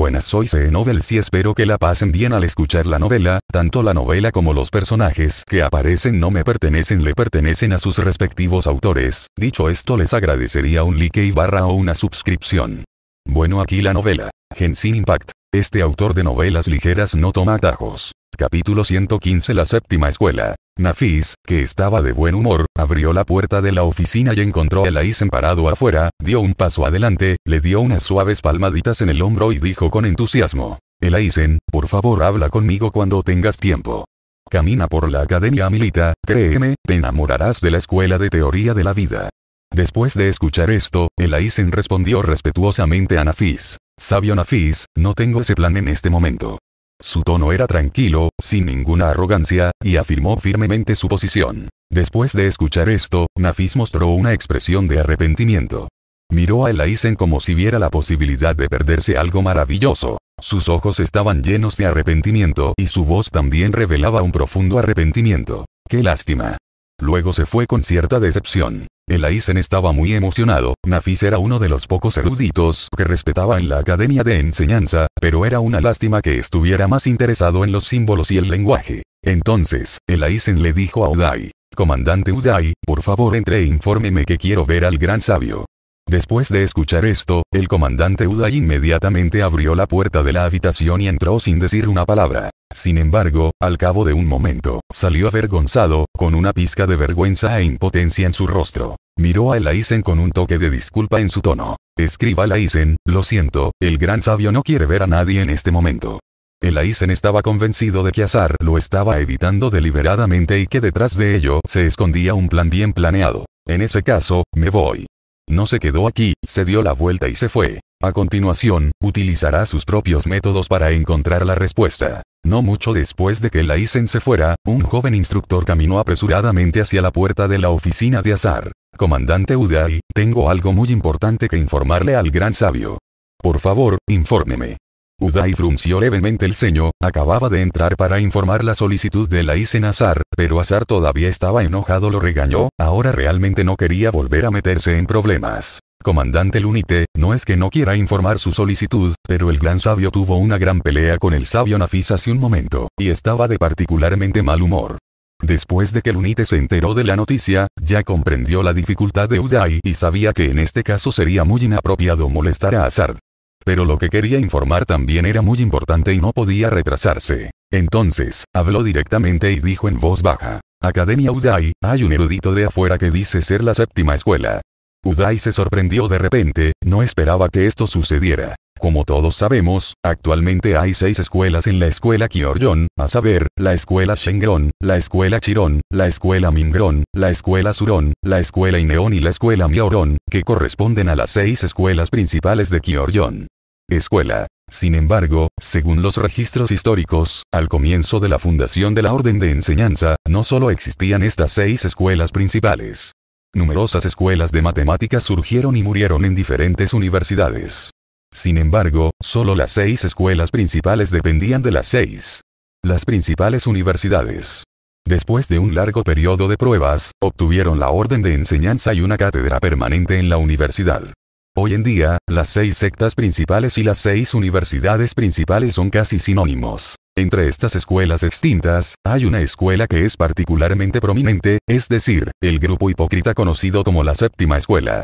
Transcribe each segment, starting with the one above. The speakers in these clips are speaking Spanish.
buenas soy C e novel. y espero que la pasen bien al escuchar la novela, tanto la novela como los personajes que aparecen no me pertenecen le pertenecen a sus respectivos autores, dicho esto les agradecería un like y barra o una suscripción. Bueno aquí la novela. Genshin Impact. Este autor de novelas ligeras no toma atajos. Capítulo 115 La séptima escuela. Nafis, que estaba de buen humor, abrió la puerta de la oficina y encontró a Laisen parado afuera, dio un paso adelante, le dio unas suaves palmaditas en el hombro y dijo con entusiasmo. Elaisen, por favor habla conmigo cuando tengas tiempo. Camina por la academia Milita, créeme, te enamorarás de la escuela de teoría de la vida. Después de escuchar esto, Elaisen respondió respetuosamente a Nafis. Sabio Nafis, no tengo ese plan en este momento. Su tono era tranquilo, sin ninguna arrogancia, y afirmó firmemente su posición. Después de escuchar esto, Nafis mostró una expresión de arrepentimiento. Miró a Elaisen como si viera la posibilidad de perderse algo maravilloso. Sus ojos estaban llenos de arrepentimiento y su voz también revelaba un profundo arrepentimiento. ¡Qué lástima! Luego se fue con cierta decepción. El Aizen estaba muy emocionado, Nafis era uno de los pocos eruditos que respetaba en la academia de enseñanza, pero era una lástima que estuviera más interesado en los símbolos y el lenguaje. Entonces, el Aizen le dijo a Udai, Comandante Udai, por favor entre e infórmeme que quiero ver al gran sabio. Después de escuchar esto, el comandante Uda inmediatamente abrió la puerta de la habitación y entró sin decir una palabra. Sin embargo, al cabo de un momento, salió avergonzado, con una pizca de vergüenza e impotencia en su rostro. Miró a Laisen con un toque de disculpa en su tono. Escriba Laisen, lo siento, el gran sabio no quiere ver a nadie en este momento. Elaisen estaba convencido de que Azar lo estaba evitando deliberadamente y que detrás de ello se escondía un plan bien planeado. En ese caso, me voy. No se quedó aquí, se dio la vuelta y se fue. A continuación, utilizará sus propios métodos para encontrar la respuesta. No mucho después de que Laisen se fuera, un joven instructor caminó apresuradamente hacia la puerta de la oficina de Azar. Comandante Uday, tengo algo muy importante que informarle al gran sabio. Por favor, infórmeme. Uday frunció levemente el ceño, acababa de entrar para informar la solicitud de la Azar, pero Azar todavía estaba enojado lo regañó, ahora realmente no quería volver a meterse en problemas. Comandante Lunite, no es que no quiera informar su solicitud, pero el gran sabio tuvo una gran pelea con el sabio Nafis hace un momento, y estaba de particularmente mal humor. Después de que Lunite se enteró de la noticia, ya comprendió la dificultad de Uday y sabía que en este caso sería muy inapropiado molestar a Azard. Pero lo que quería informar también era muy importante y no podía retrasarse. Entonces, habló directamente y dijo en voz baja. Academia Udai, hay un erudito de afuera que dice ser la séptima escuela. Udai se sorprendió de repente, no esperaba que esto sucediera. Como todos sabemos, actualmente hay seis escuelas en la escuela Kyoryon, a saber, la escuela Shengron, la escuela Chiron, la escuela Mingron, la escuela Suron, la escuela Ineon y la escuela Mioron, que corresponden a las seis escuelas principales de Kyoryon. Escuela. Sin embargo, según los registros históricos, al comienzo de la fundación de la Orden de Enseñanza, no solo existían estas seis escuelas principales. Numerosas escuelas de matemáticas surgieron y murieron en diferentes universidades. Sin embargo, solo las seis escuelas principales dependían de las seis. Las principales universidades. Después de un largo periodo de pruebas, obtuvieron la orden de enseñanza y una cátedra permanente en la universidad. Hoy en día, las seis sectas principales y las seis universidades principales son casi sinónimos. Entre estas escuelas extintas, hay una escuela que es particularmente prominente, es decir, el grupo hipócrita conocido como la séptima escuela.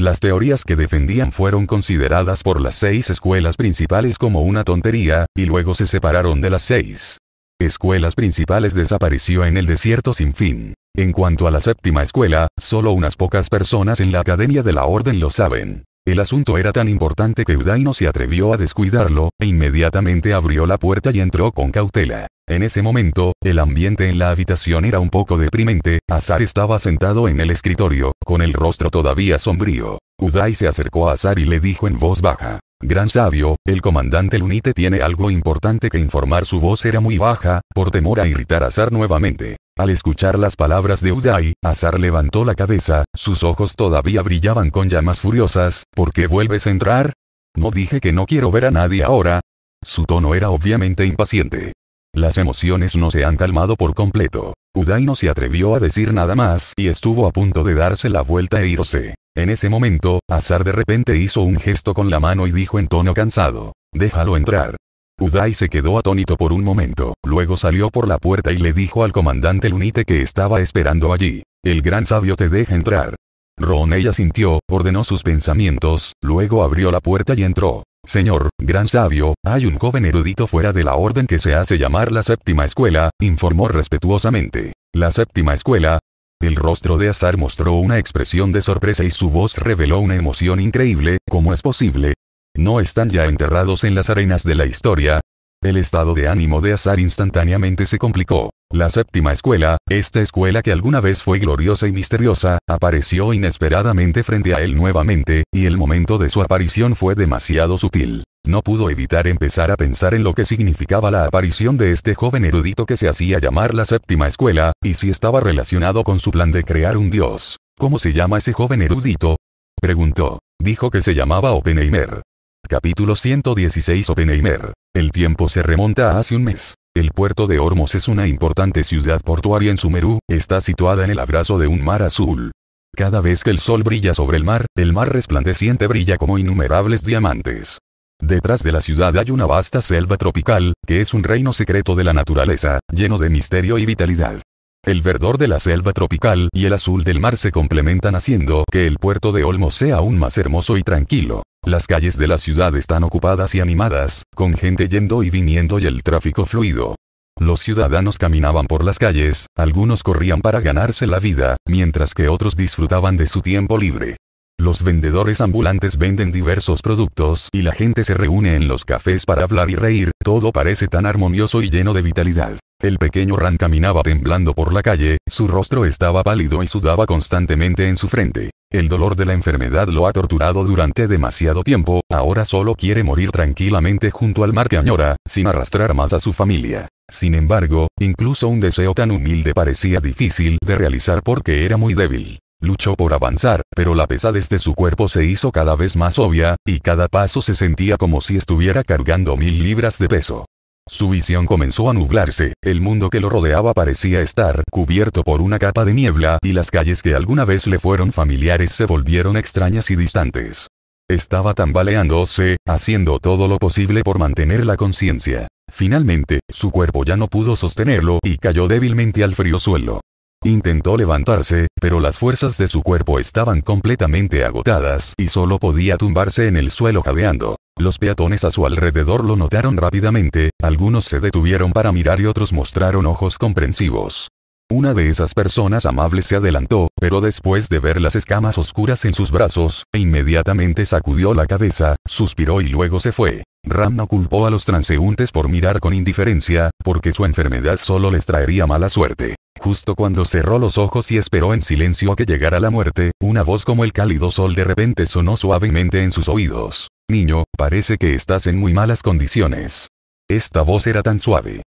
Las teorías que defendían fueron consideradas por las seis escuelas principales como una tontería, y luego se separaron de las seis escuelas principales desapareció en el desierto sin fin. En cuanto a la séptima escuela, solo unas pocas personas en la Academia de la Orden lo saben. El asunto era tan importante que Uday se atrevió a descuidarlo, e inmediatamente abrió la puerta y entró con cautela. En ese momento, el ambiente en la habitación era un poco deprimente, Azar estaba sentado en el escritorio, con el rostro todavía sombrío. Uday se acercó a Azar y le dijo en voz baja. Gran sabio, el comandante Lunite tiene algo importante que informar. Su voz era muy baja, por temor a irritar a Azar nuevamente. Al escuchar las palabras de Uday, Azar levantó la cabeza, sus ojos todavía brillaban con llamas furiosas, ¿por qué vuelves a entrar? No dije que no quiero ver a nadie ahora. Su tono era obviamente impaciente. Las emociones no se han calmado por completo. Udai no se atrevió a decir nada más y estuvo a punto de darse la vuelta e irse. En ese momento, Azar de repente hizo un gesto con la mano y dijo en tono cansado, déjalo entrar. Uday se quedó atónito por un momento, luego salió por la puerta y le dijo al comandante Lunite que estaba esperando allí. El gran sabio te deja entrar. Ron ella sintió, ordenó sus pensamientos, luego abrió la puerta y entró. Señor, gran sabio, hay un joven erudito fuera de la orden que se hace llamar la séptima escuela, informó respetuosamente. La séptima escuela. El rostro de Azar mostró una expresión de sorpresa y su voz reveló una emoción increíble, ¿cómo es posible? ¿No están ya enterrados en las arenas de la historia? El estado de ánimo de Azar instantáneamente se complicó. La séptima escuela, esta escuela que alguna vez fue gloriosa y misteriosa, apareció inesperadamente frente a él nuevamente, y el momento de su aparición fue demasiado sutil. No pudo evitar empezar a pensar en lo que significaba la aparición de este joven erudito que se hacía llamar la séptima escuela, y si estaba relacionado con su plan de crear un dios. ¿Cómo se llama ese joven erudito? Preguntó. Dijo que se llamaba Oppenheimer. Capítulo 116 Oppenheimer. El tiempo se remonta a hace un mes. El puerto de Hormos es una importante ciudad portuaria en Sumerú, está situada en el abrazo de un mar azul. Cada vez que el sol brilla sobre el mar, el mar resplandeciente brilla como innumerables diamantes. Detrás de la ciudad hay una vasta selva tropical, que es un reino secreto de la naturaleza, lleno de misterio y vitalidad. El verdor de la selva tropical y el azul del mar se complementan haciendo que el puerto de Olmos sea aún más hermoso y tranquilo. Las calles de la ciudad están ocupadas y animadas, con gente yendo y viniendo y el tráfico fluido. Los ciudadanos caminaban por las calles, algunos corrían para ganarse la vida, mientras que otros disfrutaban de su tiempo libre. Los vendedores ambulantes venden diversos productos y la gente se reúne en los cafés para hablar y reír, todo parece tan armonioso y lleno de vitalidad. El pequeño Ran caminaba temblando por la calle, su rostro estaba pálido y sudaba constantemente en su frente. El dolor de la enfermedad lo ha torturado durante demasiado tiempo, ahora solo quiere morir tranquilamente junto al mar que añora, sin arrastrar más a su familia. Sin embargo, incluso un deseo tan humilde parecía difícil de realizar porque era muy débil. Luchó por avanzar, pero la pesadez de su cuerpo se hizo cada vez más obvia, y cada paso se sentía como si estuviera cargando mil libras de peso. Su visión comenzó a nublarse, el mundo que lo rodeaba parecía estar cubierto por una capa de niebla y las calles que alguna vez le fueron familiares se volvieron extrañas y distantes. Estaba tambaleándose, haciendo todo lo posible por mantener la conciencia. Finalmente, su cuerpo ya no pudo sostenerlo y cayó débilmente al frío suelo. Intentó levantarse, pero las fuerzas de su cuerpo estaban completamente agotadas y solo podía tumbarse en el suelo jadeando. Los peatones a su alrededor lo notaron rápidamente, algunos se detuvieron para mirar y otros mostraron ojos comprensivos. Una de esas personas amables se adelantó, pero después de ver las escamas oscuras en sus brazos, e inmediatamente sacudió la cabeza, suspiró y luego se fue. Ram no culpó a los transeúntes por mirar con indiferencia, porque su enfermedad solo les traería mala suerte. Justo cuando cerró los ojos y esperó en silencio a que llegara la muerte, una voz como el cálido sol de repente sonó suavemente en sus oídos. Niño, parece que estás en muy malas condiciones. Esta voz era tan suave.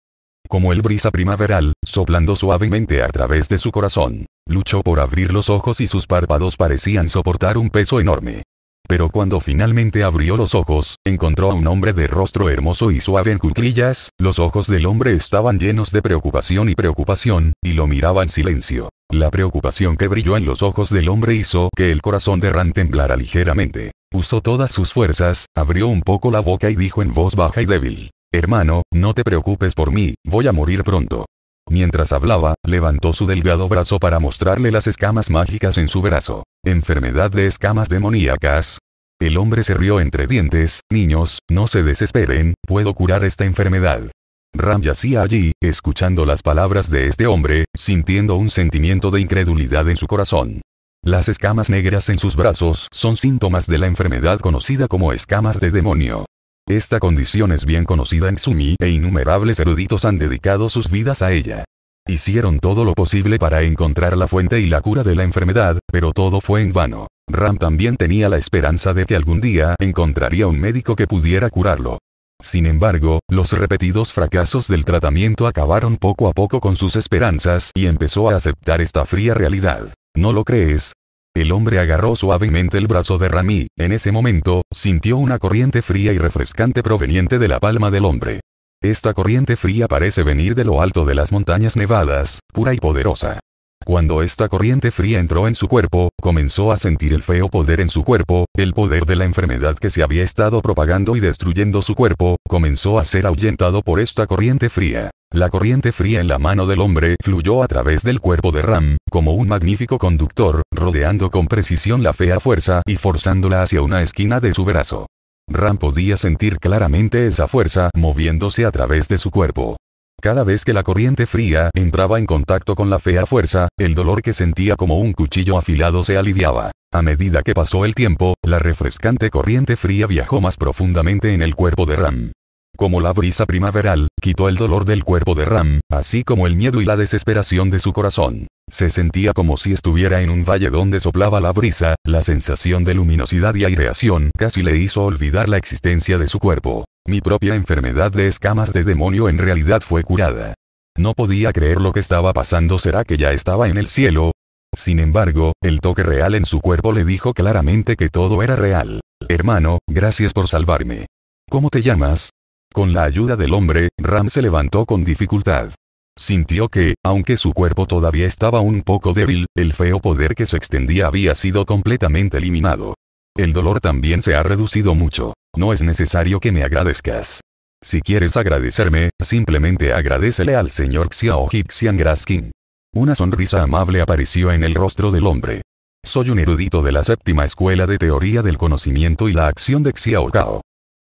Como el brisa primaveral, soplando suavemente a través de su corazón. Luchó por abrir los ojos y sus párpados parecían soportar un peso enorme pero cuando finalmente abrió los ojos, encontró a un hombre de rostro hermoso y suave en cuclillas, los ojos del hombre estaban llenos de preocupación y preocupación, y lo miraba en silencio. La preocupación que brilló en los ojos del hombre hizo que el corazón de Ran temblara ligeramente. Usó todas sus fuerzas, abrió un poco la boca y dijo en voz baja y débil. Hermano, no te preocupes por mí, voy a morir pronto. Mientras hablaba, levantó su delgado brazo para mostrarle las escamas mágicas en su brazo. Enfermedad de escamas demoníacas. El hombre se rió entre dientes, niños, no se desesperen, puedo curar esta enfermedad. Ram yacía allí, escuchando las palabras de este hombre, sintiendo un sentimiento de incredulidad en su corazón. Las escamas negras en sus brazos son síntomas de la enfermedad conocida como escamas de demonio. Esta condición es bien conocida en Sumi e innumerables eruditos han dedicado sus vidas a ella. Hicieron todo lo posible para encontrar la fuente y la cura de la enfermedad, pero todo fue en vano. Ram también tenía la esperanza de que algún día encontraría un médico que pudiera curarlo. Sin embargo, los repetidos fracasos del tratamiento acabaron poco a poco con sus esperanzas y empezó a aceptar esta fría realidad. ¿No lo crees? El hombre agarró suavemente el brazo de Rami, en ese momento, sintió una corriente fría y refrescante proveniente de la palma del hombre. Esta corriente fría parece venir de lo alto de las montañas nevadas, pura y poderosa. Cuando esta corriente fría entró en su cuerpo, comenzó a sentir el feo poder en su cuerpo, el poder de la enfermedad que se había estado propagando y destruyendo su cuerpo, comenzó a ser ahuyentado por esta corriente fría. La corriente fría en la mano del hombre fluyó a través del cuerpo de Ram, como un magnífico conductor, rodeando con precisión la fea fuerza y forzándola hacia una esquina de su brazo. Ram podía sentir claramente esa fuerza moviéndose a través de su cuerpo. Cada vez que la corriente fría entraba en contacto con la fea fuerza, el dolor que sentía como un cuchillo afilado se aliviaba. A medida que pasó el tiempo, la refrescante corriente fría viajó más profundamente en el cuerpo de Ram. Como la brisa primaveral, quitó el dolor del cuerpo de Ram, así como el miedo y la desesperación de su corazón. Se sentía como si estuviera en un valle donde soplaba la brisa, la sensación de luminosidad y aireación casi le hizo olvidar la existencia de su cuerpo. Mi propia enfermedad de escamas de demonio en realidad fue curada. No podía creer lo que estaba pasando, ¿será que ya estaba en el cielo? Sin embargo, el toque real en su cuerpo le dijo claramente que todo era real. Hermano, gracias por salvarme. ¿Cómo te llamas? Con la ayuda del hombre, Ram se levantó con dificultad. Sintió que, aunque su cuerpo todavía estaba un poco débil, el feo poder que se extendía había sido completamente eliminado. El dolor también se ha reducido mucho. No es necesario que me agradezcas. Si quieres agradecerme, simplemente agradecele al señor Xiao Jixian Graskin. Una sonrisa amable apareció en el rostro del hombre. Soy un erudito de la séptima escuela de teoría del conocimiento y la acción de Xiao Cao.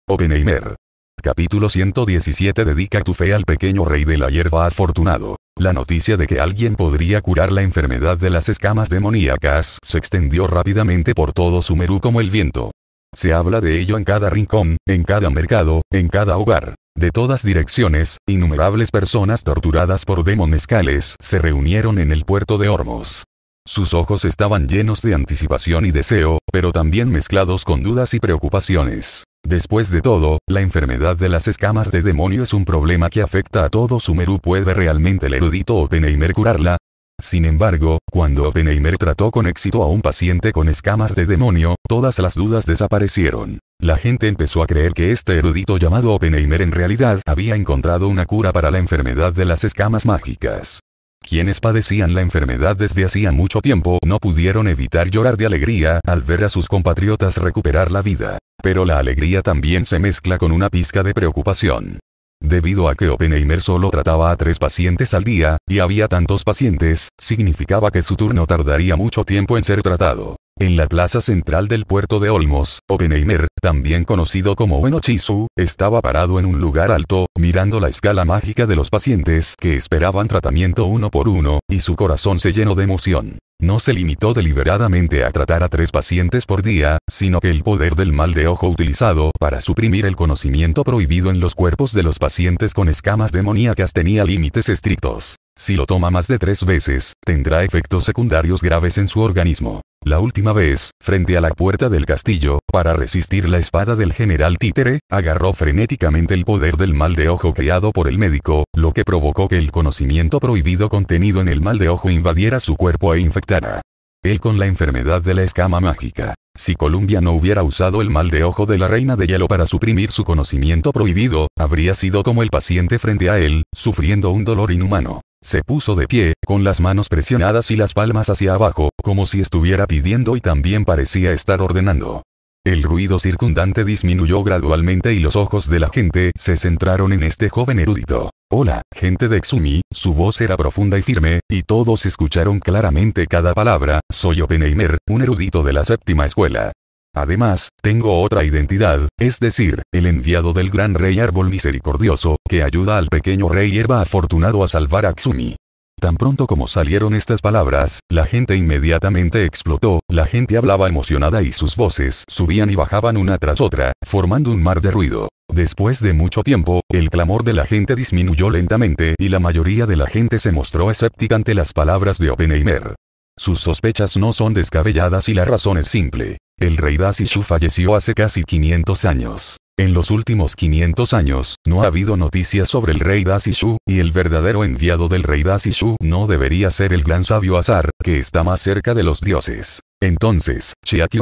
Oppenheimer. Capítulo 117 Dedica tu fe al pequeño rey de la hierba afortunado. La noticia de que alguien podría curar la enfermedad de las escamas demoníacas se extendió rápidamente por todo Sumeru como el viento. Se habla de ello en cada rincón, en cada mercado, en cada hogar. De todas direcciones, innumerables personas torturadas por demonescales se reunieron en el puerto de Ormos. Sus ojos estaban llenos de anticipación y deseo, pero también mezclados con dudas y preocupaciones. Después de todo, la enfermedad de las escamas de demonio es un problema que afecta a todo Sumeru. ¿Puede realmente el erudito Oppenheimer curarla? Sin embargo, cuando Oppenheimer trató con éxito a un paciente con escamas de demonio, todas las dudas desaparecieron. La gente empezó a creer que este erudito llamado Oppenheimer en realidad había encontrado una cura para la enfermedad de las escamas mágicas. Quienes padecían la enfermedad desde hacía mucho tiempo no pudieron evitar llorar de alegría al ver a sus compatriotas recuperar la vida. Pero la alegría también se mezcla con una pizca de preocupación. Debido a que Oppenheimer solo trataba a tres pacientes al día, y había tantos pacientes, significaba que su turno tardaría mucho tiempo en ser tratado. En la plaza central del puerto de Olmos, Oppenheimer, también conocido como Chisu, estaba parado en un lugar alto, mirando la escala mágica de los pacientes que esperaban tratamiento uno por uno, y su corazón se llenó de emoción. No se limitó deliberadamente a tratar a tres pacientes por día, sino que el poder del mal de ojo utilizado para suprimir el conocimiento prohibido en los cuerpos de los pacientes con escamas demoníacas tenía límites estrictos. Si lo toma más de tres veces, tendrá efectos secundarios graves en su organismo. La última vez, frente a la puerta del castillo, para resistir la espada del general Títere, agarró frenéticamente el poder del mal de ojo creado por el médico, lo que provocó que el conocimiento prohibido contenido en el mal de ojo invadiera su cuerpo e infectara. Él con la enfermedad de la escama mágica. Si Columbia no hubiera usado el mal de ojo de la reina de hielo para suprimir su conocimiento prohibido, habría sido como el paciente frente a él, sufriendo un dolor inhumano. Se puso de pie, con las manos presionadas y las palmas hacia abajo, como si estuviera pidiendo y también parecía estar ordenando. El ruido circundante disminuyó gradualmente y los ojos de la gente se centraron en este joven erudito. Hola, gente de Exumi, su voz era profunda y firme, y todos escucharon claramente cada palabra, soy Oppenheimer, un erudito de la séptima escuela. Además, tengo otra identidad, es decir, el enviado del gran rey árbol misericordioso, que ayuda al pequeño rey hierba afortunado a salvar a Xumi. Tan pronto como salieron estas palabras, la gente inmediatamente explotó, la gente hablaba emocionada y sus voces subían y bajaban una tras otra, formando un mar de ruido. Después de mucho tiempo, el clamor de la gente disminuyó lentamente y la mayoría de la gente se mostró escéptica ante las palabras de Oppenheimer. Sus sospechas no son descabelladas y la razón es simple. El rey Dasishu falleció hace casi 500 años. En los últimos 500 años, no ha habido noticias sobre el rey Dasishu, y el verdadero enviado del rey Dasishu no debería ser el gran sabio Azar, que está más cerca de los dioses. Entonces,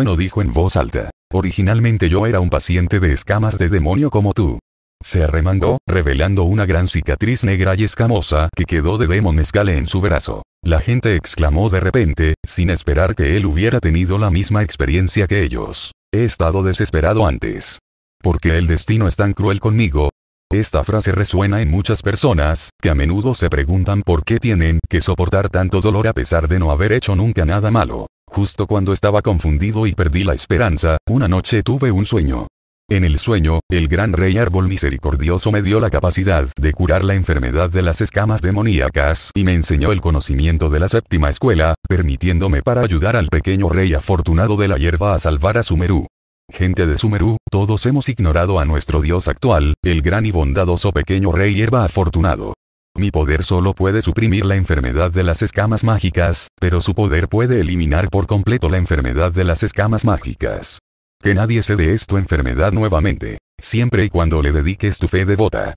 no dijo en voz alta. Originalmente yo era un paciente de escamas de demonio como tú. Se arremangó, revelando una gran cicatriz negra y escamosa que quedó de Demon en su brazo. La gente exclamó de repente, sin esperar que él hubiera tenido la misma experiencia que ellos. He estado desesperado antes. Porque el destino es tan cruel conmigo? Esta frase resuena en muchas personas, que a menudo se preguntan por qué tienen que soportar tanto dolor a pesar de no haber hecho nunca nada malo. Justo cuando estaba confundido y perdí la esperanza, una noche tuve un sueño. En el sueño, el gran rey árbol misericordioso me dio la capacidad de curar la enfermedad de las escamas demoníacas y me enseñó el conocimiento de la séptima escuela, permitiéndome para ayudar al pequeño rey afortunado de la hierba a salvar a Sumeru. Gente de Sumeru, todos hemos ignorado a nuestro dios actual, el gran y bondadoso pequeño rey hierba afortunado. Mi poder solo puede suprimir la enfermedad de las escamas mágicas, pero su poder puede eliminar por completo la enfermedad de las escamas mágicas. Que nadie se dé tu enfermedad nuevamente, siempre y cuando le dediques tu fe devota.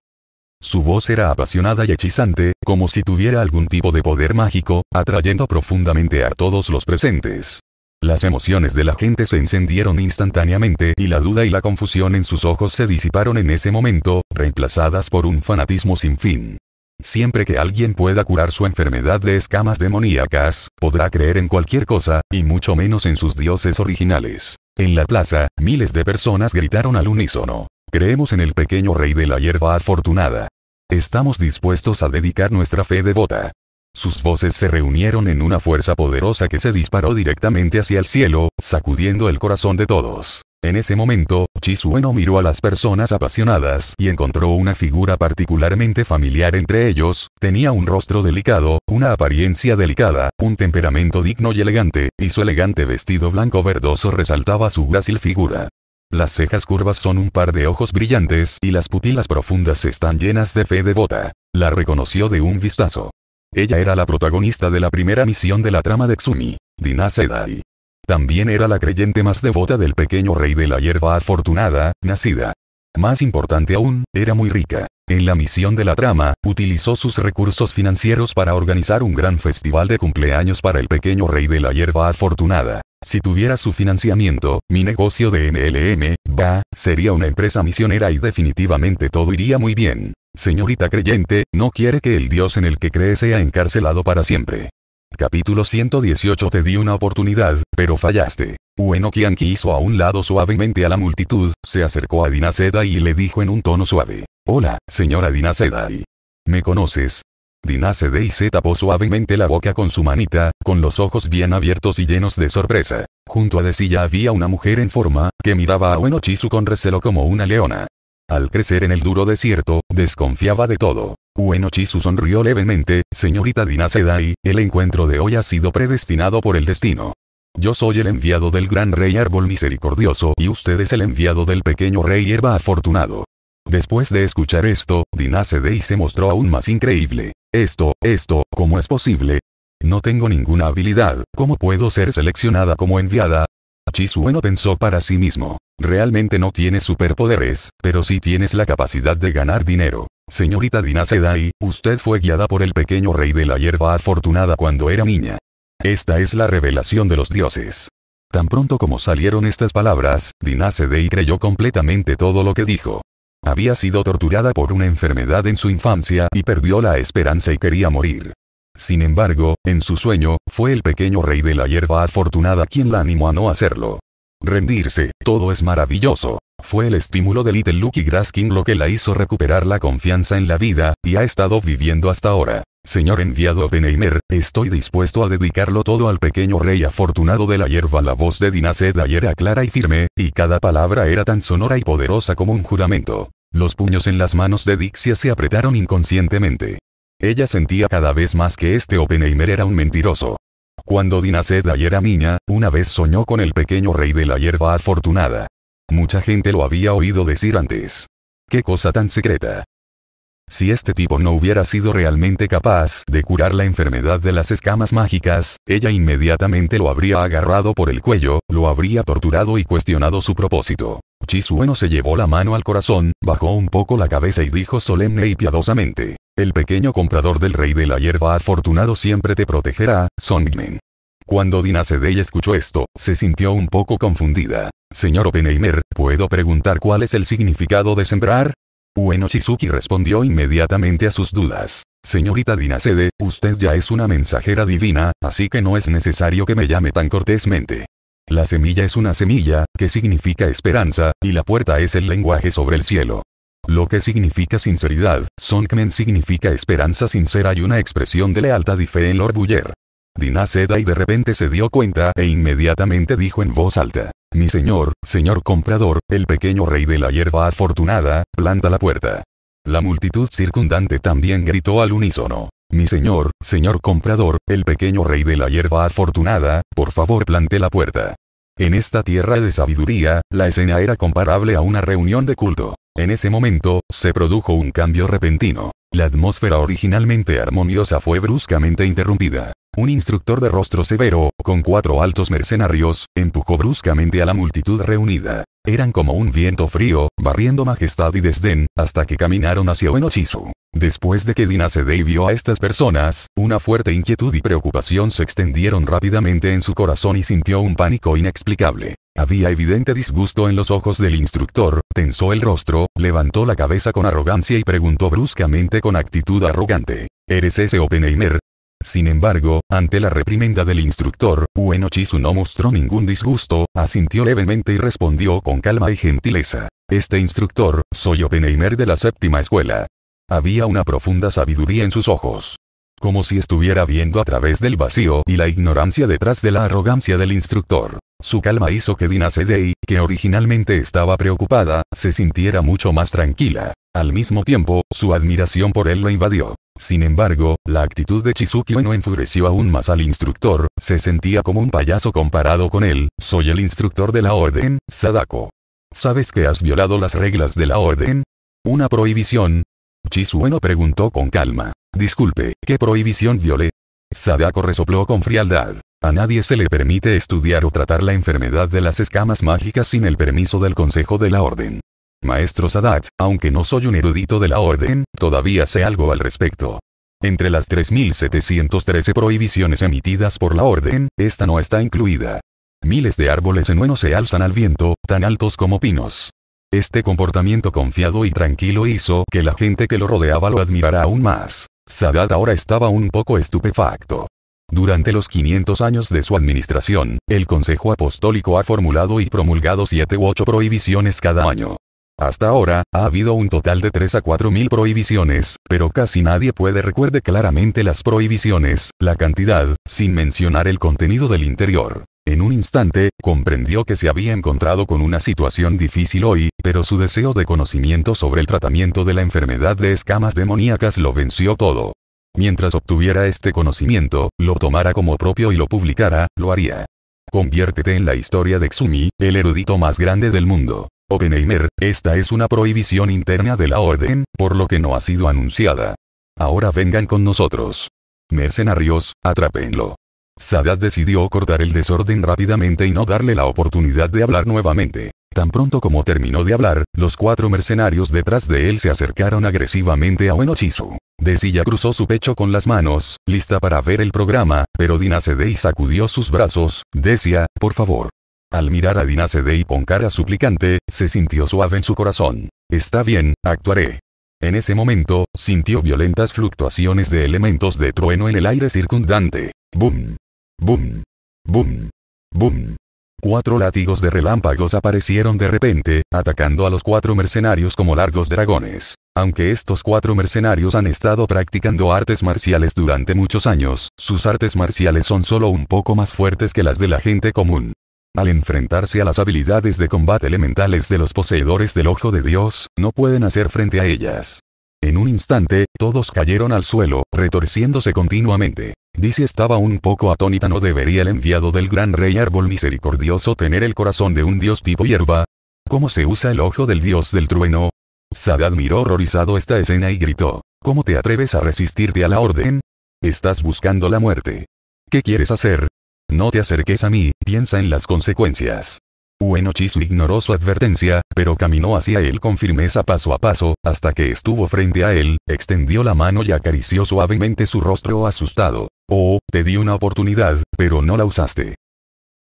Su voz era apasionada y hechizante, como si tuviera algún tipo de poder mágico, atrayendo profundamente a todos los presentes. Las emociones de la gente se encendieron instantáneamente y la duda y la confusión en sus ojos se disiparon en ese momento, reemplazadas por un fanatismo sin fin. Siempre que alguien pueda curar su enfermedad de escamas demoníacas, podrá creer en cualquier cosa, y mucho menos en sus dioses originales. En la plaza, miles de personas gritaron al unísono. Creemos en el pequeño rey de la hierba afortunada. Estamos dispuestos a dedicar nuestra fe devota. Sus voces se reunieron en una fuerza poderosa que se disparó directamente hacia el cielo, sacudiendo el corazón de todos. En ese momento, Chisueno miró a las personas apasionadas y encontró una figura particularmente familiar entre ellos, tenía un rostro delicado, una apariencia delicada, un temperamento digno y elegante, y su elegante vestido blanco verdoso resaltaba su grácil figura. Las cejas curvas son un par de ojos brillantes y las pupilas profundas están llenas de fe devota. La reconoció de un vistazo. Ella era la protagonista de la primera misión de la trama de Xumi, Dina también era la creyente más devota del pequeño rey de la hierba afortunada, nacida. Más importante aún, era muy rica. En la misión de la trama, utilizó sus recursos financieros para organizar un gran festival de cumpleaños para el pequeño rey de la hierba afortunada. Si tuviera su financiamiento, mi negocio de MLM, va, sería una empresa misionera y definitivamente todo iría muy bien. Señorita creyente, no quiere que el Dios en el que cree sea encarcelado para siempre. Capítulo 118 Te di una oportunidad, pero fallaste. Kiyanki hizo a un lado suavemente a la multitud, se acercó a Dinasedai y le dijo en un tono suave. Hola, señora Dinasedai. ¿Me conoces? Dinasedai se tapó suavemente la boca con su manita, con los ojos bien abiertos y llenos de sorpresa. Junto a de había una mujer en forma, que miraba a Chisu con recelo como una leona. Al crecer en el duro desierto, desconfiaba de todo. Chisu sonrió levemente, señorita Dinasedai, el encuentro de hoy ha sido predestinado por el destino. Yo soy el enviado del gran rey árbol misericordioso y usted es el enviado del pequeño rey hierba afortunado. Después de escuchar esto, Dinasedai se mostró aún más increíble. Esto, esto, ¿cómo es posible? No tengo ninguna habilidad, ¿cómo puedo ser seleccionada como enviada? bueno pensó para sí mismo. Realmente no tienes superpoderes, pero sí tienes la capacidad de ganar dinero. Señorita Dina usted fue guiada por el pequeño rey de la hierba afortunada cuando era niña. Esta es la revelación de los dioses. Tan pronto como salieron estas palabras, Dina creyó completamente todo lo que dijo. Había sido torturada por una enfermedad en su infancia y perdió la esperanza y quería morir. Sin embargo, en su sueño, fue el pequeño rey de la hierba afortunada quien la animó a no hacerlo. Rendirse, todo es maravilloso. Fue el estímulo de Little Lucky King lo que la hizo recuperar la confianza en la vida, y ha estado viviendo hasta ahora. Señor enviado Oppenheimer, estoy dispuesto a dedicarlo todo al pequeño rey afortunado de la hierba. La voz de Dinased ayer era clara y firme, y cada palabra era tan sonora y poderosa como un juramento. Los puños en las manos de Dixia se apretaron inconscientemente. Ella sentía cada vez más que este Oppenheimer era un mentiroso. Cuando Dinased era niña, una vez soñó con el pequeño rey de la hierba afortunada. Mucha gente lo había oído decir antes. ¡Qué cosa tan secreta! Si este tipo no hubiera sido realmente capaz de curar la enfermedad de las escamas mágicas, ella inmediatamente lo habría agarrado por el cuello, lo habría torturado y cuestionado su propósito. Chisueno se llevó la mano al corazón, bajó un poco la cabeza y dijo solemne y piadosamente. El pequeño comprador del rey de la hierba afortunado siempre te protegerá, Songmen. Cuando Dina Sedey escuchó esto, se sintió un poco confundida. Señor Oppenheimer, ¿puedo preguntar cuál es el significado de sembrar? Bueno Shizuki respondió inmediatamente a sus dudas. Señorita Dinasede, usted ya es una mensajera divina, así que no es necesario que me llame tan cortésmente. La semilla es una semilla, que significa esperanza, y la puerta es el lenguaje sobre el cielo. Lo que significa sinceridad, Sonkmen significa esperanza sincera y una expresión de lealtad y fe en Lord Buller. Dinah y de repente se dio cuenta e inmediatamente dijo en voz alta. Mi señor, señor comprador, el pequeño rey de la hierba afortunada, planta la puerta. La multitud circundante también gritó al unísono. Mi señor, señor comprador, el pequeño rey de la hierba afortunada, por favor plante la puerta. En esta tierra de sabiduría, la escena era comparable a una reunión de culto. En ese momento, se produjo un cambio repentino. La atmósfera originalmente armoniosa fue bruscamente interrumpida. Un instructor de rostro severo, con cuatro altos mercenarios, empujó bruscamente a la multitud reunida. Eran como un viento frío, barriendo majestad y desdén, hasta que caminaron hacia Uenochizu. Después de que Dinasedei vio a estas personas, una fuerte inquietud y preocupación se extendieron rápidamente en su corazón y sintió un pánico inexplicable. Había evidente disgusto en los ojos del instructor, tensó el rostro, levantó la cabeza con arrogancia y preguntó bruscamente con actitud arrogante. ¿Eres ese Oppenheimer? Sin embargo, ante la reprimenda del instructor, Chisu no mostró ningún disgusto, asintió levemente y respondió con calma y gentileza. Este instructor, soy Oppenheimer de la séptima escuela. Había una profunda sabiduría en sus ojos. Como si estuviera viendo a través del vacío y la ignorancia detrás de la arrogancia del instructor. Su calma hizo que Dina Sedei, que originalmente estaba preocupada, se sintiera mucho más tranquila. Al mismo tiempo, su admiración por él lo invadió. Sin embargo, la actitud de Chizuki no enfureció aún más al instructor, se sentía como un payaso comparado con él, soy el instructor de la orden, Sadako. ¿Sabes que has violado las reglas de la orden? ¿Una prohibición? Chizueno preguntó con calma. Disculpe, ¿qué prohibición violé? Sadako resopló con frialdad. A nadie se le permite estudiar o tratar la enfermedad de las escamas mágicas sin el permiso del Consejo de la Orden. Maestro Sadat, aunque no soy un erudito de la orden, todavía sé algo al respecto. Entre las 3.713 prohibiciones emitidas por la orden, esta no está incluida. Miles de árboles en bueno se alzan al viento, tan altos como pinos. Este comportamiento confiado y tranquilo hizo que la gente que lo rodeaba lo admirara aún más. Sadat ahora estaba un poco estupefacto. Durante los 500 años de su administración, el Consejo Apostólico ha formulado y promulgado 7 u 8 prohibiciones cada año. Hasta ahora, ha habido un total de 3 a 4 mil prohibiciones, pero casi nadie puede recuerde claramente las prohibiciones, la cantidad, sin mencionar el contenido del interior. En un instante, comprendió que se había encontrado con una situación difícil hoy, pero su deseo de conocimiento sobre el tratamiento de la enfermedad de escamas demoníacas lo venció todo. Mientras obtuviera este conocimiento, lo tomara como propio y lo publicara, lo haría. Conviértete en la historia de Xumi, el erudito más grande del mundo. Oppenheimer, esta es una prohibición interna de la orden, por lo que no ha sido anunciada. Ahora vengan con nosotros. Mercenarios, atrápenlo. Sadat decidió cortar el desorden rápidamente y no darle la oportunidad de hablar nuevamente. Tan pronto como terminó de hablar, los cuatro mercenarios detrás de él se acercaron agresivamente a Oenochisu. Desiya cruzó su pecho con las manos, lista para ver el programa, pero y sacudió sus brazos, decía, por favor, al mirar a Dina y con cara suplicante, se sintió suave en su corazón. Está bien, actuaré. En ese momento, sintió violentas fluctuaciones de elementos de trueno en el aire circundante. Boom. Boom. Boom. Boom. Cuatro látigos de relámpagos aparecieron de repente, atacando a los cuatro mercenarios como largos dragones. Aunque estos cuatro mercenarios han estado practicando artes marciales durante muchos años, sus artes marciales son solo un poco más fuertes que las de la gente común. Al enfrentarse a las habilidades de combate elementales de los poseedores del ojo de Dios, no pueden hacer frente a ellas. En un instante, todos cayeron al suelo, retorciéndose continuamente. Dice estaba un poco atónita no debería el enviado del gran rey árbol misericordioso tener el corazón de un dios tipo hierba. ¿Cómo se usa el ojo del dios del trueno? Sadad miró horrorizado esta escena y gritó, ¿cómo te atreves a resistirte a la orden? Estás buscando la muerte. ¿Qué quieres hacer? No te acerques a mí, piensa en las consecuencias. Chisu ignoró su advertencia, pero caminó hacia él con firmeza paso a paso, hasta que estuvo frente a él, extendió la mano y acarició suavemente su rostro asustado. Oh, te di una oportunidad, pero no la usaste.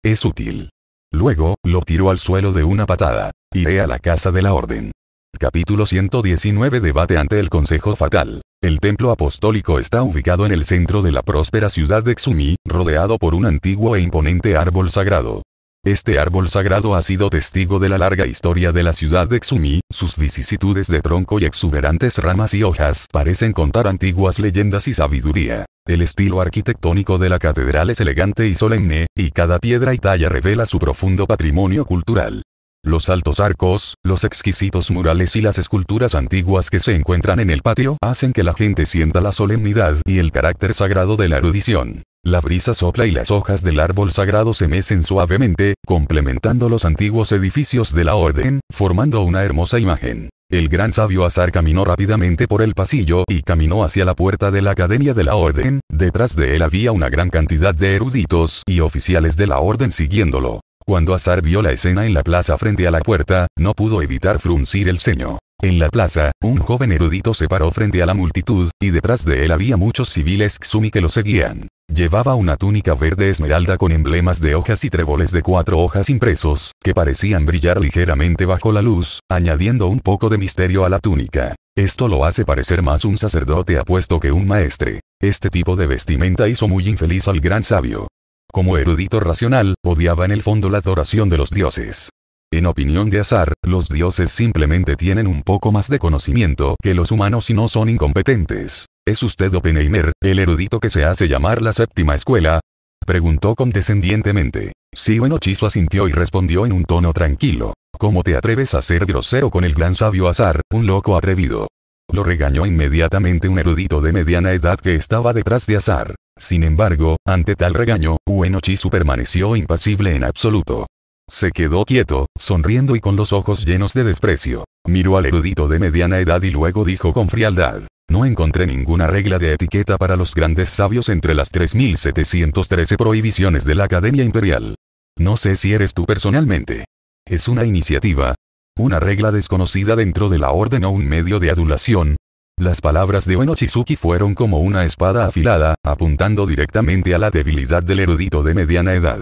Es útil. Luego, lo tiró al suelo de una patada. Iré a la casa de la orden. Capítulo 119 Debate ante el Consejo Fatal. El templo apostólico está ubicado en el centro de la próspera ciudad de Xumi, rodeado por un antiguo e imponente árbol sagrado. Este árbol sagrado ha sido testigo de la larga historia de la ciudad de Xumi, sus vicisitudes de tronco y exuberantes ramas y hojas parecen contar antiguas leyendas y sabiduría. El estilo arquitectónico de la catedral es elegante y solemne, y cada piedra y talla revela su profundo patrimonio cultural. Los altos arcos, los exquisitos murales y las esculturas antiguas que se encuentran en el patio hacen que la gente sienta la solemnidad y el carácter sagrado de la erudición. La brisa sopla y las hojas del árbol sagrado se mecen suavemente, complementando los antiguos edificios de la orden, formando una hermosa imagen. El gran sabio Azar caminó rápidamente por el pasillo y caminó hacia la puerta de la Academia de la Orden, detrás de él había una gran cantidad de eruditos y oficiales de la orden siguiéndolo. Cuando Azar vio la escena en la plaza frente a la puerta, no pudo evitar fruncir el ceño. En la plaza, un joven erudito se paró frente a la multitud, y detrás de él había muchos civiles Xumi que lo seguían. Llevaba una túnica verde esmeralda con emblemas de hojas y tréboles de cuatro hojas impresos, que parecían brillar ligeramente bajo la luz, añadiendo un poco de misterio a la túnica. Esto lo hace parecer más un sacerdote apuesto que un maestre. Este tipo de vestimenta hizo muy infeliz al gran sabio. Como erudito racional, odiaba en el fondo la adoración de los dioses. En opinión de Azar, los dioses simplemente tienen un poco más de conocimiento que los humanos y no son incompetentes. ¿Es usted Oppenheimer, el erudito que se hace llamar la séptima escuela? Preguntó condescendientemente. bueno hechizo asintió y respondió en un tono tranquilo. ¿Cómo te atreves a ser grosero con el gran sabio Azar, un loco atrevido? Lo regañó inmediatamente un erudito de mediana edad que estaba detrás de Azar. Sin embargo, ante tal regaño, Uenochisu permaneció impasible en absoluto. Se quedó quieto, sonriendo y con los ojos llenos de desprecio. Miró al erudito de mediana edad y luego dijo con frialdad. No encontré ninguna regla de etiqueta para los grandes sabios entre las 3713 prohibiciones de la Academia Imperial. No sé si eres tú personalmente. Es una iniciativa. Una regla desconocida dentro de la orden o un medio de adulación, las palabras de Onochizuki Chizuki fueron como una espada afilada, apuntando directamente a la debilidad del erudito de mediana edad.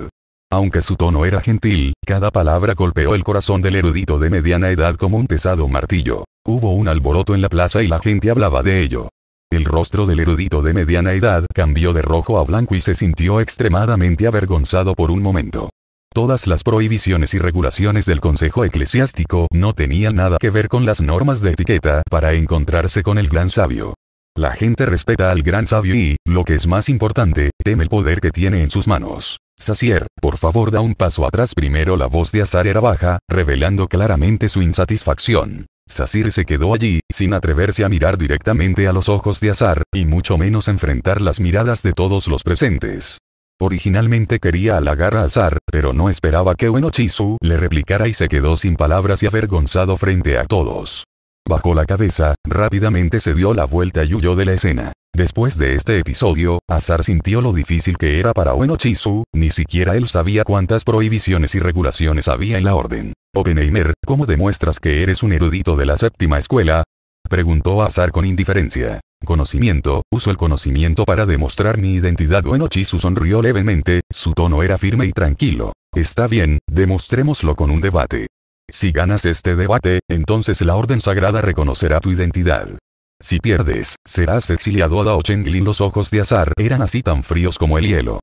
Aunque su tono era gentil, cada palabra golpeó el corazón del erudito de mediana edad como un pesado martillo. Hubo un alboroto en la plaza y la gente hablaba de ello. El rostro del erudito de mediana edad cambió de rojo a blanco y se sintió extremadamente avergonzado por un momento todas las prohibiciones y regulaciones del Consejo Eclesiástico no tenían nada que ver con las normas de etiqueta para encontrarse con el gran sabio. La gente respeta al gran sabio y, lo que es más importante, teme el poder que tiene en sus manos. Sacier, por favor da un paso atrás primero la voz de Azar era baja, revelando claramente su insatisfacción. Sasir se quedó allí, sin atreverse a mirar directamente a los ojos de Azar, y mucho menos enfrentar las miradas de todos los presentes. Originalmente quería halagar a Azar, pero no esperaba que Chisu le replicara y se quedó sin palabras y avergonzado frente a todos. Bajó la cabeza, rápidamente se dio la vuelta y huyó de la escena. Después de este episodio, Azar sintió lo difícil que era para Chisu. ni siquiera él sabía cuántas prohibiciones y regulaciones había en la orden. Oppenheimer, ¿cómo demuestras que eres un erudito de la séptima escuela? Preguntó Azar con indiferencia. Conocimiento, uso el conocimiento para demostrar mi identidad. Chisu sonrió levemente, su tono era firme y tranquilo. Está bien, demostrémoslo con un debate. Si ganas este debate, entonces la orden sagrada reconocerá tu identidad. Si pierdes, serás exiliado a Dao Los ojos de Azar eran así tan fríos como el hielo.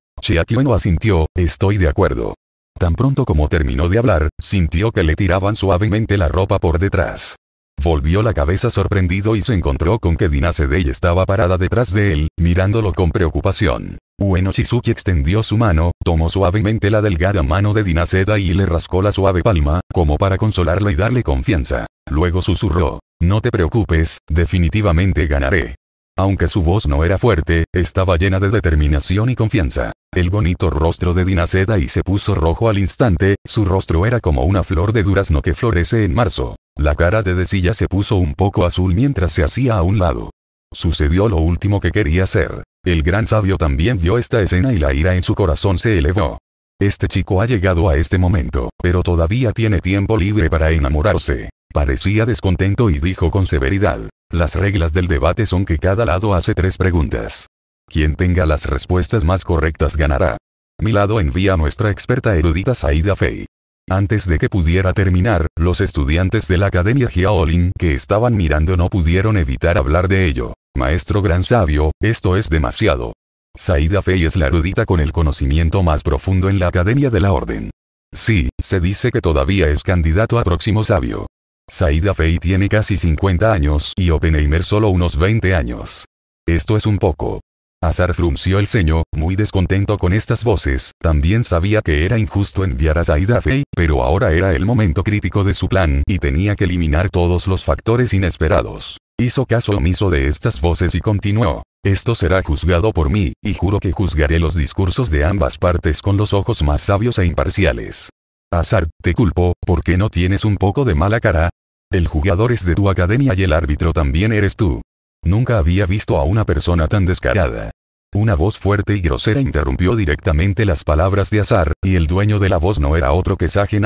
Ueno asintió, estoy de acuerdo. Tan pronto como terminó de hablar, sintió que le tiraban suavemente la ropa por detrás. Volvió la cabeza sorprendido y se encontró con que Dinasedei estaba parada detrás de él, mirándolo con preocupación. Ueno Shizuki extendió su mano, tomó suavemente la delgada mano de Dinasedei y le rascó la suave palma, como para consolarla y darle confianza. Luego susurró, no te preocupes, definitivamente ganaré. Aunque su voz no era fuerte, estaba llena de determinación y confianza el bonito rostro de Dinaceda y se puso rojo al instante, su rostro era como una flor de durazno que florece en marzo. La cara de Decilla se puso un poco azul mientras se hacía a un lado. Sucedió lo último que quería hacer. El gran sabio también vio esta escena y la ira en su corazón se elevó. Este chico ha llegado a este momento, pero todavía tiene tiempo libre para enamorarse. Parecía descontento y dijo con severidad, las reglas del debate son que cada lado hace tres preguntas. Quien tenga las respuestas más correctas ganará. Mi lado envía a nuestra experta erudita Saida Fei. Antes de que pudiera terminar, los estudiantes de la Academia Jiaolin que estaban mirando no pudieron evitar hablar de ello. Maestro gran sabio, esto es demasiado. Saida Fei es la erudita con el conocimiento más profundo en la Academia de la Orden. Sí, se dice que todavía es candidato a próximo sabio. Saida Fei tiene casi 50 años y Oppenheimer solo unos 20 años. Esto es un poco. Azar frunció el ceño, muy descontento con estas voces, también sabía que era injusto enviar a Zaida Fey, pero ahora era el momento crítico de su plan y tenía que eliminar todos los factores inesperados. Hizo caso omiso de estas voces y continuó. Esto será juzgado por mí, y juro que juzgaré los discursos de ambas partes con los ojos más sabios e imparciales. Azar, te culpo, ¿por qué no tienes un poco de mala cara? El jugador es de tu academia y el árbitro también eres tú. Nunca había visto a una persona tan descarada. Una voz fuerte y grosera interrumpió directamente las palabras de Azar, y el dueño de la voz no era otro que Saje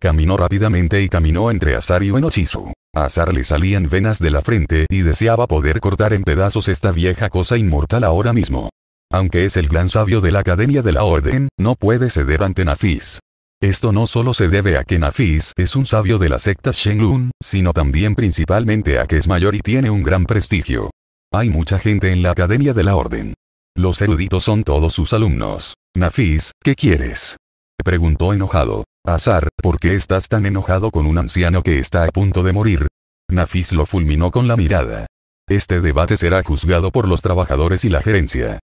Caminó rápidamente y caminó entre Azar y Uenochizu. A Azar le salían venas de la frente y deseaba poder cortar en pedazos esta vieja cosa inmortal ahora mismo. Aunque es el gran sabio de la Academia de la Orden, no puede ceder ante Nafis. Esto no solo se debe a que Nafis es un sabio de la secta Shenlun, sino también principalmente a que es mayor y tiene un gran prestigio. Hay mucha gente en la academia de la orden. Los eruditos son todos sus alumnos. Nafis, ¿qué quieres? Preguntó enojado. Azar, ¿por qué estás tan enojado con un anciano que está a punto de morir? Nafis lo fulminó con la mirada. Este debate será juzgado por los trabajadores y la gerencia.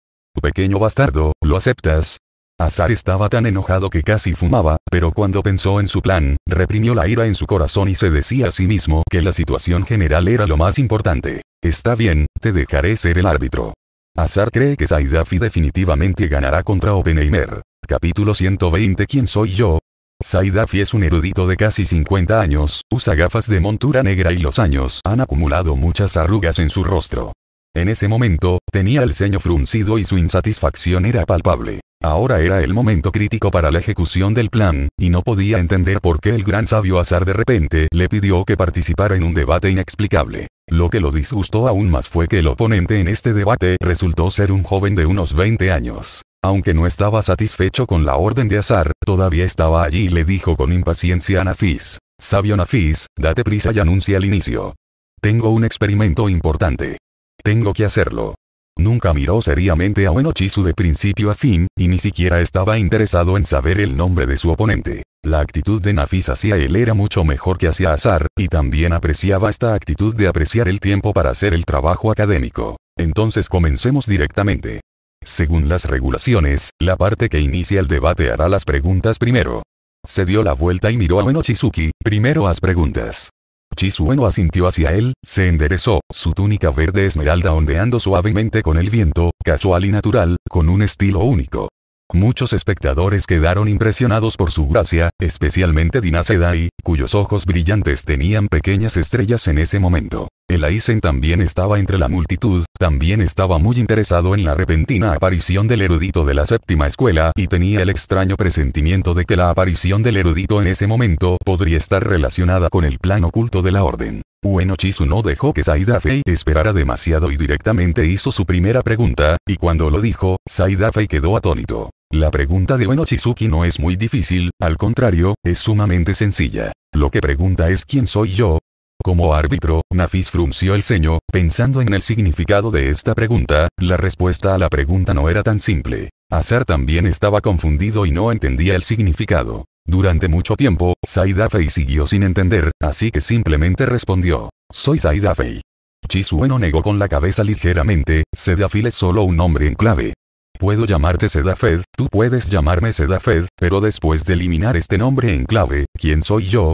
Pequeño bastardo, ¿lo aceptas? Azar estaba tan enojado que casi fumaba, pero cuando pensó en su plan, reprimió la ira en su corazón y se decía a sí mismo que la situación general era lo más importante. Está bien, te dejaré ser el árbitro. Azar cree que Saidafi definitivamente ganará contra Oppenheimer. Capítulo 120 ¿Quién soy yo? Saidafi es un erudito de casi 50 años, usa gafas de montura negra y los años han acumulado muchas arrugas en su rostro. En ese momento, tenía el ceño fruncido y su insatisfacción era palpable. Ahora era el momento crítico para la ejecución del plan, y no podía entender por qué el gran sabio azar de repente le pidió que participara en un debate inexplicable. Lo que lo disgustó aún más fue que el oponente en este debate resultó ser un joven de unos 20 años. Aunque no estaba satisfecho con la orden de azar, todavía estaba allí y le dijo con impaciencia a Nafis. Sabio Nafis, date prisa y anuncia el inicio. Tengo un experimento importante tengo que hacerlo. Nunca miró seriamente a Chisu de principio a fin, y ni siquiera estaba interesado en saber el nombre de su oponente. La actitud de Nafis hacia él era mucho mejor que hacia Azar, y también apreciaba esta actitud de apreciar el tiempo para hacer el trabajo académico. Entonces comencemos directamente. Según las regulaciones, la parte que inicia el debate hará las preguntas primero. Se dio la vuelta y miró a Uenochizuki, primero haz preguntas. Chisueno asintió hacia él, se enderezó, su túnica verde esmeralda ondeando suavemente con el viento, casual y natural, con un estilo único. Muchos espectadores quedaron impresionados por su gracia, especialmente Dina cuyos ojos brillantes tenían pequeñas estrellas en ese momento. El Aizen también estaba entre la multitud, también estaba muy interesado en la repentina aparición del erudito de la séptima escuela y tenía el extraño presentimiento de que la aparición del erudito en ese momento podría estar relacionada con el plan oculto de la orden. chisu no dejó que Saidafei esperara demasiado y directamente hizo su primera pregunta, y cuando lo dijo, Saida quedó atónito. La pregunta de Bueno Chizuki no es muy difícil, al contrario, es sumamente sencilla. Lo que pregunta es ¿quién soy yo? Como árbitro, Nafis frunció el ceño, pensando en el significado de esta pregunta, la respuesta a la pregunta no era tan simple. Azar también estaba confundido y no entendía el significado. Durante mucho tiempo, Saidafei siguió sin entender, así que simplemente respondió, soy Saidafei. Chizueno negó con la cabeza ligeramente, Se es solo un nombre en clave. Puedo llamarte Sedafed, tú puedes llamarme Sedafed, pero después de eliminar este nombre en clave, ¿quién soy yo?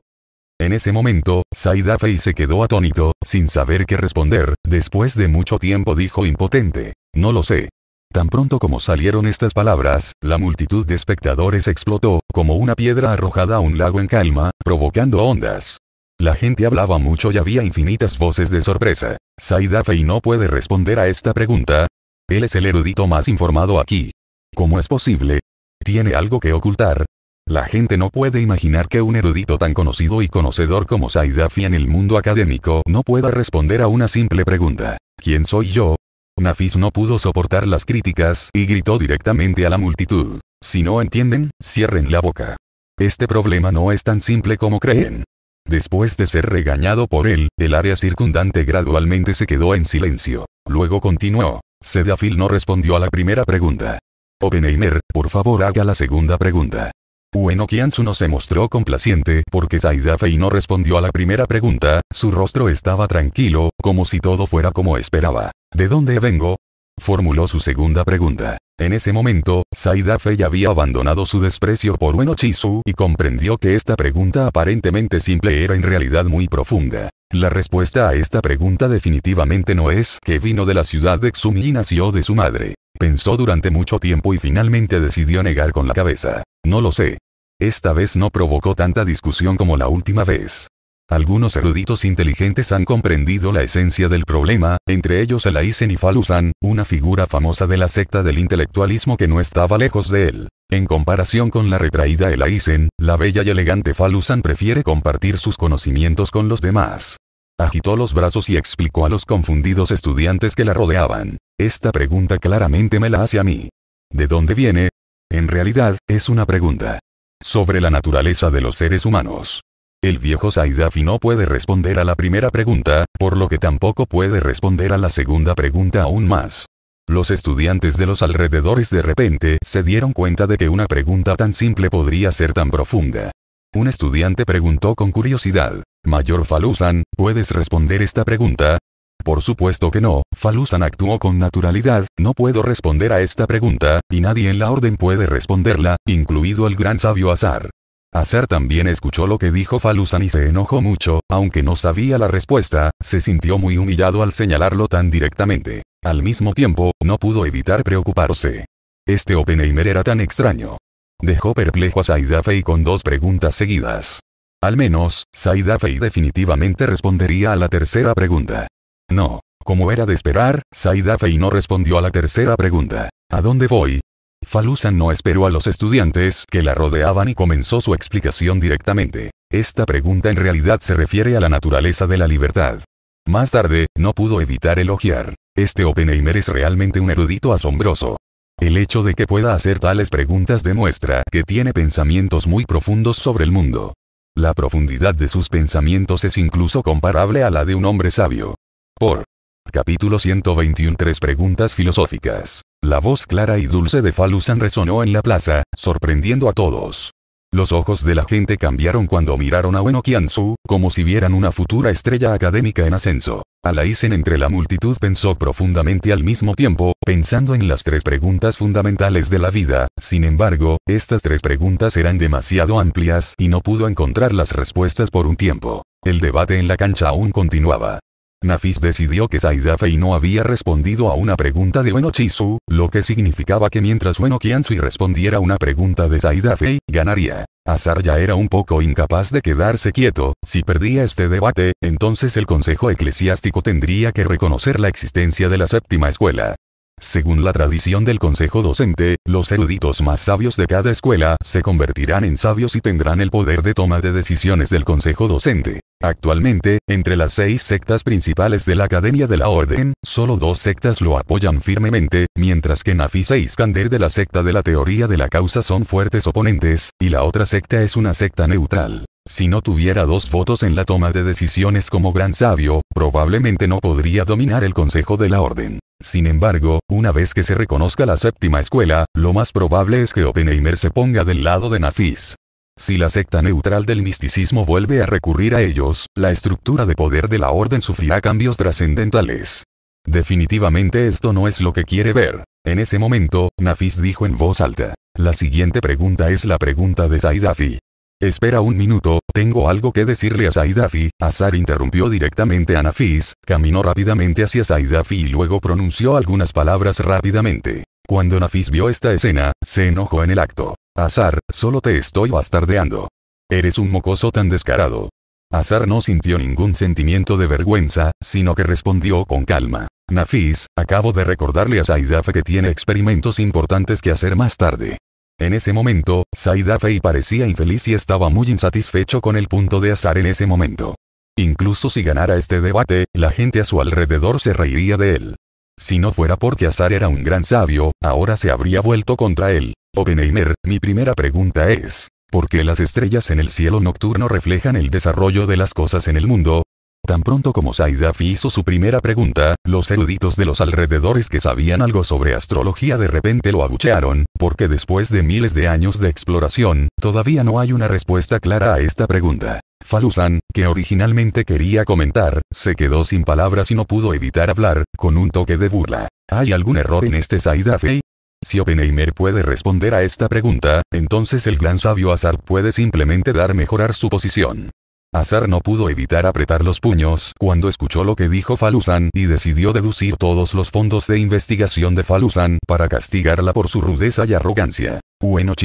En ese momento, Saidafei se quedó atónito, sin saber qué responder, después de mucho tiempo dijo impotente. No lo sé. Tan pronto como salieron estas palabras, la multitud de espectadores explotó, como una piedra arrojada a un lago en calma, provocando ondas. La gente hablaba mucho y había infinitas voces de sorpresa. Saidafei no puede responder a esta pregunta, él es el erudito más informado aquí. ¿Cómo es posible? ¿Tiene algo que ocultar? La gente no puede imaginar que un erudito tan conocido y conocedor como Saidafi en el mundo académico no pueda responder a una simple pregunta. ¿Quién soy yo? Nafis no pudo soportar las críticas y gritó directamente a la multitud. Si no entienden, cierren la boca. Este problema no es tan simple como creen. Después de ser regañado por él, el área circundante gradualmente se quedó en silencio. Luego continuó. Sedafil no respondió a la primera pregunta. Oppenheimer, por favor haga la segunda pregunta. Ueno no se mostró complaciente porque Saidafei no respondió a la primera pregunta, su rostro estaba tranquilo, como si todo fuera como esperaba. ¿De dónde vengo? Formuló su segunda pregunta. En ese momento, Saidafei había abandonado su desprecio por Ueno Chisu y comprendió que esta pregunta aparentemente simple era en realidad muy profunda. La respuesta a esta pregunta definitivamente no es que vino de la ciudad de Xumi y nació de su madre. Pensó durante mucho tiempo y finalmente decidió negar con la cabeza. No lo sé. Esta vez no provocó tanta discusión como la última vez. Algunos eruditos inteligentes han comprendido la esencia del problema, entre ellos Alaisen y Falusan, una figura famosa de la secta del intelectualismo que no estaba lejos de él. En comparación con la retraída Elaisen, la bella y elegante Falusan prefiere compartir sus conocimientos con los demás. Agitó los brazos y explicó a los confundidos estudiantes que la rodeaban. Esta pregunta claramente me la hace a mí. ¿De dónde viene? En realidad, es una pregunta. Sobre la naturaleza de los seres humanos. El viejo Saidafi no puede responder a la primera pregunta, por lo que tampoco puede responder a la segunda pregunta aún más. Los estudiantes de los alrededores de repente se dieron cuenta de que una pregunta tan simple podría ser tan profunda. Un estudiante preguntó con curiosidad. Mayor Falusan, ¿puedes responder esta pregunta? Por supuesto que no, Falusan actuó con naturalidad, no puedo responder a esta pregunta, y nadie en la orden puede responderla, incluido el gran sabio Azar. Azar también escuchó lo que dijo Falusan y se enojó mucho, aunque no sabía la respuesta, se sintió muy humillado al señalarlo tan directamente. Al mismo tiempo, no pudo evitar preocuparse. Este Oppenheimer era tan extraño dejó perplejo a Saidafe con dos preguntas seguidas. Al menos, Saidafe definitivamente respondería a la tercera pregunta. No. Como era de esperar, Saidafe no respondió a la tercera pregunta. ¿A dónde voy? Falusan no esperó a los estudiantes que la rodeaban y comenzó su explicación directamente. Esta pregunta en realidad se refiere a la naturaleza de la libertad. Más tarde, no pudo evitar elogiar. Este Oppenheimer es realmente un erudito asombroso. El hecho de que pueda hacer tales preguntas demuestra que tiene pensamientos muy profundos sobre el mundo. La profundidad de sus pensamientos es incluso comparable a la de un hombre sabio. Por capítulo 121 Tres preguntas filosóficas. La voz clara y dulce de Falusan resonó en la plaza, sorprendiendo a todos. Los ojos de la gente cambiaron cuando miraron a Ueno Kiansu, como si vieran una futura estrella académica en ascenso. Alaisen entre la multitud pensó profundamente al mismo tiempo, pensando en las tres preguntas fundamentales de la vida, sin embargo, estas tres preguntas eran demasiado amplias y no pudo encontrar las respuestas por un tiempo. El debate en la cancha aún continuaba. Nafis decidió que Saidafei no había respondido a una pregunta de Ueno Chisu, lo que significaba que mientras Ueno Kiansui respondiera una pregunta de Saidafei, ganaría. Azar ya era un poco incapaz de quedarse quieto, si perdía este debate, entonces el Consejo Eclesiástico tendría que reconocer la existencia de la séptima escuela. Según la tradición del consejo docente, los eruditos más sabios de cada escuela se convertirán en sabios y tendrán el poder de toma de decisiones del consejo docente. Actualmente, entre las seis sectas principales de la Academia de la Orden, solo dos sectas lo apoyan firmemente, mientras que Nafisa y Iskander de la secta de la teoría de la causa son fuertes oponentes, y la otra secta es una secta neutral. Si no tuviera dos votos en la toma de decisiones como gran sabio, probablemente no podría dominar el consejo de la orden. Sin embargo, una vez que se reconozca la séptima escuela, lo más probable es que Oppenheimer se ponga del lado de Nafis. Si la secta neutral del misticismo vuelve a recurrir a ellos, la estructura de poder de la orden sufrirá cambios trascendentales. Definitivamente esto no es lo que quiere ver. En ese momento, Nafis dijo en voz alta. La siguiente pregunta es la pregunta de Zaidafi. Espera un minuto, tengo algo que decirle a Saidafi. Azar interrumpió directamente a Nafis, caminó rápidamente hacia Saidafi y luego pronunció algunas palabras rápidamente. Cuando Nafis vio esta escena, se enojó en el acto. Azar, solo te estoy bastardeando. Eres un mocoso tan descarado. Azar no sintió ningún sentimiento de vergüenza, sino que respondió con calma. Nafis, acabo de recordarle a Zaidafi que tiene experimentos importantes que hacer más tarde. En ese momento, Saida parecía infeliz y estaba muy insatisfecho con el punto de azar en ese momento. Incluso si ganara este debate, la gente a su alrededor se reiría de él. Si no fuera porque Azar era un gran sabio, ahora se habría vuelto contra él. Oppenheimer, mi primera pregunta es, ¿por qué las estrellas en el cielo nocturno reflejan el desarrollo de las cosas en el mundo? Tan pronto como Saidafi hizo su primera pregunta, los eruditos de los alrededores que sabían algo sobre astrología de repente lo abuchearon, porque después de miles de años de exploración, todavía no hay una respuesta clara a esta pregunta. Falusan, que originalmente quería comentar, se quedó sin palabras y no pudo evitar hablar, con un toque de burla. ¿Hay algún error en este Saidafi? Eh? Si Oppenheimer puede responder a esta pregunta, entonces el gran sabio Azar puede simplemente dar mejorar su posición. Azar no pudo evitar apretar los puños cuando escuchó lo que dijo Falusan y decidió deducir todos los fondos de investigación de Falusan para castigarla por su rudeza y arrogancia.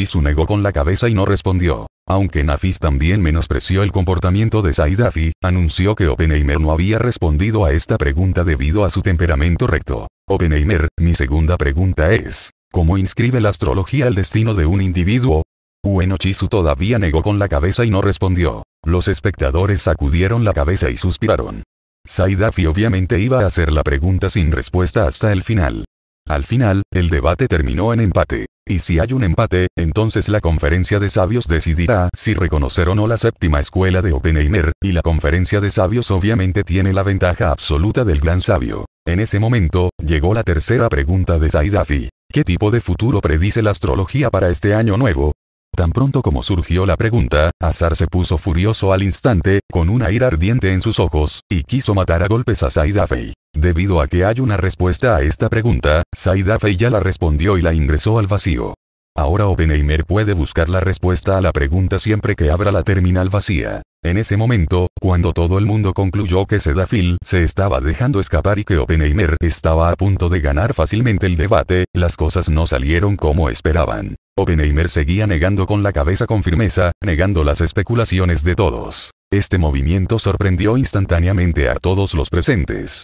su negó con la cabeza y no respondió. Aunque Nafis también menospreció el comportamiento de Saidafi, anunció que Oppenheimer no había respondido a esta pregunta debido a su temperamento recto. Oppenheimer, mi segunda pregunta es, ¿cómo inscribe la astrología el destino de un individuo? Ueno Chisu todavía negó con la cabeza y no respondió. Los espectadores sacudieron la cabeza y suspiraron. Saidafi obviamente iba a hacer la pregunta sin respuesta hasta el final. Al final, el debate terminó en empate. Y si hay un empate, entonces la conferencia de sabios decidirá si reconocer o no la séptima escuela de Oppenheimer, y la conferencia de sabios obviamente tiene la ventaja absoluta del gran sabio. En ese momento, llegó la tercera pregunta de Saidafi. ¿Qué tipo de futuro predice la astrología para este año nuevo? Tan pronto como surgió la pregunta, Azar se puso furioso al instante, con una ira ardiente en sus ojos, y quiso matar a golpes a Saidafei. Debido a que hay una respuesta a esta pregunta, Saidafei ya la respondió y la ingresó al vacío. Ahora Oppenheimer puede buscar la respuesta a la pregunta siempre que abra la terminal vacía. En ese momento, cuando todo el mundo concluyó que Sedafil se estaba dejando escapar y que Oppenheimer estaba a punto de ganar fácilmente el debate, las cosas no salieron como esperaban. Oppenheimer seguía negando con la cabeza con firmeza, negando las especulaciones de todos. Este movimiento sorprendió instantáneamente a todos los presentes.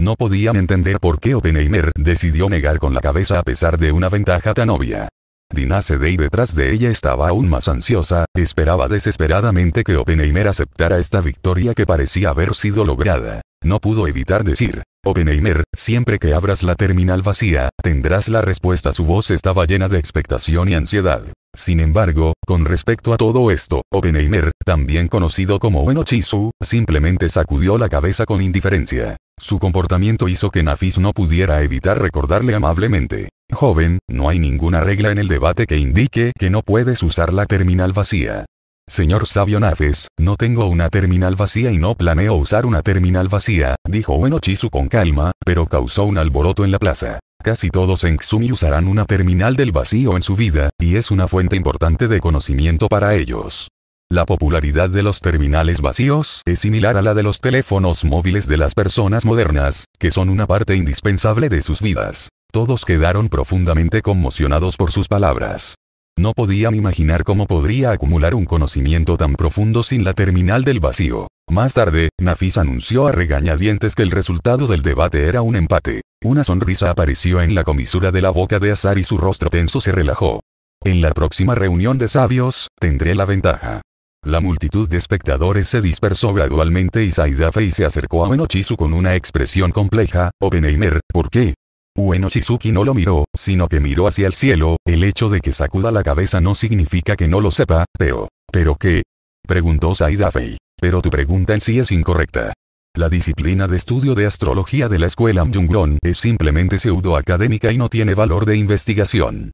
No podían entender por qué Oppenheimer decidió negar con la cabeza a pesar de una ventaja tan obvia. Dina y detrás de ella estaba aún más ansiosa, esperaba desesperadamente que Oppenheimer aceptara esta victoria que parecía haber sido lograda. No pudo evitar decir, Oppenheimer, siempre que abras la terminal vacía, tendrás la respuesta. Su voz estaba llena de expectación y ansiedad. Sin embargo, con respecto a todo esto, Oppenheimer, también conocido como Chisu, simplemente sacudió la cabeza con indiferencia. Su comportamiento hizo que Nafis no pudiera evitar recordarle amablemente. Joven, no hay ninguna regla en el debate que indique que no puedes usar la terminal vacía. Señor sabio Nafes, no tengo una terminal vacía y no planeo usar una terminal vacía, dijo Uenochisu con calma, pero causó un alboroto en la plaza. Casi todos en Xumi usarán una terminal del vacío en su vida, y es una fuente importante de conocimiento para ellos. La popularidad de los terminales vacíos es similar a la de los teléfonos móviles de las personas modernas, que son una parte indispensable de sus vidas. Todos quedaron profundamente conmocionados por sus palabras. No podían imaginar cómo podría acumular un conocimiento tan profundo sin la terminal del vacío. Más tarde, Nafis anunció a regañadientes que el resultado del debate era un empate. Una sonrisa apareció en la comisura de la boca de Azar y su rostro tenso se relajó. En la próxima reunión de sabios, tendré la ventaja. La multitud de espectadores se dispersó gradualmente y Saidafei se acercó a Enochizu con una expresión compleja, Oppenheimer, oh, ¿por qué? Ueno Shizuki no lo miró, sino que miró hacia el cielo, el hecho de que sacuda la cabeza no significa que no lo sepa, pero... ¿Pero qué? Preguntó Saidafei. Pero tu pregunta en sí es incorrecta. La disciplina de estudio de astrología de la escuela Mjungron es simplemente pseudoacadémica y no tiene valor de investigación.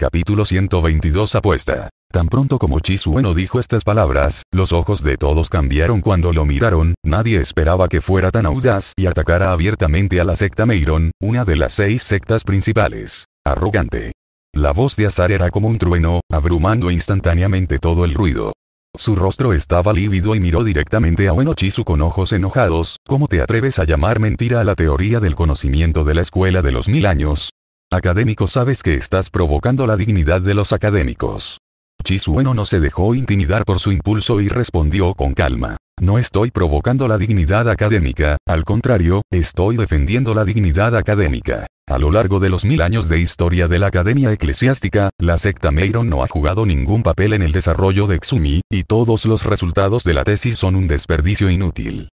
Capítulo 122 Apuesta. Tan pronto como no dijo estas palabras, los ojos de todos cambiaron cuando lo miraron, nadie esperaba que fuera tan audaz y atacara abiertamente a la secta Meiron, una de las seis sectas principales. Arrogante. La voz de Azar era como un trueno, abrumando instantáneamente todo el ruido. Su rostro estaba lívido y miró directamente a Chisu con ojos enojados, ¿cómo te atreves a llamar mentira a la teoría del conocimiento de la escuela de los mil años? Académico sabes que estás provocando la dignidad de los académicos. Chisueno no se dejó intimidar por su impulso y respondió con calma. No estoy provocando la dignidad académica, al contrario, estoy defendiendo la dignidad académica. A lo largo de los mil años de historia de la academia eclesiástica, la secta Meiron no ha jugado ningún papel en el desarrollo de Exumi, y todos los resultados de la tesis son un desperdicio inútil.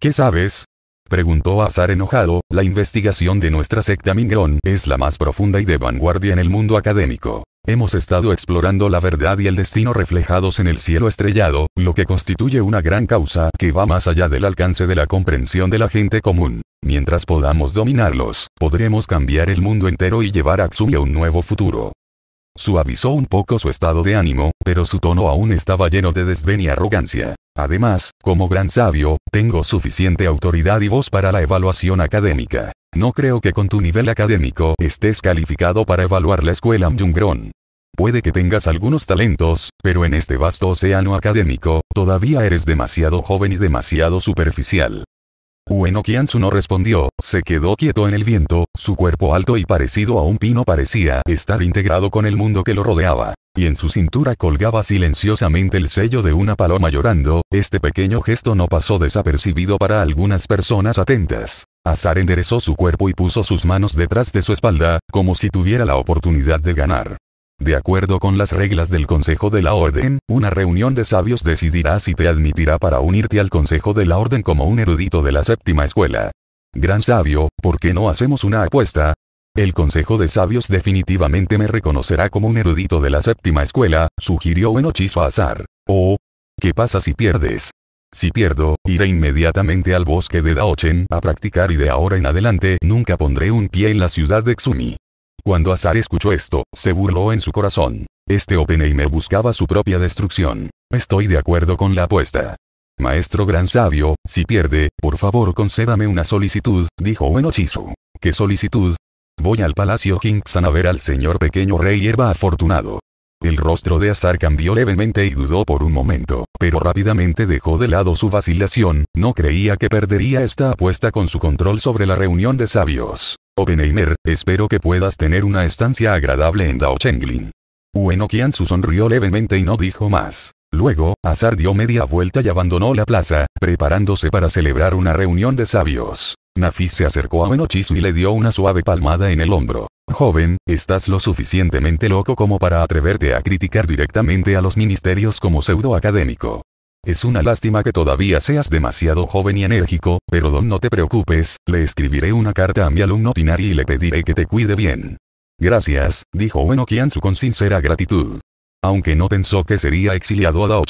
¿Qué sabes? Preguntó Azar enojado, la investigación de nuestra secta Mingron es la más profunda y de vanguardia en el mundo académico. Hemos estado explorando la verdad y el destino reflejados en el cielo estrellado, lo que constituye una gran causa que va más allá del alcance de la comprensión de la gente común. Mientras podamos dominarlos, podremos cambiar el mundo entero y llevar a xumi a un nuevo futuro. Suavizó un poco su estado de ánimo, pero su tono aún estaba lleno de desdén y arrogancia. Además, como gran sabio, tengo suficiente autoridad y voz para la evaluación académica. No creo que con tu nivel académico estés calificado para evaluar la escuela Mjungron. Puede que tengas algunos talentos, pero en este vasto océano académico, todavía eres demasiado joven y demasiado superficial. Ueno no respondió, se quedó quieto en el viento, su cuerpo alto y parecido a un pino parecía estar integrado con el mundo que lo rodeaba. Y en su cintura colgaba silenciosamente el sello de una paloma llorando, este pequeño gesto no pasó desapercibido para algunas personas atentas. Azar enderezó su cuerpo y puso sus manos detrás de su espalda, como si tuviera la oportunidad de ganar. De acuerdo con las reglas del Consejo de la Orden, una reunión de sabios decidirá si te admitirá para unirte al Consejo de la Orden como un erudito de la séptima escuela. Gran sabio, ¿por qué no hacemos una apuesta? El Consejo de Sabios definitivamente me reconocerá como un erudito de la séptima escuela, sugirió Enochizo Azar. Oh, ¿qué pasa si pierdes? Si pierdo, iré inmediatamente al bosque de Daochen a practicar y de ahora en adelante nunca pondré un pie en la ciudad de Xumi. Cuando Azar escuchó esto, se burló en su corazón. Este Oppenheimer buscaba su propia destrucción. Estoy de acuerdo con la apuesta. Maestro gran sabio, si pierde, por favor concédame una solicitud, dijo Uenochisu. ¿Qué solicitud? Voy al Palacio Kingston a ver al señor pequeño rey herba afortunado. El rostro de Azar cambió levemente y dudó por un momento, pero rápidamente dejó de lado su vacilación, no creía que perdería esta apuesta con su control sobre la reunión de sabios. Oppenheimer, espero que puedas tener una estancia agradable en Daochenglin. Chenglin. Ueno sonrió levemente y no dijo más. Luego, Azar dio media vuelta y abandonó la plaza, preparándose para celebrar una reunión de sabios. Nafis se acercó a Chisu y le dio una suave palmada en el hombro. Joven, estás lo suficientemente loco como para atreverte a criticar directamente a los ministerios como pseudoacadémico. Es una lástima que todavía seas demasiado joven y enérgico, pero Don no te preocupes, le escribiré una carta a mi alumno Tinari y le pediré que te cuide bien. Gracias, dijo Kiansu con sincera gratitud. Aunque no pensó que sería exiliado a Dao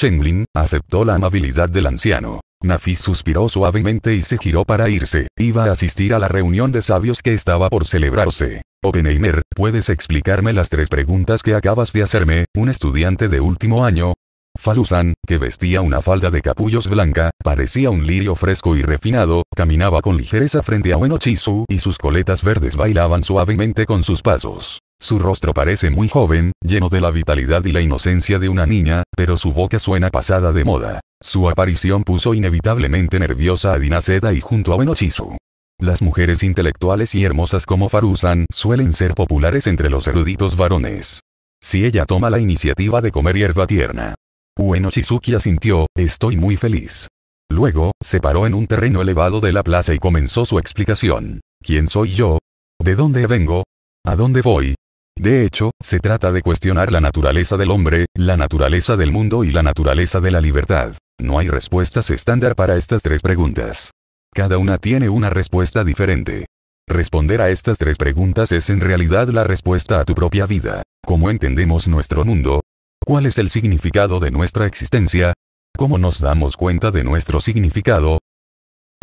aceptó la amabilidad del anciano. Nafis suspiró suavemente y se giró para irse. Iba a asistir a la reunión de sabios que estaba por celebrarse. Openheimer, ¿puedes explicarme las tres preguntas que acabas de hacerme, un estudiante de último año? Falusan, que vestía una falda de capullos blanca, parecía un lirio fresco y refinado, caminaba con ligereza frente a Wenochisu y sus coletas verdes bailaban suavemente con sus pasos. Su rostro parece muy joven, lleno de la vitalidad y la inocencia de una niña, pero su boca suena pasada de moda. Su aparición puso inevitablemente nerviosa a Dinaseda y junto a Enochizu. Las mujeres intelectuales y hermosas como Farusan suelen ser populares entre los eruditos varones. Si ella toma la iniciativa de comer hierba tierna. Ueno asintió, estoy muy feliz. Luego, se paró en un terreno elevado de la plaza y comenzó su explicación. ¿Quién soy yo? ¿De dónde vengo? ¿A dónde voy? De hecho, se trata de cuestionar la naturaleza del hombre, la naturaleza del mundo y la naturaleza de la libertad. No hay respuestas estándar para estas tres preguntas. Cada una tiene una respuesta diferente. Responder a estas tres preguntas es en realidad la respuesta a tu propia vida. ¿Cómo entendemos nuestro mundo? ¿Cuál es el significado de nuestra existencia? ¿Cómo nos damos cuenta de nuestro significado?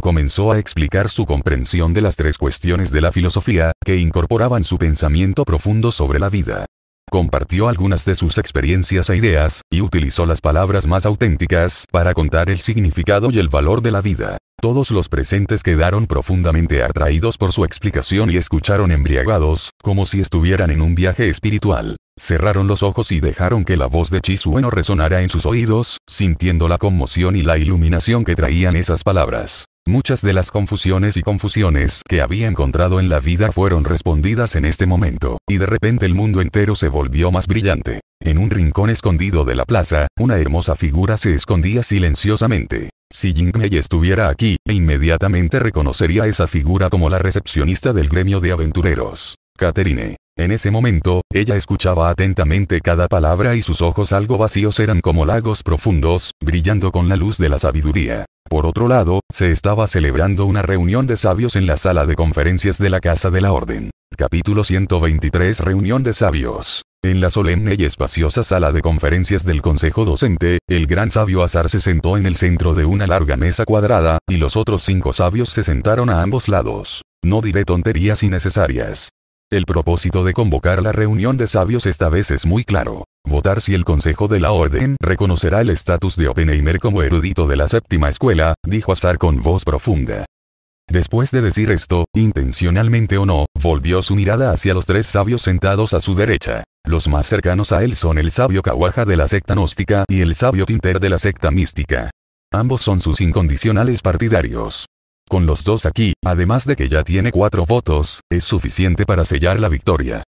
comenzó a explicar su comprensión de las tres cuestiones de la filosofía, que incorporaban su pensamiento profundo sobre la vida. Compartió algunas de sus experiencias e ideas, y utilizó las palabras más auténticas para contar el significado y el valor de la vida. Todos los presentes quedaron profundamente atraídos por su explicación y escucharon embriagados, como si estuvieran en un viaje espiritual. Cerraron los ojos y dejaron que la voz de Chisueno resonara en sus oídos, sintiendo la conmoción y la iluminación que traían esas palabras. Muchas de las confusiones y confusiones que había encontrado en la vida fueron respondidas en este momento, y de repente el mundo entero se volvió más brillante. En un rincón escondido de la plaza, una hermosa figura se escondía silenciosamente. Si Jingmei estuviera aquí, inmediatamente reconocería esa figura como la recepcionista del gremio de aventureros. Caterine. En ese momento, ella escuchaba atentamente cada palabra y sus ojos algo vacíos eran como lagos profundos, brillando con la luz de la sabiduría. Por otro lado, se estaba celebrando una reunión de sabios en la sala de conferencias de la Casa de la Orden. Capítulo 123 Reunión de sabios. En la solemne y espaciosa sala de conferencias del Consejo Docente, el gran sabio Azar se sentó en el centro de una larga mesa cuadrada, y los otros cinco sabios se sentaron a ambos lados. No diré tonterías innecesarias. El propósito de convocar la reunión de sabios esta vez es muy claro. Votar si el Consejo de la Orden reconocerá el estatus de Oppenheimer como erudito de la séptima escuela, dijo Azar con voz profunda. Después de decir esto, intencionalmente o no, volvió su mirada hacia los tres sabios sentados a su derecha. Los más cercanos a él son el sabio Kawaja de la secta gnóstica y el sabio Tinter de la secta mística. Ambos son sus incondicionales partidarios. Con los dos aquí, además de que ya tiene cuatro votos, es suficiente para sellar la victoria.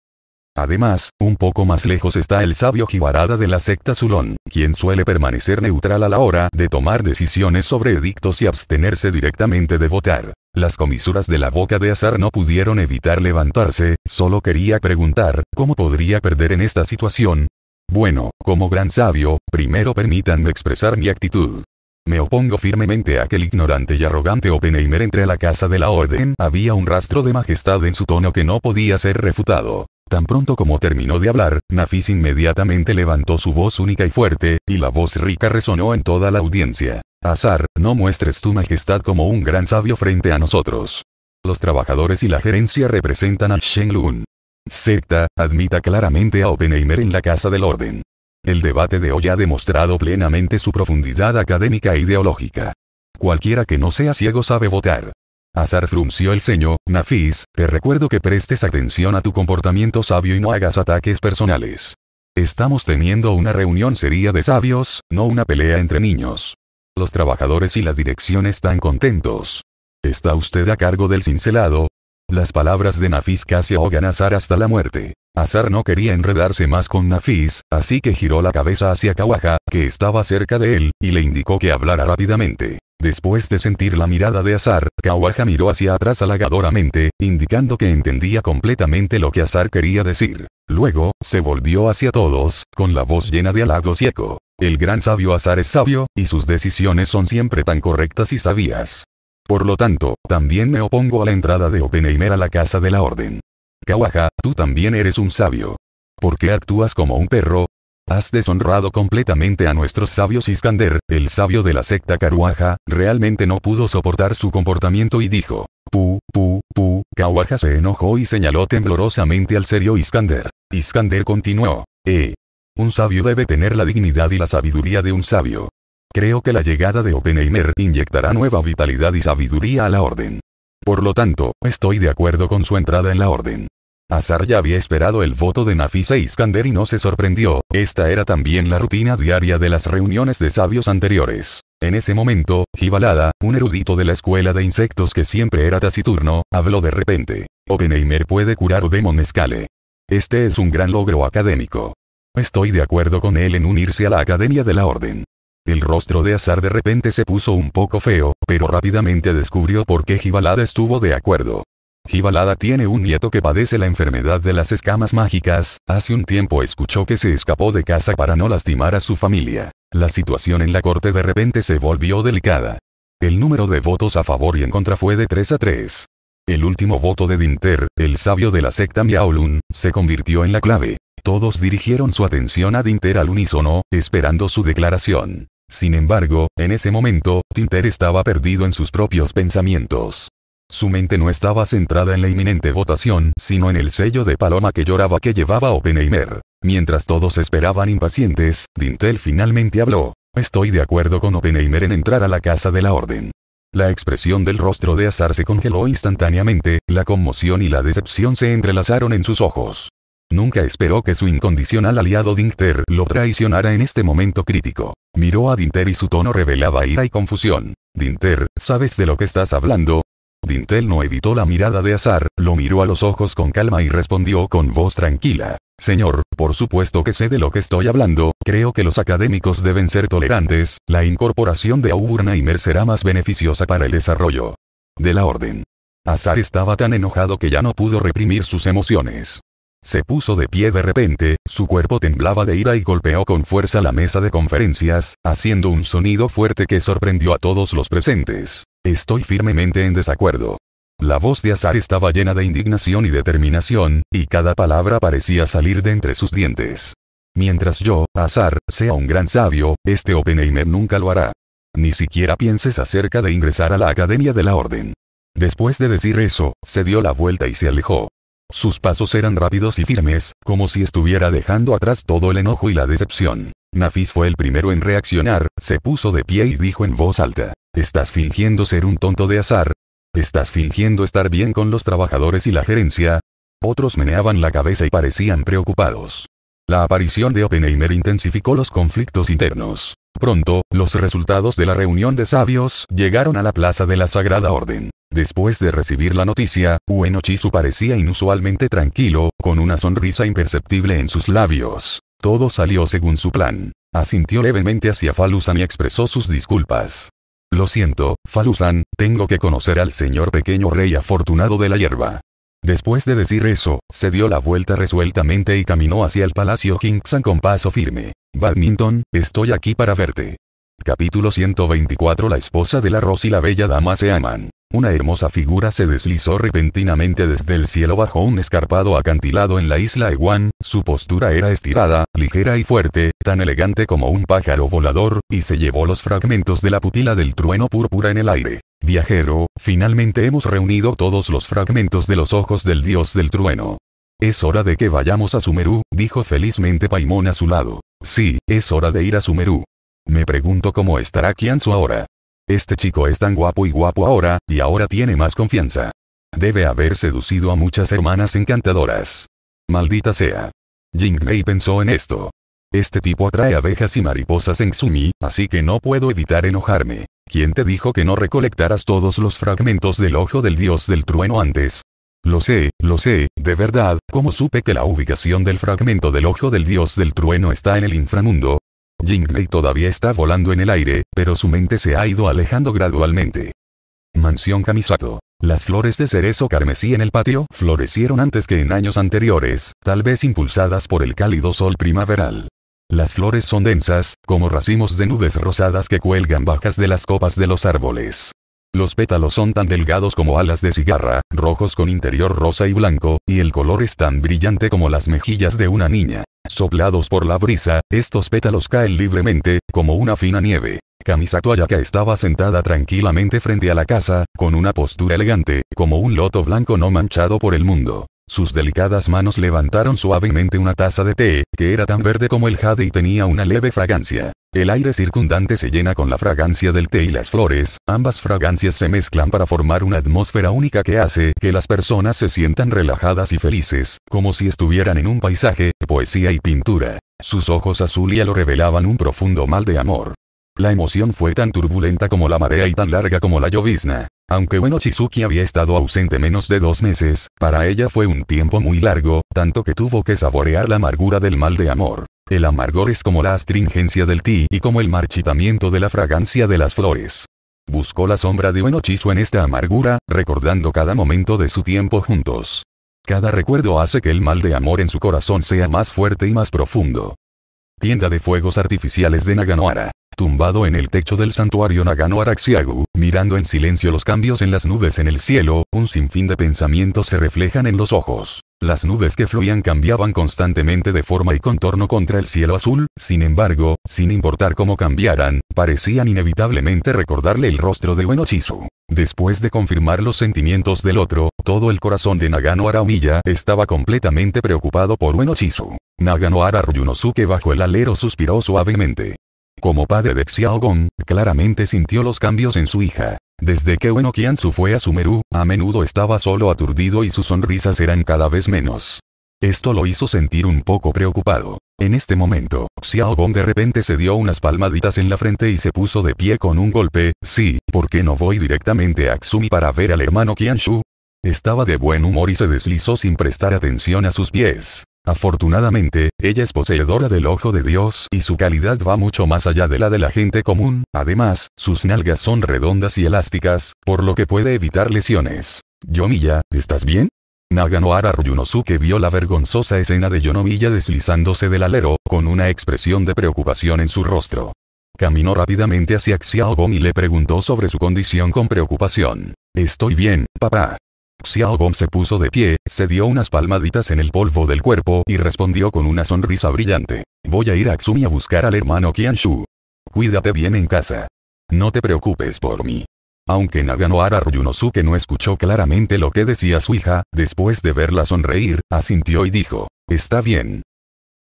Además, un poco más lejos está el sabio Jibarada de la secta Zulón, quien suele permanecer neutral a la hora de tomar decisiones sobre edictos y abstenerse directamente de votar. Las comisuras de la boca de azar no pudieron evitar levantarse, solo quería preguntar, ¿cómo podría perder en esta situación? Bueno, como gran sabio, primero permítanme expresar mi actitud. Me opongo firmemente a que el ignorante y arrogante Oppenheimer entre a la casa de la orden. Había un rastro de majestad en su tono que no podía ser refutado. Tan pronto como terminó de hablar, Nafis inmediatamente levantó su voz única y fuerte, y la voz rica resonó en toda la audiencia. Azar, no muestres tu majestad como un gran sabio frente a nosotros. Los trabajadores y la gerencia representan a Lun. Secta, admita claramente a Oppenheimer en la Casa del Orden. El debate de hoy ha demostrado plenamente su profundidad académica e ideológica. Cualquiera que no sea ciego sabe votar. Azar frunció el ceño, Nafis, te recuerdo que prestes atención a tu comportamiento sabio y no hagas ataques personales. Estamos teniendo una reunión seria de sabios, no una pelea entre niños. Los trabajadores y la dirección están contentos. Está usted a cargo del cincelado, las palabras de Nafis casi ahogan a Azar hasta la muerte. Azar no quería enredarse más con Nafis, así que giró la cabeza hacia Kawaja, que estaba cerca de él, y le indicó que hablara rápidamente. Después de sentir la mirada de Azar, Kawaja miró hacia atrás halagadoramente, indicando que entendía completamente lo que Azar quería decir. Luego, se volvió hacia todos, con la voz llena de halagos y eco. El gran sabio Azar es sabio, y sus decisiones son siempre tan correctas y sabias. Por lo tanto, también me opongo a la entrada de Oppenheimer a la casa de la orden. Kawaja, tú también eres un sabio. ¿Por qué actúas como un perro? Has deshonrado completamente a nuestros sabios Iskander, el sabio de la secta Karuaja, realmente no pudo soportar su comportamiento y dijo, pu, pu, pu, Kawaja se enojó y señaló temblorosamente al serio Iskander. Iskander continuó, eh. Un sabio debe tener la dignidad y la sabiduría de un sabio. Creo que la llegada de Oppenheimer inyectará nueva vitalidad y sabiduría a la orden. Por lo tanto, estoy de acuerdo con su entrada en la orden. Azar ya había esperado el voto de Nafisa Iskander y no se sorprendió, esta era también la rutina diaria de las reuniones de sabios anteriores. En ese momento, Jibalada, un erudito de la escuela de insectos que siempre era taciturno, habló de repente. Oppenheimer puede curar Demon Este es un gran logro académico. Estoy de acuerdo con él en unirse a la Academia de la Orden. El rostro de Azar de repente se puso un poco feo, pero rápidamente descubrió por qué Jibalada estuvo de acuerdo. Jibalada tiene un nieto que padece la enfermedad de las escamas mágicas, hace un tiempo escuchó que se escapó de casa para no lastimar a su familia. La situación en la corte de repente se volvió delicada. El número de votos a favor y en contra fue de 3 a 3. El último voto de Dinter, el sabio de la secta Miaolun, se convirtió en la clave. Todos dirigieron su atención a Dinter al unísono, esperando su declaración. Sin embargo, en ese momento, Dinter estaba perdido en sus propios pensamientos. Su mente no estaba centrada en la inminente votación, sino en el sello de paloma que lloraba que llevaba Oppenheimer. Mientras todos esperaban impacientes, Dintel finalmente habló. Estoy de acuerdo con Oppenheimer en entrar a la casa de la orden. La expresión del rostro de Azar se congeló instantáneamente, la conmoción y la decepción se entrelazaron en sus ojos. Nunca esperó que su incondicional aliado Dinter lo traicionara en este momento crítico. Miró a Dinter y su tono revelaba ira y confusión. Dinter, ¿sabes de lo que estás hablando? Dintel no evitó la mirada de Azar, lo miró a los ojos con calma y respondió con voz tranquila. Señor, por supuesto que sé de lo que estoy hablando, creo que los académicos deben ser tolerantes, la incorporación de Auburnheimer será más beneficiosa para el desarrollo de la orden. Azar estaba tan enojado que ya no pudo reprimir sus emociones. Se puso de pie de repente, su cuerpo temblaba de ira y golpeó con fuerza la mesa de conferencias, haciendo un sonido fuerte que sorprendió a todos los presentes. Estoy firmemente en desacuerdo. La voz de Azar estaba llena de indignación y determinación, y cada palabra parecía salir de entre sus dientes. Mientras yo, Azar, sea un gran sabio, este Oppenheimer nunca lo hará. Ni siquiera pienses acerca de ingresar a la Academia de la Orden. Después de decir eso, se dio la vuelta y se alejó. Sus pasos eran rápidos y firmes, como si estuviera dejando atrás todo el enojo y la decepción. Nafis fue el primero en reaccionar, se puso de pie y dijo en voz alta, ¿estás fingiendo ser un tonto de azar? ¿Estás fingiendo estar bien con los trabajadores y la gerencia? Otros meneaban la cabeza y parecían preocupados. La aparición de Oppenheimer intensificó los conflictos internos. Pronto, los resultados de la reunión de sabios llegaron a la plaza de la Sagrada Orden. Después de recibir la noticia, Chisu parecía inusualmente tranquilo, con una sonrisa imperceptible en sus labios. Todo salió según su plan. Asintió levemente hacia Falusan y expresó sus disculpas. Lo siento, Falusan, tengo que conocer al señor pequeño rey afortunado de la hierba. Después de decir eso, se dio la vuelta resueltamente y caminó hacia el Palacio Kingston con paso firme. Badminton, estoy aquí para verte. Capítulo 124 La esposa de la Rosa y la bella dama se aman. Una hermosa figura se deslizó repentinamente desde el cielo bajo un escarpado acantilado en la isla Ewan, su postura era estirada, ligera y fuerte, tan elegante como un pájaro volador, y se llevó los fragmentos de la pupila del trueno púrpura en el aire. Viajero, finalmente hemos reunido todos los fragmentos de los ojos del dios del trueno. Es hora de que vayamos a Sumerú, dijo felizmente Paimón a su lado. Sí, es hora de ir a Sumerú. Me pregunto cómo estará Kianzu ahora. Este chico es tan guapo y guapo ahora, y ahora tiene más confianza. Debe haber seducido a muchas hermanas encantadoras. Maldita sea. Mei pensó en esto. Este tipo atrae abejas y mariposas en Xumi, así que no puedo evitar enojarme. ¿Quién te dijo que no recolectaras todos los fragmentos del ojo del dios del trueno antes? Lo sé, lo sé, de verdad, ¿cómo supe que la ubicación del fragmento del ojo del dios del trueno está en el inframundo? Jingley todavía está volando en el aire, pero su mente se ha ido alejando gradualmente. Mansión Kamisato. Las flores de cerezo carmesí en el patio florecieron antes que en años anteriores, tal vez impulsadas por el cálido sol primaveral. Las flores son densas, como racimos de nubes rosadas que cuelgan bajas de las copas de los árboles. Los pétalos son tan delgados como alas de cigarra, rojos con interior rosa y blanco, y el color es tan brillante como las mejillas de una niña. Soplados por la brisa, estos pétalos caen libremente, como una fina nieve. Camisa Ayaka estaba sentada tranquilamente frente a la casa, con una postura elegante, como un loto blanco no manchado por el mundo. Sus delicadas manos levantaron suavemente una taza de té, que era tan verde como el jade y tenía una leve fragancia. El aire circundante se llena con la fragancia del té y las flores, ambas fragancias se mezclan para formar una atmósfera única que hace que las personas se sientan relajadas y felices, como si estuvieran en un paisaje, poesía y pintura. Sus ojos azul ya lo revelaban un profundo mal de amor. La emoción fue tan turbulenta como la marea y tan larga como la llovizna. Aunque bueno Chizuki había estado ausente menos de dos meses, para ella fue un tiempo muy largo, tanto que tuvo que saborear la amargura del mal de amor. El amargor es como la astringencia del ti y como el marchitamiento de la fragancia de las flores. Buscó la sombra de un hechizo en esta amargura, recordando cada momento de su tiempo juntos. Cada recuerdo hace que el mal de amor en su corazón sea más fuerte y más profundo. Tienda de fuegos artificiales de Naganoara. Tumbado en el techo del santuario naganoara Xiagu, mirando en silencio los cambios en las nubes en el cielo, un sinfín de pensamientos se reflejan en los ojos. Las nubes que fluían cambiaban constantemente de forma y contorno contra el cielo azul, sin embargo, sin importar cómo cambiaran, parecían inevitablemente recordarle el rostro de Uenochisu. Después de confirmar los sentimientos del otro, todo el corazón de Nagano Araumilla estaba completamente preocupado por Uenochisu. Nagano Ryunosuke bajo el alero suspiró suavemente. Como padre de Xiaogong, claramente sintió los cambios en su hija. Desde que Ueno Qianzu fue a Sumeru, a menudo estaba solo aturdido y sus sonrisas eran cada vez menos. Esto lo hizo sentir un poco preocupado. En este momento, Xiaogong de repente se dio unas palmaditas en la frente y se puso de pie con un golpe, sí, ¿por qué no voy directamente a Xumi para ver al hermano Qianshu? Estaba de buen humor y se deslizó sin prestar atención a sus pies. Afortunadamente, ella es poseedora del ojo de Dios y su calidad va mucho más allá de la de la gente común, además, sus nalgas son redondas y elásticas, por lo que puede evitar lesiones. Yomiya, ¿estás bien? Naganoara Ryunosuke vio la vergonzosa escena de Yonomiya deslizándose del alero, con una expresión de preocupación en su rostro. Caminó rápidamente hacia Xiaogon y le preguntó sobre su condición con preocupación. Estoy bien, papá. Xiao Gong se puso de pie, se dio unas palmaditas en el polvo del cuerpo y respondió con una sonrisa brillante. Voy a ir a Xumi a buscar al hermano Qianshu. Cuídate bien en casa. No te preocupes por mí. Aunque Naganoara Ryunosuke no escuchó claramente lo que decía su hija, después de verla sonreír, asintió y dijo, está bien.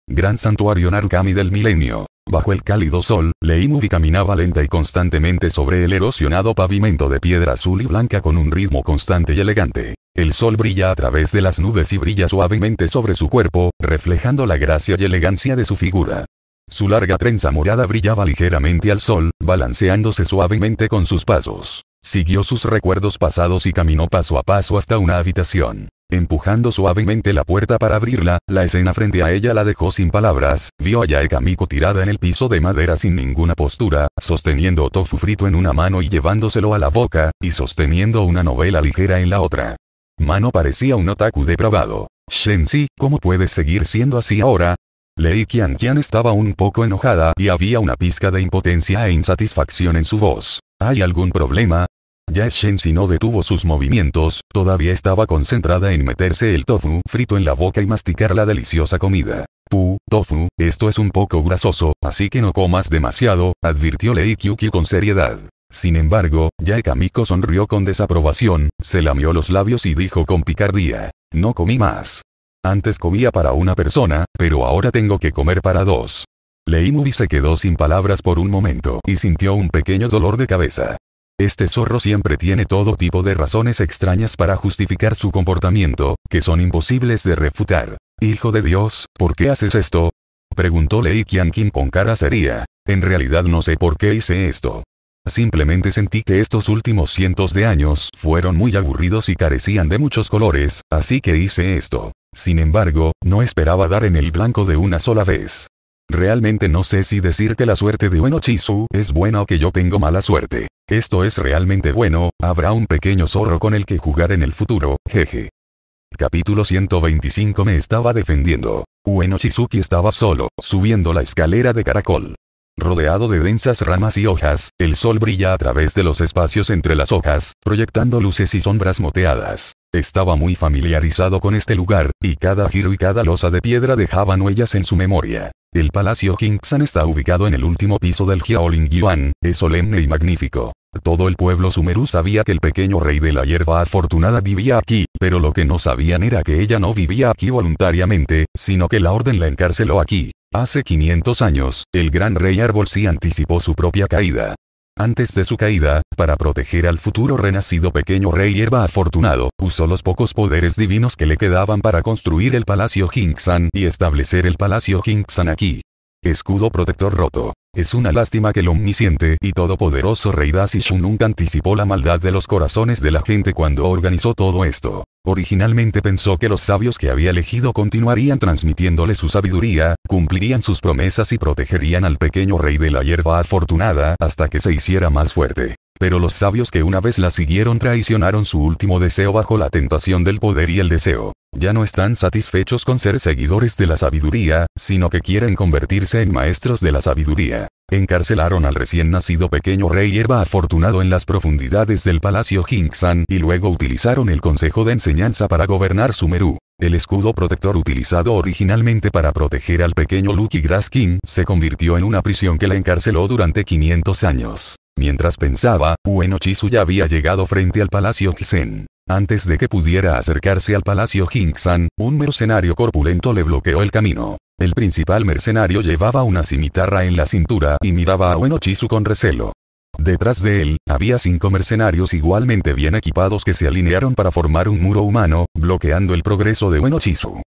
Gran Santuario Narukami del Milenio. Bajo el cálido sol, Leimuvi caminaba lenta y constantemente sobre el erosionado pavimento de piedra azul y blanca con un ritmo constante y elegante. El sol brilla a través de las nubes y brilla suavemente sobre su cuerpo, reflejando la gracia y elegancia de su figura. Su larga trenza morada brillaba ligeramente al sol, balanceándose suavemente con sus pasos. Siguió sus recuerdos pasados y caminó paso a paso hasta una habitación. Empujando suavemente la puerta para abrirla, la escena frente a ella la dejó sin palabras, vio a Yae tirada en el piso de madera sin ninguna postura, sosteniendo tofu frito en una mano y llevándoselo a la boca, y sosteniendo una novela ligera en la otra. Mano parecía un otaku depravado. Shenzi, ¿cómo puedes seguir siendo así ahora? Lei Qianqian estaba un poco enojada y había una pizca de impotencia e insatisfacción en su voz. ¿Hay algún problema? Ya Shensi no detuvo sus movimientos, todavía estaba concentrada en meterse el tofu frito en la boca y masticar la deliciosa comida. Pu, tofu, esto es un poco grasoso, así que no comas demasiado, advirtió Lei Kyuki con seriedad. Sin embargo, Kamiko sonrió con desaprobación, se lamió los labios y dijo con picardía. No comí más. Antes comía para una persona, pero ahora tengo que comer para dos. Muri se quedó sin palabras por un momento y sintió un pequeño dolor de cabeza. Este zorro siempre tiene todo tipo de razones extrañas para justificar su comportamiento, que son imposibles de refutar. Hijo de Dios, ¿por qué haces esto? Preguntó Lei Qianqin con cara seria. En realidad no sé por qué hice esto. Simplemente sentí que estos últimos cientos de años fueron muy aburridos y carecían de muchos colores, así que hice esto. Sin embargo, no esperaba dar en el blanco de una sola vez. Realmente no sé si decir que la suerte de Ueno Chisu es buena o que yo tengo mala suerte. Esto es realmente bueno, habrá un pequeño zorro con el que jugar en el futuro, jeje. Capítulo 125 Me estaba defendiendo. Ueno Shizuki estaba solo, subiendo la escalera de caracol. Rodeado de densas ramas y hojas, el sol brilla a través de los espacios entre las hojas, proyectando luces y sombras moteadas. Estaba muy familiarizado con este lugar, y cada giro y cada losa de piedra dejaban huellas en su memoria. El Palacio Kingsan está ubicado en el último piso del Hiaoling Yuan, es solemne y magnífico. Todo el pueblo sumerú sabía que el pequeño rey de la hierba afortunada vivía aquí, pero lo que no sabían era que ella no vivía aquí voluntariamente, sino que la orden la encarceló aquí. Hace 500 años, el gran rey árbol sí anticipó su propia caída. Antes de su caída, para proteger al futuro renacido pequeño rey Hierba afortunado, usó los pocos poderes divinos que le quedaban para construir el Palacio Jinxan y establecer el Palacio Jinxan aquí. Escudo protector roto. Es una lástima que el omnisciente y todopoderoso rey Dasishu nunca anticipó la maldad de los corazones de la gente cuando organizó todo esto. Originalmente pensó que los sabios que había elegido continuarían transmitiéndole su sabiduría, cumplirían sus promesas y protegerían al pequeño rey de la hierba afortunada hasta que se hiciera más fuerte. Pero los sabios que una vez la siguieron traicionaron su último deseo bajo la tentación del poder y el deseo. Ya no están satisfechos con ser seguidores de la sabiduría, sino que quieren convertirse en maestros de la sabiduría. Encarcelaron al recién nacido pequeño rey hierba afortunado en las profundidades del palacio Jinxan y luego utilizaron el consejo de enseñanza para gobernar Sumeru. El escudo protector utilizado originalmente para proteger al pequeño Lucky Graskin se convirtió en una prisión que la encarceló durante 500 años. Mientras pensaba, Chisu ya había llegado frente al Palacio Gisen. Antes de que pudiera acercarse al Palacio Jinxan, un mercenario corpulento le bloqueó el camino. El principal mercenario llevaba una cimitarra en la cintura y miraba a Chisu con recelo. Detrás de él, había cinco mercenarios igualmente bien equipados que se alinearon para formar un muro humano, bloqueando el progreso de Ueno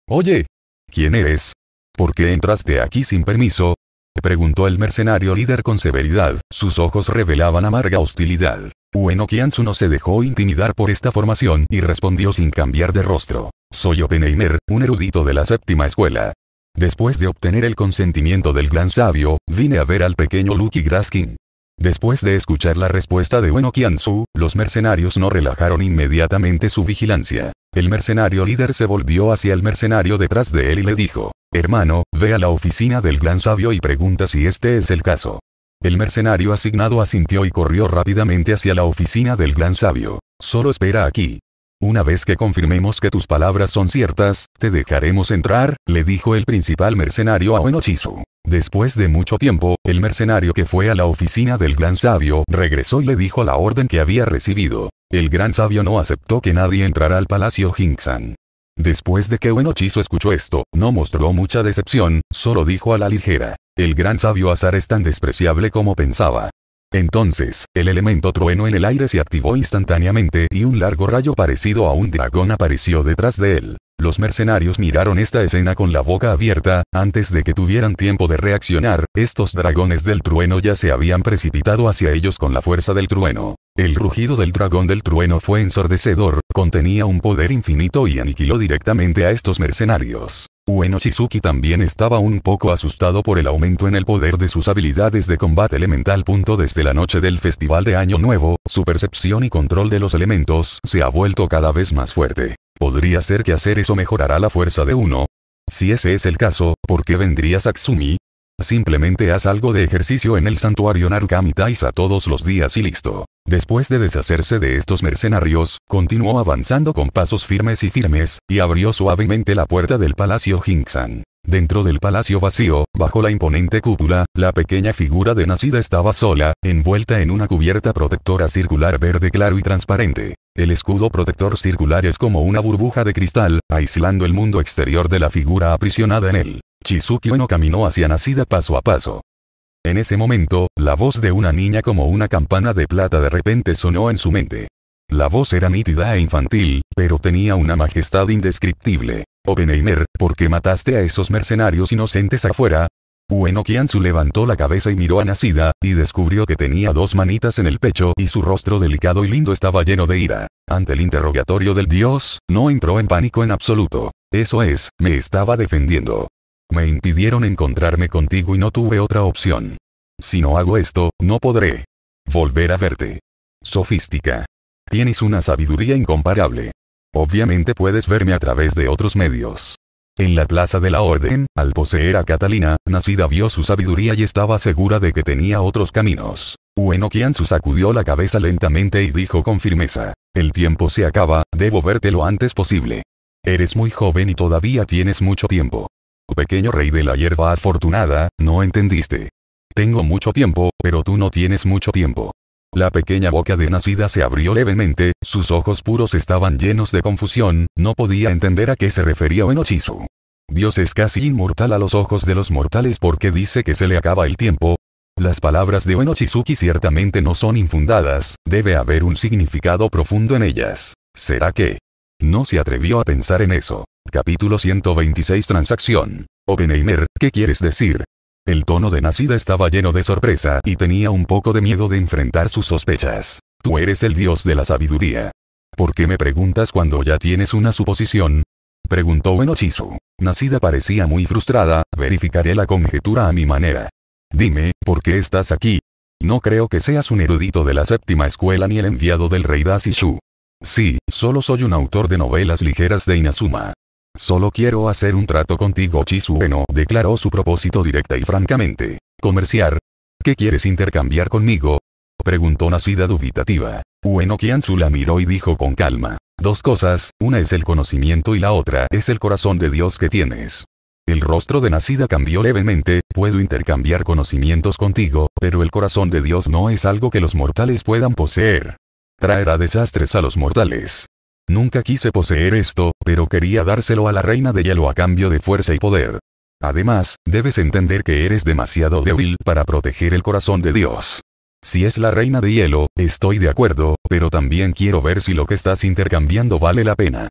Oye, ¿quién eres? ¿Por qué entraste aquí sin permiso? preguntó el mercenario líder con severidad, sus ojos revelaban amarga hostilidad. Ueno Kiansu no se dejó intimidar por esta formación y respondió sin cambiar de rostro. Soy Oppenheimer, un erudito de la séptima escuela. Después de obtener el consentimiento del gran sabio, vine a ver al pequeño Lucky Graskin. Después de escuchar la respuesta de Bueno su los mercenarios no relajaron inmediatamente su vigilancia. El mercenario líder se volvió hacia el mercenario detrás de él y le dijo, Hermano, ve a la oficina del gran sabio y pregunta si este es el caso. El mercenario asignado asintió y corrió rápidamente hacia la oficina del gran sabio. Solo espera aquí. Una vez que confirmemos que tus palabras son ciertas, te dejaremos entrar, le dijo el principal mercenario a Oenochizu. Después de mucho tiempo, el mercenario que fue a la oficina del gran sabio regresó y le dijo la orden que había recibido. El gran sabio no aceptó que nadie entrara al palacio Hingsan. Después de que Oenochizu escuchó esto, no mostró mucha decepción, solo dijo a la ligera. El gran sabio azar es tan despreciable como pensaba. Entonces, el elemento trueno en el aire se activó instantáneamente y un largo rayo parecido a un dragón apareció detrás de él. Los mercenarios miraron esta escena con la boca abierta, antes de que tuvieran tiempo de reaccionar, estos dragones del trueno ya se habían precipitado hacia ellos con la fuerza del trueno. El rugido del dragón del trueno fue ensordecedor, contenía un poder infinito y aniquiló directamente a estos mercenarios. Ueno Shizuki también estaba un poco asustado por el aumento en el poder de sus habilidades de combate elemental. Desde la noche del festival de Año Nuevo, su percepción y control de los elementos se ha vuelto cada vez más fuerte. Podría ser que hacer eso mejorará la fuerza de uno. Si ese es el caso, ¿por qué vendría Satsumi? Simplemente haz algo de ejercicio en el santuario Narukami Taisa todos los días y listo. Después de deshacerse de estos mercenarios, continuó avanzando con pasos firmes y firmes, y abrió suavemente la puerta del Palacio Jinxan. Dentro del palacio vacío, bajo la imponente cúpula, la pequeña figura de Nacida estaba sola, envuelta en una cubierta protectora circular verde claro y transparente. El escudo protector circular es como una burbuja de cristal, aislando el mundo exterior de la figura aprisionada en él. Chizuki no caminó hacia Nacida paso a paso. En ese momento, la voz de una niña como una campana de plata de repente sonó en su mente. La voz era nítida e infantil, pero tenía una majestad indescriptible. Oppenheimer, ¿por qué mataste a esos mercenarios inocentes afuera? Ueno Kiansu levantó la cabeza y miró a Nacida, y descubrió que tenía dos manitas en el pecho y su rostro delicado y lindo estaba lleno de ira. Ante el interrogatorio del dios, no entró en pánico en absoluto. Eso es, me estaba defendiendo. Me impidieron encontrarme contigo y no tuve otra opción. Si no hago esto, no podré volver a verte. Sofística. Tienes una sabiduría incomparable. Obviamente puedes verme a través de otros medios. En la plaza de la Orden, al poseer a Catalina, Nacida vio su sabiduría y estaba segura de que tenía otros caminos. Ueno Kiansu sacudió la cabeza lentamente y dijo con firmeza: El tiempo se acaba, debo verte lo antes posible. Eres muy joven y todavía tienes mucho tiempo pequeño rey de la hierba afortunada, no entendiste. Tengo mucho tiempo, pero tú no tienes mucho tiempo. La pequeña boca de nacida se abrió levemente, sus ojos puros estaban llenos de confusión, no podía entender a qué se refería Uenochizu. Dios es casi inmortal a los ojos de los mortales porque dice que se le acaba el tiempo. Las palabras de Uenochizuki ciertamente no son infundadas, debe haber un significado profundo en ellas. ¿Será que no se atrevió a pensar en eso. Capítulo 126 Transacción. Oppenheimer, ¿qué quieres decir? El tono de Nacida estaba lleno de sorpresa y tenía un poco de miedo de enfrentar sus sospechas. Tú eres el dios de la sabiduría. ¿Por qué me preguntas cuando ya tienes una suposición? Preguntó Enochizu. Nacida parecía muy frustrada, verificaré la conjetura a mi manera. Dime, ¿por qué estás aquí? No creo que seas un erudito de la séptima escuela ni el enviado del rey Dasishu. Sí, solo soy un autor de novelas ligeras de Inazuma. Solo quiero hacer un trato contigo, Chisueno, declaró su propósito directa y francamente. ¿Comerciar? ¿Qué quieres intercambiar conmigo? Preguntó Nacida dubitativa. Ueno Kiansu la miró y dijo con calma. Dos cosas, una es el conocimiento y la otra es el corazón de Dios que tienes. El rostro de Nacida cambió levemente, puedo intercambiar conocimientos contigo, pero el corazón de Dios no es algo que los mortales puedan poseer traerá desastres a los mortales. Nunca quise poseer esto, pero quería dárselo a la reina de hielo a cambio de fuerza y poder. Además, debes entender que eres demasiado débil para proteger el corazón de Dios. Si es la reina de hielo, estoy de acuerdo, pero también quiero ver si lo que estás intercambiando vale la pena.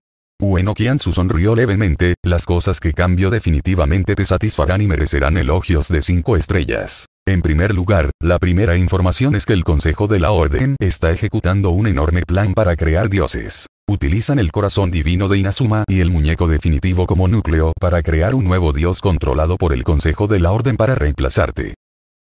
Kiansu sonrió levemente, las cosas que cambio definitivamente te satisfarán y merecerán elogios de cinco estrellas. En primer lugar, la primera información es que el Consejo de la Orden está ejecutando un enorme plan para crear dioses. Utilizan el corazón divino de Inazuma y el muñeco definitivo como núcleo para crear un nuevo dios controlado por el Consejo de la Orden para reemplazarte.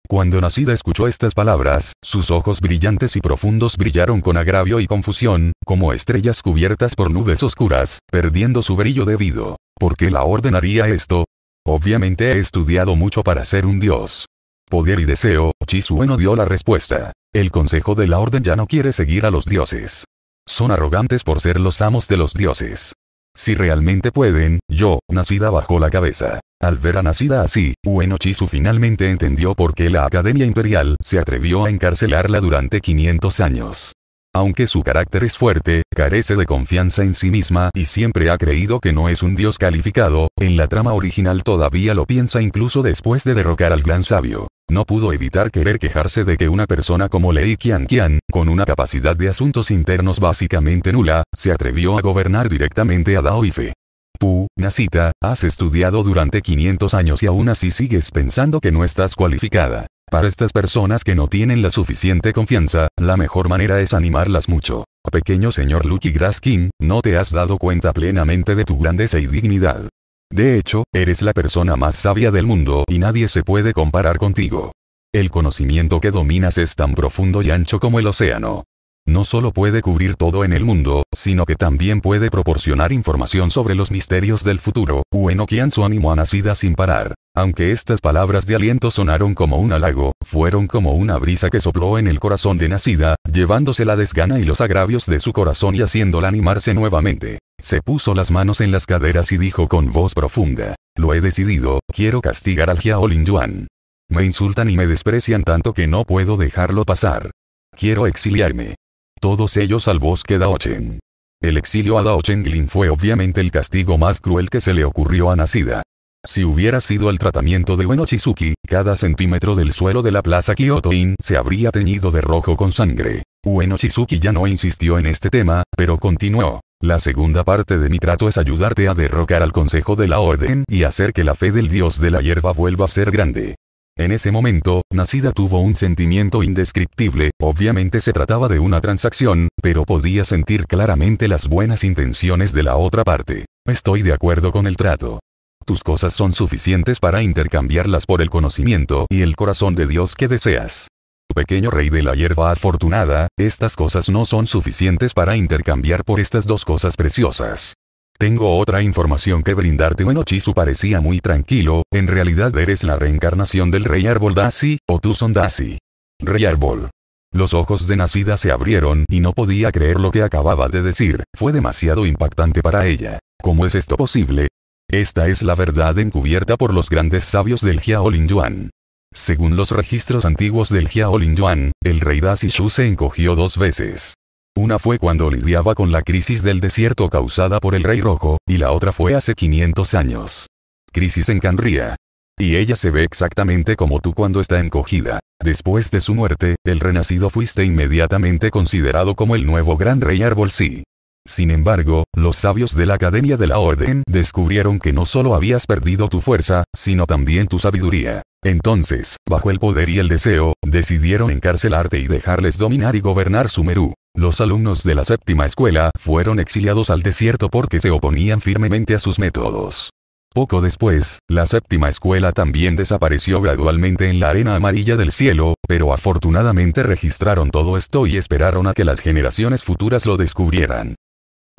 Cuando Nacida escuchó estas palabras, sus ojos brillantes y profundos brillaron con agravio y confusión, como estrellas cubiertas por nubes oscuras, perdiendo su brillo debido. ¿Por qué la orden haría esto? Obviamente he estudiado mucho para ser un dios. Poder y deseo, Chisueno dio la respuesta. El consejo de la orden ya no quiere seguir a los dioses. Son arrogantes por ser los amos de los dioses. Si realmente pueden, yo, Nacida bajo la cabeza. Al ver a Nacida así, Ueno Chisu finalmente entendió por qué la Academia Imperial se atrevió a encarcelarla durante 500 años. Aunque su carácter es fuerte, carece de confianza en sí misma y siempre ha creído que no es un dios calificado, en la trama original todavía lo piensa incluso después de derrocar al gran sabio. No pudo evitar querer quejarse de que una persona como Lei Qianqian, con una capacidad de asuntos internos básicamente nula, se atrevió a gobernar directamente a Daoife. Pu, Nasita, has estudiado durante 500 años y aún así sigues pensando que no estás cualificada. Para estas personas que no tienen la suficiente confianza, la mejor manera es animarlas mucho. Pequeño señor Lucky Graskin, no te has dado cuenta plenamente de tu grandeza y dignidad. De hecho, eres la persona más sabia del mundo y nadie se puede comparar contigo. El conocimiento que dominas es tan profundo y ancho como el océano. No solo puede cubrir todo en el mundo, sino que también puede proporcionar información sobre los misterios del futuro. en Kian su ánimo sin parar. Aunque estas palabras de aliento sonaron como un halago, fueron como una brisa que sopló en el corazón de Nacida, llevándose la desgana y los agravios de su corazón y haciéndola animarse nuevamente. Se puso las manos en las caderas y dijo con voz profunda, Lo he decidido, quiero castigar al Jiaolin Yuan. Me insultan y me desprecian tanto que no puedo dejarlo pasar. Quiero exiliarme. Todos ellos al bosque Daochen. El exilio a Daochen fue obviamente el castigo más cruel que se le ocurrió a Nacida. Si hubiera sido el tratamiento de Ueno Chizuki, cada centímetro del suelo de la plaza Kyoto-in se habría teñido de rojo con sangre. Ueno Chizuki ya no insistió en este tema, pero continuó. La segunda parte de mi trato es ayudarte a derrocar al consejo de la orden y hacer que la fe del dios de la hierba vuelva a ser grande. En ese momento, Nacida tuvo un sentimiento indescriptible, obviamente se trataba de una transacción, pero podía sentir claramente las buenas intenciones de la otra parte. Estoy de acuerdo con el trato. Tus cosas son suficientes para intercambiarlas por el conocimiento y el corazón de Dios que deseas. Pequeño rey de la hierba afortunada, estas cosas no son suficientes para intercambiar por estas dos cosas preciosas. Tengo otra información que brindarte. Bueno, Chisu parecía muy tranquilo, en realidad eres la reencarnación del rey árbol Dasi, o tú son Dasi. Rey árbol. Los ojos de Nacida se abrieron y no podía creer lo que acababa de decir, fue demasiado impactante para ella. ¿Cómo es esto posible? Esta es la verdad encubierta por los grandes sabios del Jiaolin Yuan. Según los registros antiguos del Jiaolin Yuan, el rey Shu se encogió dos veces. Una fue cuando lidiaba con la crisis del desierto causada por el Rey Rojo, y la otra fue hace 500 años. Crisis en canría Y ella se ve exactamente como tú cuando está encogida. Después de su muerte, el renacido fuiste inmediatamente considerado como el nuevo gran rey árbol sí. Sin embargo, los sabios de la Academia de la Orden descubrieron que no solo habías perdido tu fuerza, sino también tu sabiduría. Entonces, bajo el poder y el deseo, decidieron encarcelarte y dejarles dominar y gobernar Sumerú. Los alumnos de la séptima escuela fueron exiliados al desierto porque se oponían firmemente a sus métodos. Poco después, la séptima escuela también desapareció gradualmente en la arena amarilla del cielo, pero afortunadamente registraron todo esto y esperaron a que las generaciones futuras lo descubrieran.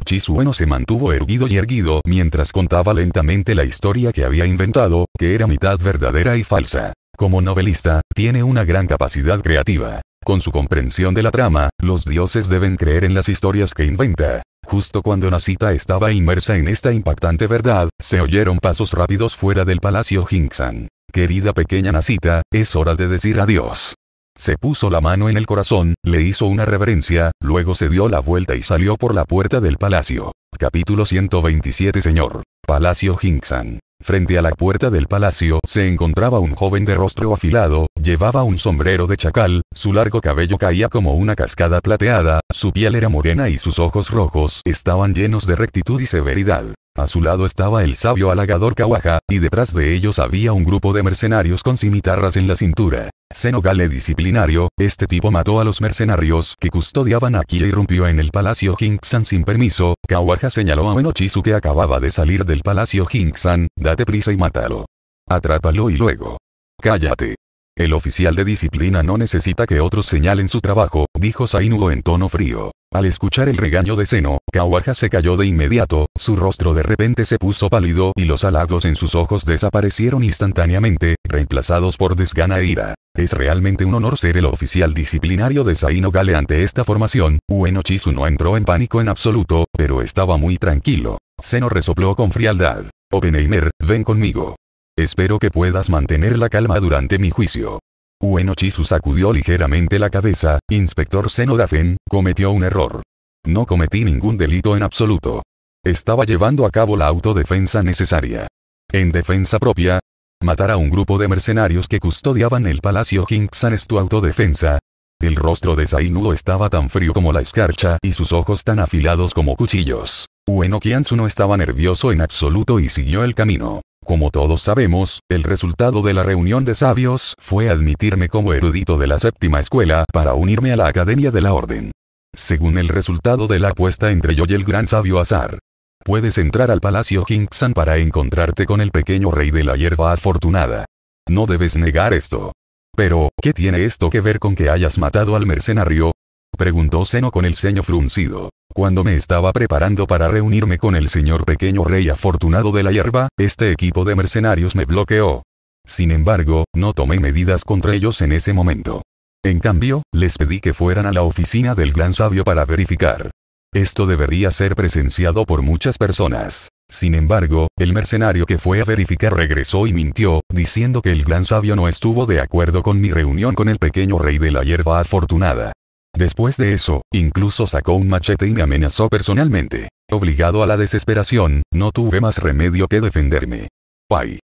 Chizueno se mantuvo erguido y erguido mientras contaba lentamente la historia que había inventado, que era mitad verdadera y falsa. Como novelista, tiene una gran capacidad creativa. Con su comprensión de la trama, los dioses deben creer en las historias que inventa. Justo cuando Nasita estaba inmersa en esta impactante verdad, se oyeron pasos rápidos fuera del palacio Jinxan. Querida pequeña Nasita, es hora de decir adiós. Se puso la mano en el corazón, le hizo una reverencia, luego se dio la vuelta y salió por la puerta del palacio. Capítulo 127 Señor. Palacio Hinksan. Frente a la puerta del palacio se encontraba un joven de rostro afilado, llevaba un sombrero de chacal, su largo cabello caía como una cascada plateada, su piel era morena y sus ojos rojos estaban llenos de rectitud y severidad. A su lado estaba el sabio halagador Kawaja, y detrás de ellos había un grupo de mercenarios con cimitarras en la cintura. Senogale disciplinario, este tipo mató a los mercenarios que custodiaban a y rompió en el palacio Jinxan sin permiso, Kawaja señaló a Menochisu que acababa de salir del palacio Jinxan, date prisa y mátalo. Atrápalo y luego. Cállate. El oficial de disciplina no necesita que otros señalen su trabajo, dijo Zainugo en tono frío. Al escuchar el regaño de Seno, Kawaja se cayó de inmediato, su rostro de repente se puso pálido y los halagos en sus ojos desaparecieron instantáneamente, reemplazados por desgana e ira. Es realmente un honor ser el oficial disciplinario de Saino Gale ante esta formación. Ueno no entró en pánico en absoluto, pero estaba muy tranquilo. Seno resopló con frialdad. Oppenheimer, ven conmigo. Espero que puedas mantener la calma durante mi juicio. Chisu sacudió ligeramente la cabeza, Inspector Senodafen cometió un error. No cometí ningún delito en absoluto. Estaba llevando a cabo la autodefensa necesaria. En defensa propia, matar a un grupo de mercenarios que custodiaban el palacio San es tu autodefensa. El rostro de Sainudo estaba tan frío como la escarcha y sus ojos tan afilados como cuchillos. Ueno Kiansu no estaba nervioso en absoluto y siguió el camino. Como todos sabemos, el resultado de la reunión de sabios fue admitirme como erudito de la séptima escuela para unirme a la Academia de la Orden. Según el resultado de la apuesta entre yo y el gran sabio Azar, puedes entrar al Palacio Kingsan para encontrarte con el pequeño rey de la hierba afortunada. No debes negar esto. Pero, ¿qué tiene esto que ver con que hayas matado al mercenario? preguntó Seno con el ceño fruncido. Cuando me estaba preparando para reunirme con el señor pequeño rey afortunado de la hierba, este equipo de mercenarios me bloqueó. Sin embargo, no tomé medidas contra ellos en ese momento. En cambio, les pedí que fueran a la oficina del gran sabio para verificar. Esto debería ser presenciado por muchas personas. Sin embargo, el mercenario que fue a verificar regresó y mintió, diciendo que el gran sabio no estuvo de acuerdo con mi reunión con el pequeño rey de la hierba afortunada. Después de eso, incluso sacó un machete y me amenazó personalmente. Obligado a la desesperación, no tuve más remedio que defenderme. ¡Ay!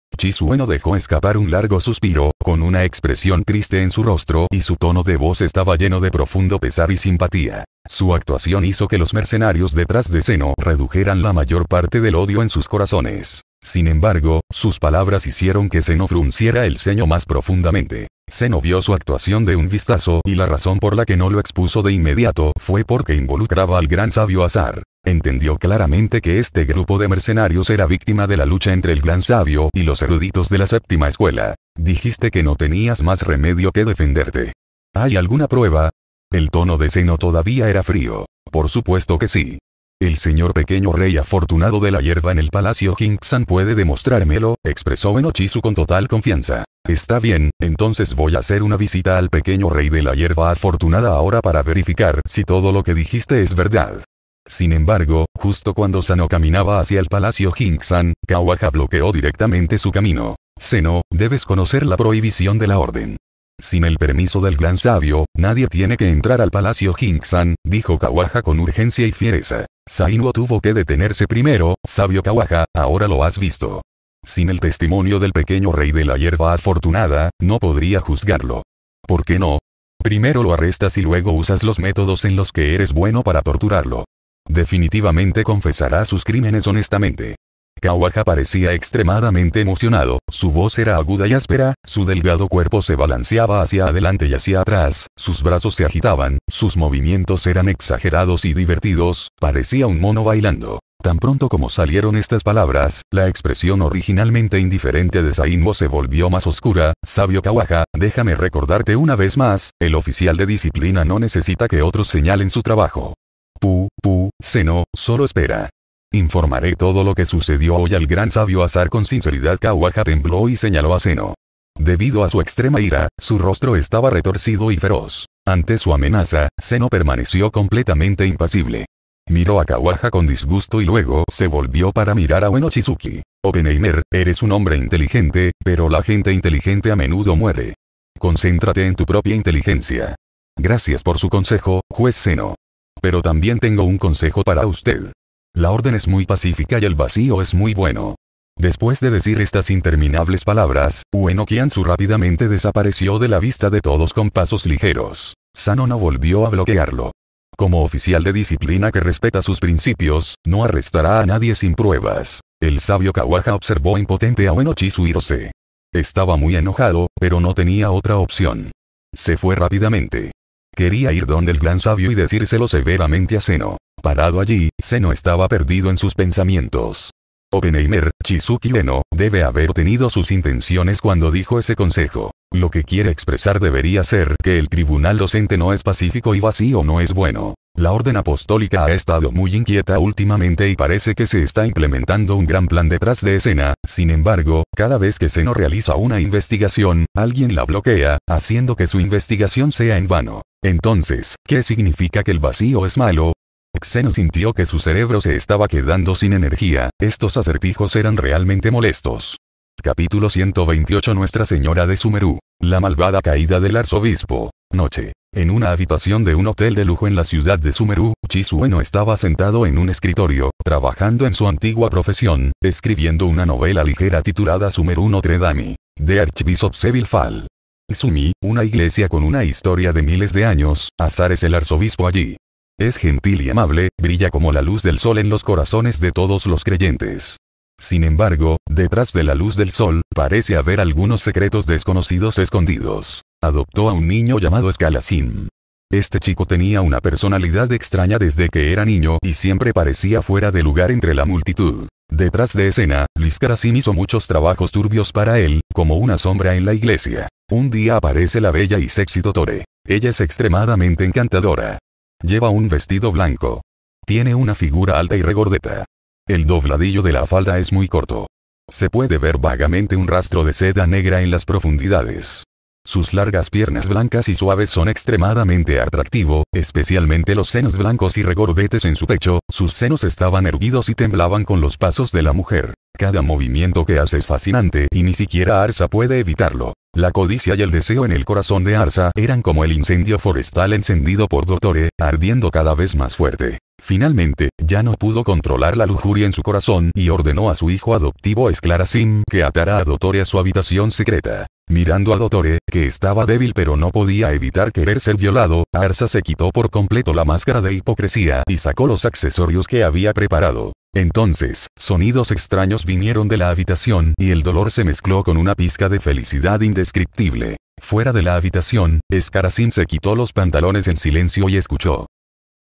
no dejó escapar un largo suspiro, con una expresión triste en su rostro y su tono de voz estaba lleno de profundo pesar y simpatía. Su actuación hizo que los mercenarios detrás de Seno redujeran la mayor parte del odio en sus corazones. Sin embargo, sus palabras hicieron que Zeno frunciera el ceño más profundamente. Zeno vio su actuación de un vistazo y la razón por la que no lo expuso de inmediato fue porque involucraba al gran sabio Azar. Entendió claramente que este grupo de mercenarios era víctima de la lucha entre el gran sabio y los eruditos de la séptima escuela. Dijiste que no tenías más remedio que defenderte. ¿Hay alguna prueba? El tono de Zeno todavía era frío. Por supuesto que sí. El señor pequeño rey afortunado de la hierba en el palacio king puede demostrármelo, expresó Enochisu con total confianza. Está bien, entonces voy a hacer una visita al pequeño rey de la hierba afortunada ahora para verificar si todo lo que dijiste es verdad. Sin embargo, justo cuando Sano caminaba hacia el palacio San, Kawaja bloqueó directamente su camino. Seno, debes conocer la prohibición de la orden. Sin el permiso del gran sabio, nadie tiene que entrar al palacio Jinxan, dijo Kawaja con urgencia y fiereza. Sainuo tuvo que detenerse primero, sabio Kawaja, ahora lo has visto. Sin el testimonio del pequeño rey de la hierba afortunada, no podría juzgarlo. ¿Por qué no? Primero lo arrestas y luego usas los métodos en los que eres bueno para torturarlo. Definitivamente confesará sus crímenes honestamente. Kawaja parecía extremadamente emocionado, su voz era aguda y áspera, su delgado cuerpo se balanceaba hacia adelante y hacia atrás, sus brazos se agitaban, sus movimientos eran exagerados y divertidos, parecía un mono bailando. Tan pronto como salieron estas palabras, la expresión originalmente indiferente de Sainbo se volvió más oscura. Sabio Kawaja, déjame recordarte una vez más, el oficial de disciplina no necesita que otros señalen su trabajo. Pu, pu, seno, solo espera. Informaré todo lo que sucedió hoy al gran sabio Azar con sinceridad Kawaja tembló y señaló a Seno. Debido a su extrema ira, su rostro estaba retorcido y feroz. Ante su amenaza, Seno permaneció completamente impasible. Miró a Kawaja con disgusto y luego se volvió para mirar a Ueno Chizuki. Oppenheimer, eres un hombre inteligente, pero la gente inteligente a menudo muere. Concéntrate en tu propia inteligencia. Gracias por su consejo, juez Seno. Pero también tengo un consejo para usted. La orden es muy pacífica y el vacío es muy bueno. Después de decir estas interminables palabras, Ueno Kiansu rápidamente desapareció de la vista de todos con pasos ligeros. Sano no volvió a bloquearlo. Como oficial de disciplina que respeta sus principios, no arrestará a nadie sin pruebas. El sabio Kawaja observó impotente a Ueno suirose. Estaba muy enojado, pero no tenía otra opción. Se fue rápidamente. Quería ir donde el gran sabio y decírselo severamente a Seno. Parado allí, Seno estaba perdido en sus pensamientos. Oppenheimer, Chizuki Ueno, debe haber tenido sus intenciones cuando dijo ese consejo. Lo que quiere expresar debería ser que el tribunal docente no es pacífico y vacío no es bueno. La orden apostólica ha estado muy inquieta últimamente y parece que se está implementando un gran plan detrás de escena, sin embargo, cada vez que Seno realiza una investigación, alguien la bloquea, haciendo que su investigación sea en vano. Entonces, ¿qué significa que el vacío es malo? Xeno sintió que su cerebro se estaba quedando sin energía, estos acertijos eran realmente molestos. Capítulo 128 Nuestra Señora de Sumeru La malvada caída del arzobispo. Noche. En una habitación de un hotel de lujo en la ciudad de Sumeru, Chisueno estaba sentado en un escritorio, trabajando en su antigua profesión, escribiendo una novela ligera titulada Sumeru Notre Dame, de Archbishop Seville Fall. Sumi, una iglesia con una historia de miles de años, Azar es el arzobispo allí. Es gentil y amable, brilla como la luz del sol en los corazones de todos los creyentes. Sin embargo, detrás de la luz del sol, parece haber algunos secretos desconocidos escondidos. Adoptó a un niño llamado Scalacin. Este chico tenía una personalidad extraña desde que era niño y siempre parecía fuera de lugar entre la multitud. Detrás de escena, Liscarasim hizo muchos trabajos turbios para él, como una sombra en la iglesia. Un día aparece la bella y sexy Totore. Ella es extremadamente encantadora. Lleva un vestido blanco. Tiene una figura alta y regordeta. El dobladillo de la falda es muy corto. Se puede ver vagamente un rastro de seda negra en las profundidades. Sus largas piernas blancas y suaves son extremadamente atractivo, especialmente los senos blancos y regordetes en su pecho, sus senos estaban erguidos y temblaban con los pasos de la mujer. Cada movimiento que hace es fascinante y ni siquiera Arsa puede evitarlo. La codicia y el deseo en el corazón de Arsa eran como el incendio forestal encendido por Dottore, ardiendo cada vez más fuerte. Finalmente, ya no pudo controlar la lujuria en su corazón y ordenó a su hijo adoptivo Esclarasim que atara a Dottore a su habitación secreta. Mirando a Dottore, que estaba débil pero no podía evitar querer ser violado, Arsa se quitó por completo la máscara de hipocresía y sacó los accesorios que había preparado. Entonces, sonidos extraños vinieron de la habitación y el dolor se mezcló con una pizca de felicidad indescriptible. Fuera de la habitación, Escaracín se quitó los pantalones en silencio y escuchó.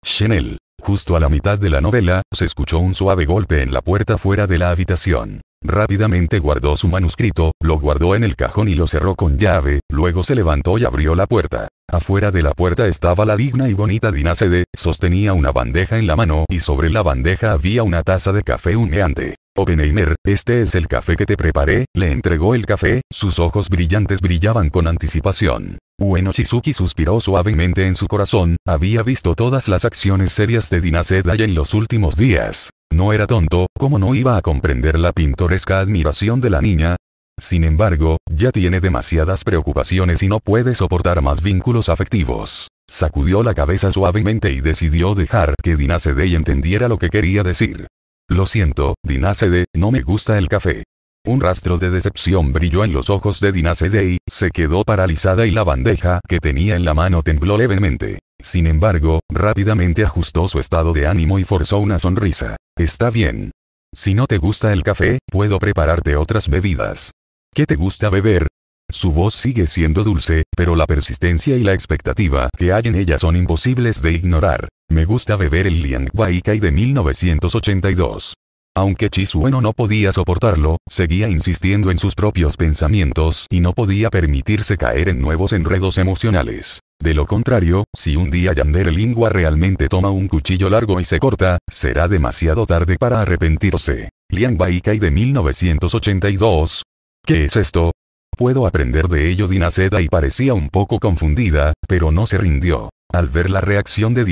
Chanel. Justo a la mitad de la novela, se escuchó un suave golpe en la puerta fuera de la habitación. Rápidamente guardó su manuscrito, lo guardó en el cajón y lo cerró con llave, luego se levantó y abrió la puerta. Afuera de la puerta estaba la digna y bonita Dinasede, sostenía una bandeja en la mano y sobre la bandeja había una taza de café humeante. Oppenheimer, este es el café que te preparé, le entregó el café, sus ojos brillantes brillaban con anticipación. Ueno Shizuki suspiró suavemente en su corazón, había visto todas las acciones serias de Dinasede en los últimos días, no era tonto, como no iba a comprender la pintoresca admiración de la niña? Sin embargo, ya tiene demasiadas preocupaciones y no puede soportar más vínculos afectivos. Sacudió la cabeza suavemente y decidió dejar que Dinacede entendiera lo que quería decir. Lo siento, Dinacede, no me gusta el café. Un rastro de decepción brilló en los ojos de y se quedó paralizada y la bandeja que tenía en la mano tembló levemente. Sin embargo, rápidamente ajustó su estado de ánimo y forzó una sonrisa. Está bien. Si no te gusta el café, puedo prepararte otras bebidas. ¿Qué te gusta beber? Su voz sigue siendo dulce, pero la persistencia y la expectativa que hay en ella son imposibles de ignorar. Me gusta beber el Liang Kai de 1982. Aunque Chisueno no podía soportarlo, seguía insistiendo en sus propios pensamientos y no podía permitirse caer en nuevos enredos emocionales. De lo contrario, si un día Yander Lingua realmente toma un cuchillo largo y se corta, será demasiado tarde para arrepentirse. Liang Baikai de 1982. ¿Qué es esto? Puedo aprender de ello y parecía un poco confundida, pero no se rindió. Al ver la reacción de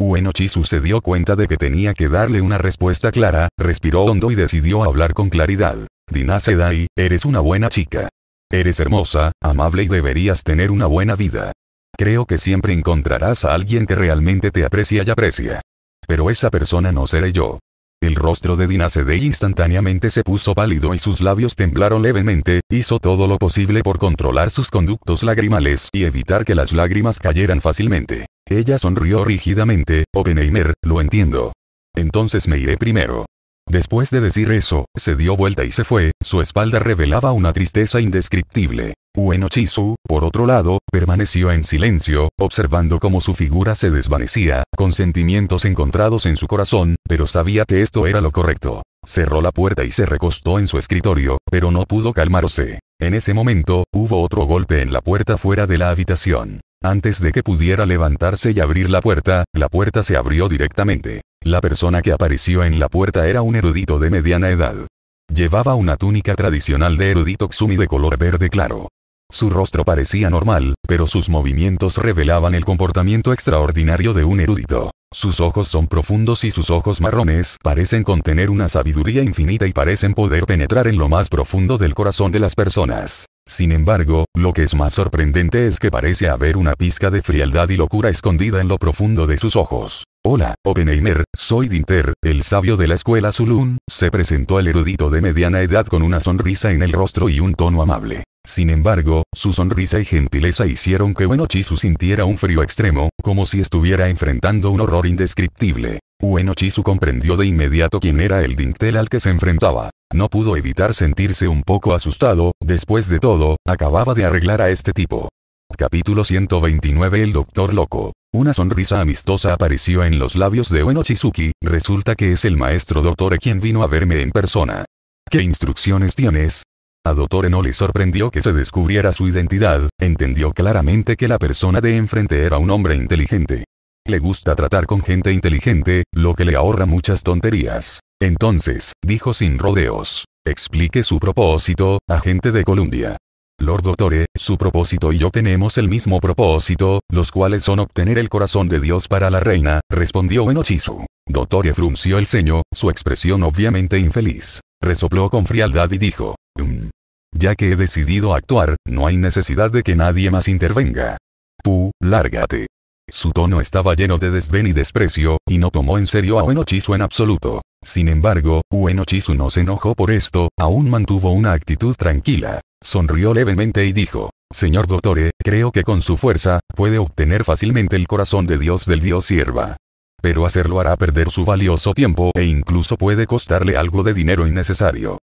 Ueno y se dio cuenta de que tenía que darle una respuesta clara, respiró hondo y decidió hablar con claridad. Dinasedai, eres una buena chica. Eres hermosa, amable y deberías tener una buena vida. Creo que siempre encontrarás a alguien que realmente te aprecia y aprecia. Pero esa persona no seré yo. El rostro de Dina Sede instantáneamente se puso pálido y sus labios temblaron levemente, hizo todo lo posible por controlar sus conductos lagrimales y evitar que las lágrimas cayeran fácilmente. Ella sonrió rígidamente, Oppenheimer, lo entiendo. Entonces me iré primero. Después de decir eso, se dio vuelta y se fue, su espalda revelaba una tristeza indescriptible. Uenochizu, por otro lado, permaneció en silencio, observando cómo su figura se desvanecía, con sentimientos encontrados en su corazón, pero sabía que esto era lo correcto. Cerró la puerta y se recostó en su escritorio, pero no pudo calmarse. En ese momento, hubo otro golpe en la puerta fuera de la habitación. Antes de que pudiera levantarse y abrir la puerta, la puerta se abrió directamente. La persona que apareció en la puerta era un erudito de mediana edad. Llevaba una túnica tradicional de erudito Xumi de color verde claro. Su rostro parecía normal, pero sus movimientos revelaban el comportamiento extraordinario de un erudito. Sus ojos son profundos y sus ojos marrones parecen contener una sabiduría infinita y parecen poder penetrar en lo más profundo del corazón de las personas. Sin embargo, lo que es más sorprendente es que parece haber una pizca de frialdad y locura escondida en lo profundo de sus ojos. Hola, Oppenheimer, soy Dinter, el sabio de la escuela Zulun, se presentó al erudito de mediana edad con una sonrisa en el rostro y un tono amable. Sin embargo, su sonrisa y gentileza hicieron que Uenochisu sintiera un frío extremo, como si estuviera enfrentando un horror indescriptible. Uenochizu comprendió de inmediato quién era el dintel al que se enfrentaba. No pudo evitar sentirse un poco asustado, después de todo, acababa de arreglar a este tipo. Capítulo 129 El Doctor Loco. Una sonrisa amistosa apareció en los labios de Uenochizuki, resulta que es el maestro doctor quien vino a verme en persona. ¿Qué instrucciones tienes? A Dottore no le sorprendió que se descubriera su identidad, entendió claramente que la persona de enfrente era un hombre inteligente. Le gusta tratar con gente inteligente, lo que le ahorra muchas tonterías. Entonces, dijo sin rodeos. Explique su propósito, agente de Columbia. Lord Dottore, su propósito y yo tenemos el mismo propósito, los cuales son obtener el corazón de Dios para la reina, respondió Enochizu. Dottore frunció el ceño, su expresión obviamente infeliz. Resopló con frialdad y dijo, mm, ya que he decidido actuar, no hay necesidad de que nadie más intervenga. Tú, lárgate. Su tono estaba lleno de desdén y desprecio, y no tomó en serio a Uenochisu en absoluto. Sin embargo, Uenochisu no se enojó por esto, aún mantuvo una actitud tranquila. Sonrió levemente y dijo, Señor doctor, creo que con su fuerza, puede obtener fácilmente el corazón de Dios del Dios sierva. Pero hacerlo hará perder su valioso tiempo e incluso puede costarle algo de dinero innecesario.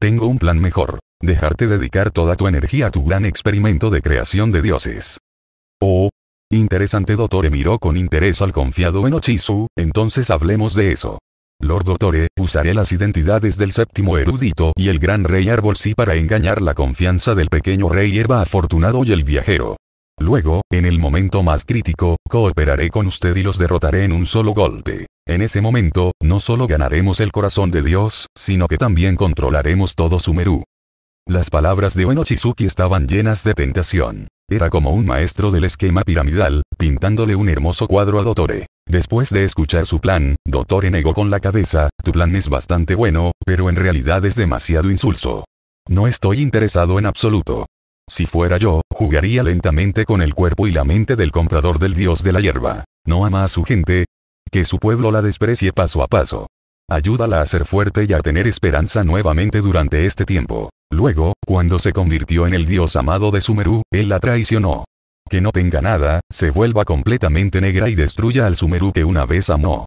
Tengo un plan mejor. Dejarte dedicar toda tu energía a tu gran experimento de creación de dioses. Oh. Interesante Dottore miró con interés al confiado en Ochisu, entonces hablemos de eso. Lord Dottore, usaré las identidades del séptimo erudito y el gran rey árbol sí para engañar la confianza del pequeño rey hierba afortunado y el viajero. Luego, en el momento más crítico, cooperaré con usted y los derrotaré en un solo golpe. En ese momento, no solo ganaremos el corazón de Dios, sino que también controlaremos todo Sumeru. Las palabras de Chizuki estaban llenas de tentación. Era como un maestro del esquema piramidal, pintándole un hermoso cuadro a Dottore. Después de escuchar su plan, Dottore negó con la cabeza, tu plan es bastante bueno, pero en realidad es demasiado insulso. No estoy interesado en absoluto. Si fuera yo, jugaría lentamente con el cuerpo y la mente del comprador del dios de la hierba. No ama a su gente, que su pueblo la desprecie paso a paso. Ayúdala a ser fuerte y a tener esperanza nuevamente durante este tiempo. Luego, cuando se convirtió en el dios amado de Sumeru, él la traicionó. Que no tenga nada, se vuelva completamente negra y destruya al Sumeru que una vez amó.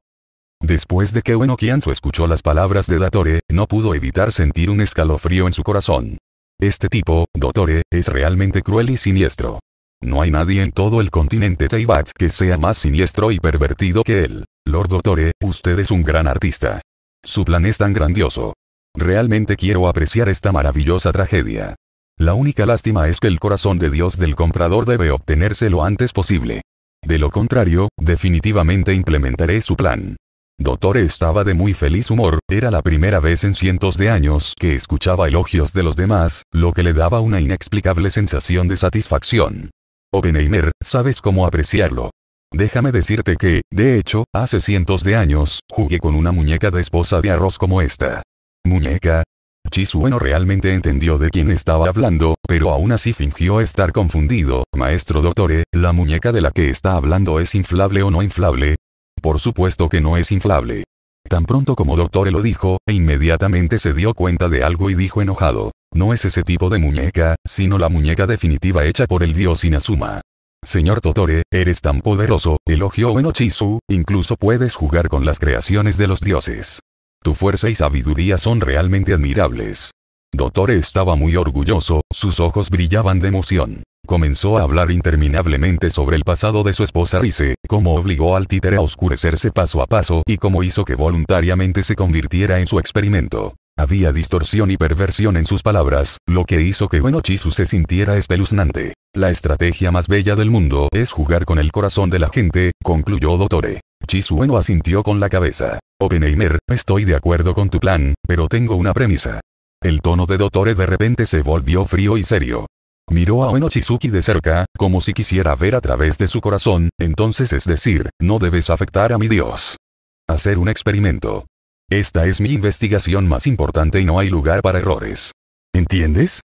Después de que Ueno Kianzo escuchó las palabras de Datore, no pudo evitar sentir un escalofrío en su corazón. Este tipo, Datore, es realmente cruel y siniestro. No hay nadie en todo el continente Teibat que sea más siniestro y pervertido que él. Lord Dottore, usted es un gran artista. Su plan es tan grandioso. Realmente quiero apreciar esta maravillosa tragedia. La única lástima es que el corazón de Dios del comprador debe obtenerse lo antes posible. De lo contrario, definitivamente implementaré su plan. Dottore estaba de muy feliz humor, era la primera vez en cientos de años que escuchaba elogios de los demás, lo que le daba una inexplicable sensación de satisfacción. Oppenheimer, sabes cómo apreciarlo. Déjame decirte que, de hecho, hace cientos de años, jugué con una muñeca de esposa de arroz como esta. ¿Muñeca? Chisue realmente entendió de quién estaba hablando, pero aún así fingió estar confundido. Maestro doctore, ¿eh? ¿la muñeca de la que está hablando es inflable o no inflable? Por supuesto que no es inflable. Tan pronto como doctore lo dijo, e inmediatamente se dio cuenta de algo y dijo enojado. No es ese tipo de muñeca, sino la muñeca definitiva hecha por el dios Inazuma. Señor Totore, eres tan poderoso, elogió Buenochisu. incluso puedes jugar con las creaciones de los dioses. Tu fuerza y sabiduría son realmente admirables. Totore estaba muy orgulloso, sus ojos brillaban de emoción. Comenzó a hablar interminablemente sobre el pasado de su esposa Rise, cómo obligó al títere a oscurecerse paso a paso y cómo hizo que voluntariamente se convirtiera en su experimento. Había distorsión y perversión en sus palabras, lo que hizo que Buenochisu se sintiera espeluznante. La estrategia más bella del mundo es jugar con el corazón de la gente, concluyó Dottore. Chisueno asintió con la cabeza. Oppenheimer, estoy de acuerdo con tu plan, pero tengo una premisa. El tono de Dottore de repente se volvió frío y serio. Miró a Ueno Chizuki de cerca, como si quisiera ver a través de su corazón, entonces es decir, no debes afectar a mi Dios. Hacer un experimento. Esta es mi investigación más importante y no hay lugar para errores. ¿Entiendes?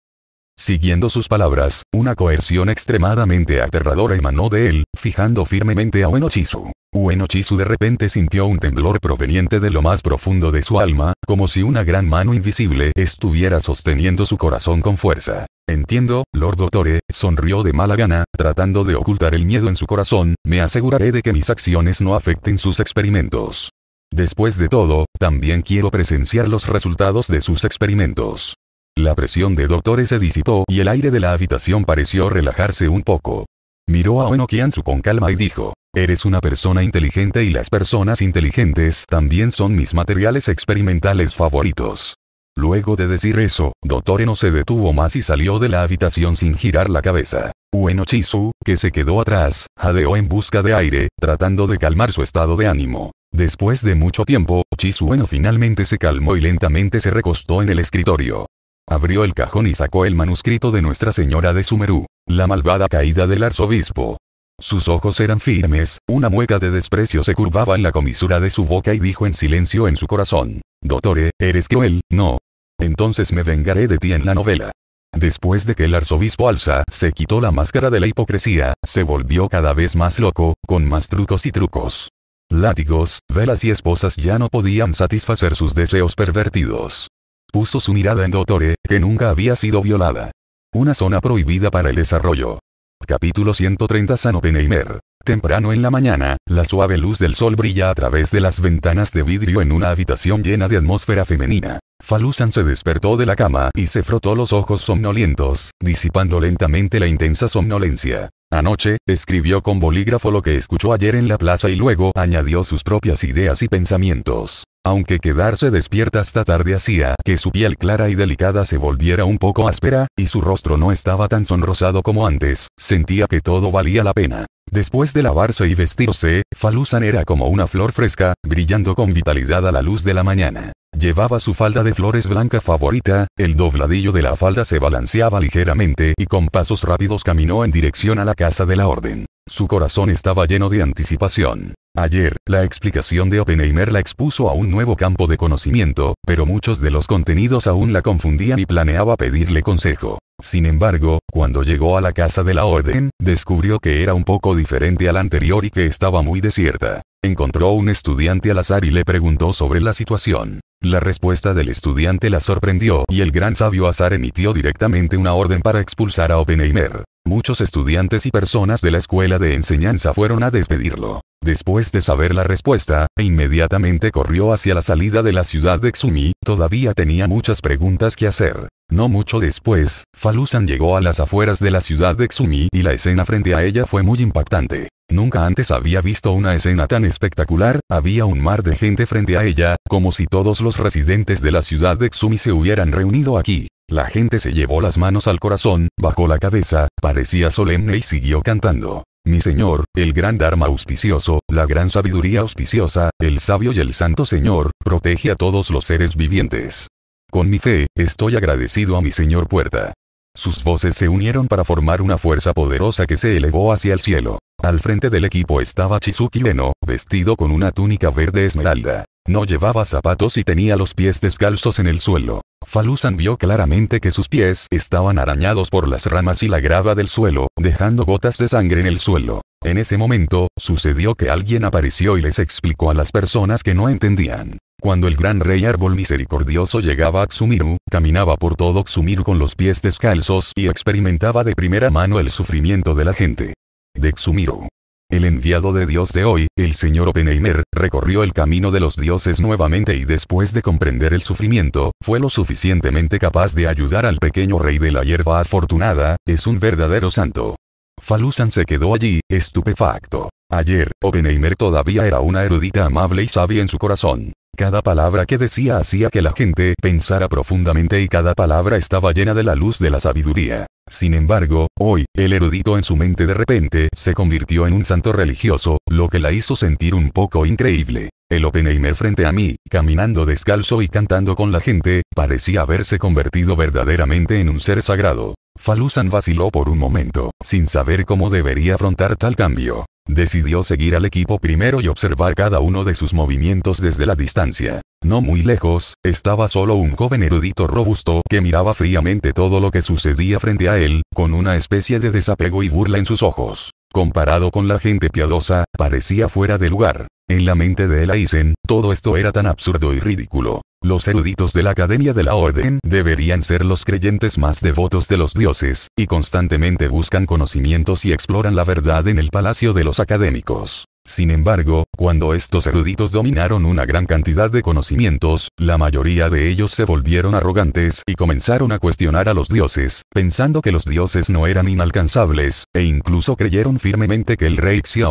Siguiendo sus palabras, una coerción extremadamente aterradora emanó de él, fijando firmemente a Uenochisu. Uenochisu de repente sintió un temblor proveniente de lo más profundo de su alma, como si una gran mano invisible estuviera sosteniendo su corazón con fuerza. Entiendo, Lord Dottore, sonrió de mala gana, tratando de ocultar el miedo en su corazón, me aseguraré de que mis acciones no afecten sus experimentos. Después de todo, también quiero presenciar los resultados de sus experimentos. La presión de doctores se disipó y el aire de la habitación pareció relajarse un poco. Miró a Ono Kiansu con calma y dijo, Eres una persona inteligente y las personas inteligentes también son mis materiales experimentales favoritos. Luego de decir eso, Doctor no se detuvo más y salió de la habitación sin girar la cabeza. Ueno Chisu, que se quedó atrás, jadeó en busca de aire, tratando de calmar su estado de ánimo. Después de mucho tiempo, uno finalmente se calmó y lentamente se recostó en el escritorio. Abrió el cajón y sacó el manuscrito de Nuestra Señora de Sumerú, la malvada caída del arzobispo. Sus ojos eran firmes, una mueca de desprecio se curvaba en la comisura de su boca y dijo en silencio en su corazón, Dottore, eres cruel, no. Entonces me vengaré de ti en la novela. Después de que el arzobispo Alza se quitó la máscara de la hipocresía, se volvió cada vez más loco, con más trucos y trucos. Látigos, velas y esposas ya no podían satisfacer sus deseos pervertidos. Puso su mirada en Dottore, que nunca había sido violada. Una zona prohibida para el desarrollo. Capítulo 130 San Oppenheimer. Temprano en la mañana, la suave luz del sol brilla a través de las ventanas de vidrio en una habitación llena de atmósfera femenina. Falusan se despertó de la cama y se frotó los ojos somnolientos, disipando lentamente la intensa somnolencia. Anoche, escribió con bolígrafo lo que escuchó ayer en la plaza y luego añadió sus propias ideas y pensamientos. Aunque quedarse despierta hasta tarde hacía que su piel clara y delicada se volviera un poco áspera, y su rostro no estaba tan sonrosado como antes, sentía que todo valía la pena. Después de lavarse y vestirse, Falusan era como una flor fresca, brillando con vitalidad a la luz de la mañana. Llevaba su falda de flores blanca favorita, el dobladillo de la falda se balanceaba ligeramente y con pasos rápidos caminó en dirección a la casa de la orden. Su corazón estaba lleno de anticipación. Ayer, la explicación de Oppenheimer la expuso a un nuevo campo de conocimiento, pero muchos de los contenidos aún la confundían y planeaba pedirle consejo. Sin embargo, cuando llegó a la casa de la Orden, descubrió que era un poco diferente a la anterior y que estaba muy desierta. Encontró un estudiante al azar y le preguntó sobre la situación. La respuesta del estudiante la sorprendió y el gran sabio Azar emitió directamente una orden para expulsar a Oppenheimer. Muchos estudiantes y personas de la escuela de enseñanza fueron a despedirlo. Después de saber la respuesta, e inmediatamente corrió hacia la salida de la ciudad de Xumi, todavía tenía muchas preguntas que hacer. No mucho después, Falusan llegó a las afueras de la ciudad de Xumi y la escena frente a ella fue muy impactante. Nunca antes había visto una escena tan espectacular, había un mar de gente frente a ella, como si todos los residentes de la ciudad de Xumi se hubieran reunido aquí. La gente se llevó las manos al corazón, bajó la cabeza, parecía solemne y siguió cantando. Mi Señor, el gran Dharma auspicioso, la gran sabiduría auspiciosa, el sabio y el santo Señor, protege a todos los seres vivientes. Con mi fe, estoy agradecido a mi Señor Puerta. Sus voces se unieron para formar una fuerza poderosa que se elevó hacia el cielo. Al frente del equipo estaba Chizuki Ueno, vestido con una túnica verde esmeralda. No llevaba zapatos y tenía los pies descalzos en el suelo. Falusan vio claramente que sus pies estaban arañados por las ramas y la grava del suelo, dejando gotas de sangre en el suelo. En ese momento, sucedió que alguien apareció y les explicó a las personas que no entendían. Cuando el gran rey árbol misericordioso llegaba a Xumiru, caminaba por todo Xumiru con los pies descalzos y experimentaba de primera mano el sufrimiento de la gente. De Xumiru. El enviado de Dios de hoy, el señor Oppenheimer, recorrió el camino de los dioses nuevamente y después de comprender el sufrimiento, fue lo suficientemente capaz de ayudar al pequeño rey de la hierba afortunada, es un verdadero santo. Falusan se quedó allí, estupefacto. Ayer, Oppenheimer todavía era una erudita amable y sabia en su corazón. Cada palabra que decía hacía que la gente pensara profundamente y cada palabra estaba llena de la luz de la sabiduría. Sin embargo, hoy, el erudito en su mente de repente se convirtió en un santo religioso, lo que la hizo sentir un poco increíble. El Oppenheimer frente a mí, caminando descalzo y cantando con la gente, parecía haberse convertido verdaderamente en un ser sagrado. Falusan vaciló por un momento, sin saber cómo debería afrontar tal cambio decidió seguir al equipo primero y observar cada uno de sus movimientos desde la distancia. No muy lejos, estaba solo un joven erudito robusto que miraba fríamente todo lo que sucedía frente a él, con una especie de desapego y burla en sus ojos. Comparado con la gente piadosa, parecía fuera de lugar. En la mente de Elaisen, todo esto era tan absurdo y ridículo. Los eruditos de la Academia de la Orden deberían ser los creyentes más devotos de los dioses, y constantemente buscan conocimientos y exploran la verdad en el Palacio de los Académicos. Sin embargo, cuando estos eruditos dominaron una gran cantidad de conocimientos, la mayoría de ellos se volvieron arrogantes y comenzaron a cuestionar a los dioses, pensando que los dioses no eran inalcanzables, e incluso creyeron firmemente que el rey Xia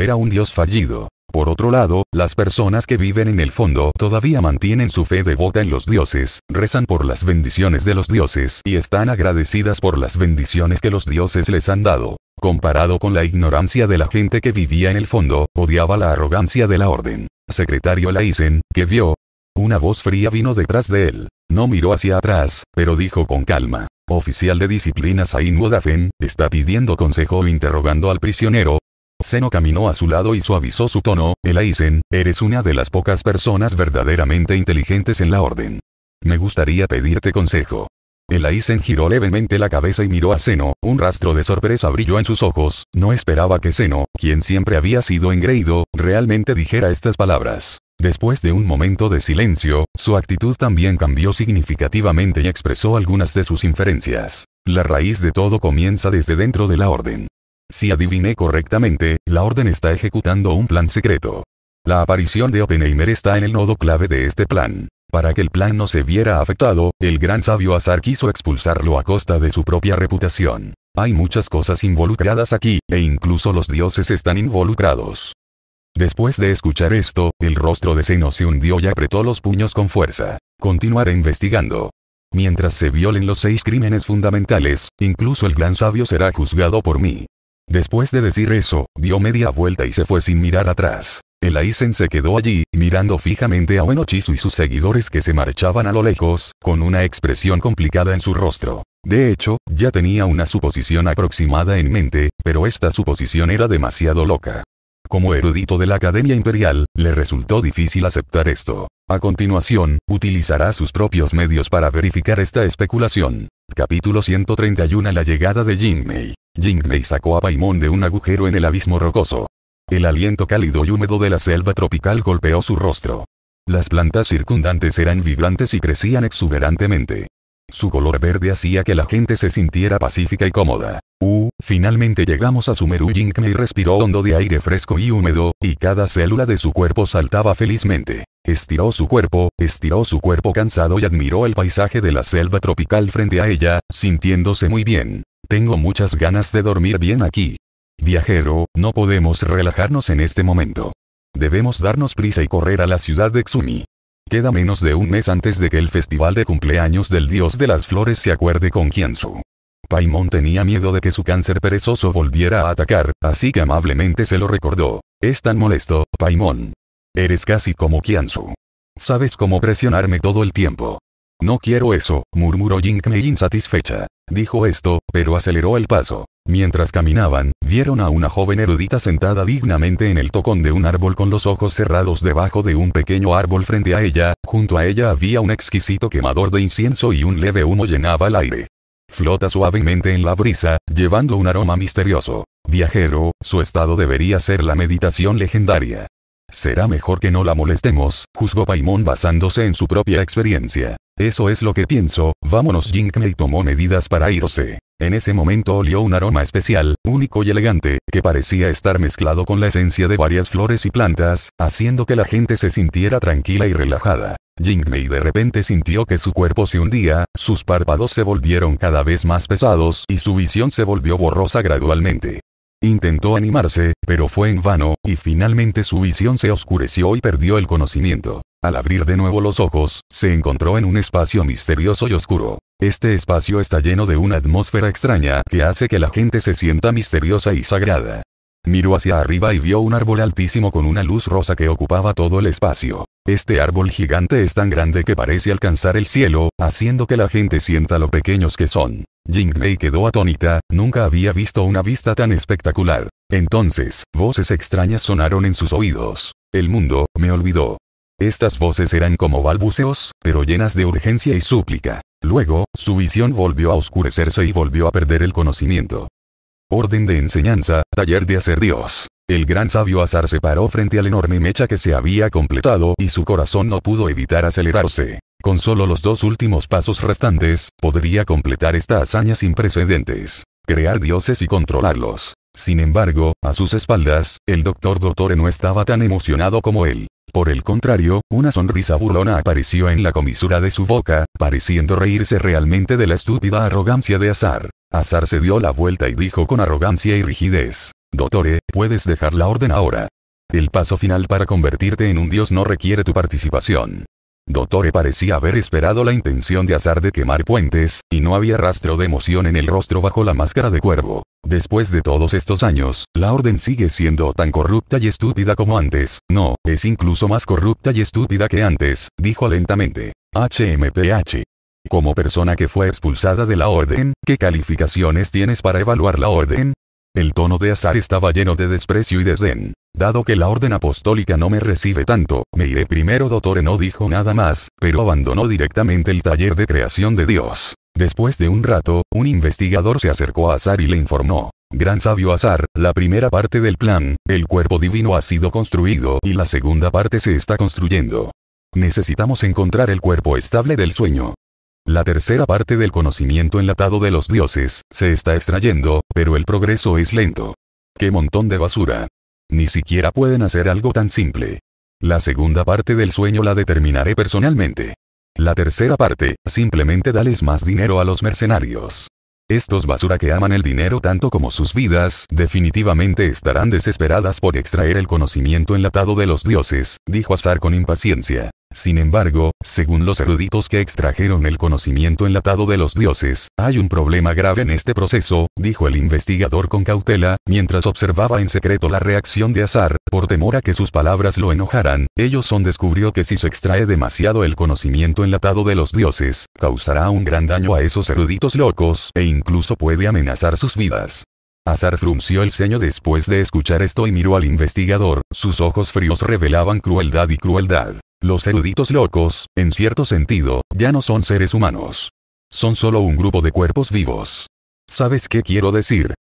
era un dios fallido. Por otro lado, las personas que viven en el fondo todavía mantienen su fe devota en los dioses, rezan por las bendiciones de los dioses y están agradecidas por las bendiciones que los dioses les han dado. Comparado con la ignorancia de la gente que vivía en el fondo, odiaba la arrogancia de la orden. Secretario Laisen, que vio. Una voz fría vino detrás de él. No miró hacia atrás, pero dijo con calma. Oficial de disciplina Sain Wodafen, ¿está pidiendo consejo o interrogando al prisionero? Seno caminó a su lado y suavizó su tono, Laisen, eres una de las pocas personas verdaderamente inteligentes en la orden. Me gustaría pedirte consejo. El Aizen giró levemente la cabeza y miró a Seno, un rastro de sorpresa brilló en sus ojos, no esperaba que Seno, quien siempre había sido engreído, realmente dijera estas palabras. Después de un momento de silencio, su actitud también cambió significativamente y expresó algunas de sus inferencias. La raíz de todo comienza desde dentro de la orden. Si adiviné correctamente, la orden está ejecutando un plan secreto. La aparición de Oppenheimer está en el nodo clave de este plan. Para que el plan no se viera afectado, el gran sabio Azar quiso expulsarlo a costa de su propia reputación. Hay muchas cosas involucradas aquí, e incluso los dioses están involucrados. Después de escuchar esto, el rostro de Zeno se hundió y apretó los puños con fuerza. Continuaré investigando. Mientras se violen los seis crímenes fundamentales, incluso el gran sabio será juzgado por mí. Después de decir eso, dio media vuelta y se fue sin mirar atrás. El Aizen se quedó allí, mirando fijamente a Wenochisu y sus seguidores que se marchaban a lo lejos, con una expresión complicada en su rostro. De hecho, ya tenía una suposición aproximada en mente, pero esta suposición era demasiado loca. Como erudito de la Academia Imperial, le resultó difícil aceptar esto. A continuación, utilizará sus propios medios para verificar esta especulación. Capítulo 131 La llegada de Jinmei Jingmei sacó a Paimon de un agujero en el abismo rocoso. El aliento cálido y húmedo de la selva tropical golpeó su rostro. Las plantas circundantes eran vibrantes y crecían exuberantemente. Su color verde hacía que la gente se sintiera pacífica y cómoda. Uh, finalmente llegamos a Sumeru Jingmei respiró hondo de aire fresco y húmedo, y cada célula de su cuerpo saltaba felizmente. Estiró su cuerpo, estiró su cuerpo cansado y admiró el paisaje de la selva tropical frente a ella, sintiéndose muy bien. Tengo muchas ganas de dormir bien aquí. Viajero, no podemos relajarnos en este momento. Debemos darnos prisa y correr a la ciudad de Xumi. Queda menos de un mes antes de que el festival de cumpleaños del dios de las flores se acuerde con Kiansu. Paimon tenía miedo de que su cáncer perezoso volviera a atacar, así que amablemente se lo recordó. Es tan molesto, Paimon. Eres casi como Kiansu. Sabes cómo presionarme todo el tiempo. No quiero eso, murmuró Mei insatisfecha. Dijo esto, pero aceleró el paso. Mientras caminaban, vieron a una joven erudita sentada dignamente en el tocón de un árbol con los ojos cerrados debajo de un pequeño árbol frente a ella, junto a ella había un exquisito quemador de incienso y un leve humo llenaba el aire. Flota suavemente en la brisa, llevando un aroma misterioso. Viajero, su estado debería ser la meditación legendaria. Será mejor que no la molestemos, juzgó Paimon basándose en su propia experiencia. Eso es lo que pienso, vámonos. Jingmei tomó medidas para irse. En ese momento olió un aroma especial, único y elegante, que parecía estar mezclado con la esencia de varias flores y plantas, haciendo que la gente se sintiera tranquila y relajada. Jingmei de repente sintió que su cuerpo se hundía, sus párpados se volvieron cada vez más pesados y su visión se volvió borrosa gradualmente. Intentó animarse, pero fue en vano, y finalmente su visión se oscureció y perdió el conocimiento. Al abrir de nuevo los ojos, se encontró en un espacio misterioso y oscuro. Este espacio está lleno de una atmósfera extraña que hace que la gente se sienta misteriosa y sagrada. Miró hacia arriba y vio un árbol altísimo con una luz rosa que ocupaba todo el espacio. Este árbol gigante es tan grande que parece alcanzar el cielo, haciendo que la gente sienta lo pequeños que son. Jinglei quedó atónita, nunca había visto una vista tan espectacular. Entonces, voces extrañas sonaron en sus oídos. El mundo, me olvidó. Estas voces eran como balbuceos, pero llenas de urgencia y súplica. Luego, su visión volvió a oscurecerse y volvió a perder el conocimiento. Orden de enseñanza, taller de hacer Dios. El gran sabio Azar se paró frente al enorme mecha que se había completado y su corazón no pudo evitar acelerarse. Con solo los dos últimos pasos restantes, podría completar esta hazaña sin precedentes. Crear dioses y controlarlos. Sin embargo, a sus espaldas, el doctor Dottore no estaba tan emocionado como él. Por el contrario, una sonrisa burlona apareció en la comisura de su boca, pareciendo reírse realmente de la estúpida arrogancia de Azar. Azar se dio la vuelta y dijo con arrogancia y rigidez, Dottore, puedes dejar la orden ahora. El paso final para convertirte en un dios no requiere tu participación. Dottore parecía haber esperado la intención de azar de quemar puentes, y no había rastro de emoción en el rostro bajo la máscara de cuervo. Después de todos estos años, la orden sigue siendo tan corrupta y estúpida como antes. No, es incluso más corrupta y estúpida que antes, dijo lentamente. HMPH. Como persona que fue expulsada de la orden, ¿qué calificaciones tienes para evaluar la orden? El tono de Azar estaba lleno de desprecio y desdén. Dado que la orden apostólica no me recibe tanto, me iré primero. doctor. no dijo nada más, pero abandonó directamente el taller de creación de Dios. Después de un rato, un investigador se acercó a Azar y le informó. Gran sabio Azar, la primera parte del plan, el cuerpo divino ha sido construido y la segunda parte se está construyendo. Necesitamos encontrar el cuerpo estable del sueño. La tercera parte del conocimiento enlatado de los dioses, se está extrayendo, pero el progreso es lento. ¡Qué montón de basura! Ni siquiera pueden hacer algo tan simple. La segunda parte del sueño la determinaré personalmente. La tercera parte, simplemente dales más dinero a los mercenarios. Estos basura que aman el dinero tanto como sus vidas, definitivamente estarán desesperadas por extraer el conocimiento enlatado de los dioses, dijo Azar con impaciencia. Sin embargo, según los eruditos que extrajeron el conocimiento enlatado de los dioses, hay un problema grave en este proceso, dijo el investigador con cautela, mientras observaba en secreto la reacción de Azar, por temor a que sus palabras lo enojaran, Ellos son descubrió que si se extrae demasiado el conocimiento enlatado de los dioses, causará un gran daño a esos eruditos locos, e incluso puede amenazar sus vidas. Azar frunció el ceño después de escuchar esto y miró al investigador, sus ojos fríos revelaban crueldad y crueldad. Los eruditos locos, en cierto sentido, ya no son seres humanos. Son solo un grupo de cuerpos vivos. ¿Sabes qué quiero decir?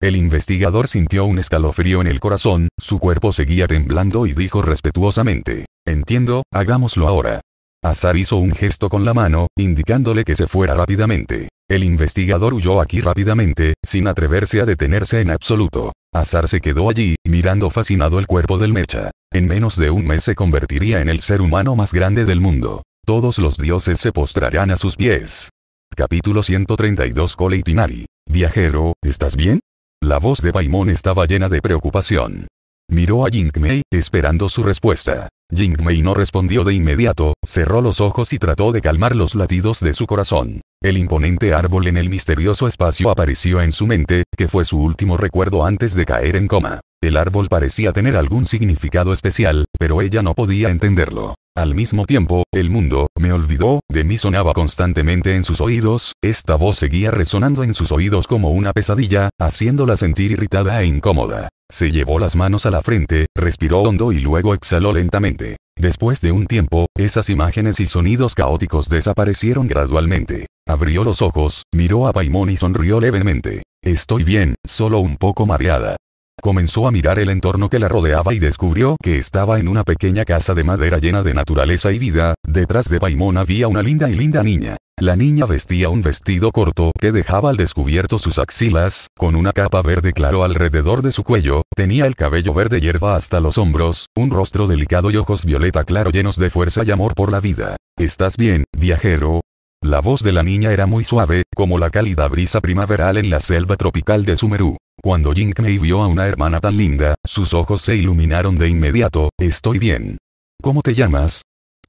El investigador sintió un escalofrío en el corazón, su cuerpo seguía temblando y dijo respetuosamente, Entiendo, hagámoslo ahora. Azar hizo un gesto con la mano, indicándole que se fuera rápidamente. El investigador huyó aquí rápidamente, sin atreverse a detenerse en absoluto. Azar se quedó allí, mirando fascinado el cuerpo del mecha. En menos de un mes se convertiría en el ser humano más grande del mundo. Todos los dioses se postrarán a sus pies. Capítulo 132 Coleitinari. Viajero, ¿estás bien? La voz de Paimon estaba llena de preocupación. Miró a Yingmei, esperando su respuesta. Jingmei no respondió de inmediato, cerró los ojos y trató de calmar los latidos de su corazón. El imponente árbol en el misterioso espacio apareció en su mente, que fue su último recuerdo antes de caer en coma. El árbol parecía tener algún significado especial, pero ella no podía entenderlo. Al mismo tiempo, el mundo, me olvidó, de mí sonaba constantemente en sus oídos, esta voz seguía resonando en sus oídos como una pesadilla, haciéndola sentir irritada e incómoda. Se llevó las manos a la frente, respiró hondo y luego exhaló lentamente. Después de un tiempo, esas imágenes y sonidos caóticos desaparecieron gradualmente. Abrió los ojos, miró a Paimon y sonrió levemente. Estoy bien, solo un poco mareada. Comenzó a mirar el entorno que la rodeaba y descubrió que estaba en una pequeña casa de madera llena de naturaleza y vida, detrás de Paimón había una linda y linda niña. La niña vestía un vestido corto que dejaba al descubierto sus axilas, con una capa verde claro alrededor de su cuello, tenía el cabello verde hierba hasta los hombros, un rostro delicado y ojos violeta claro llenos de fuerza y amor por la vida. ¿Estás bien, viajero? La voz de la niña era muy suave, como la cálida brisa primaveral en la selva tropical de Sumeru. Cuando Jinkmei vio a una hermana tan linda, sus ojos se iluminaron de inmediato, estoy bien. ¿Cómo te llamas?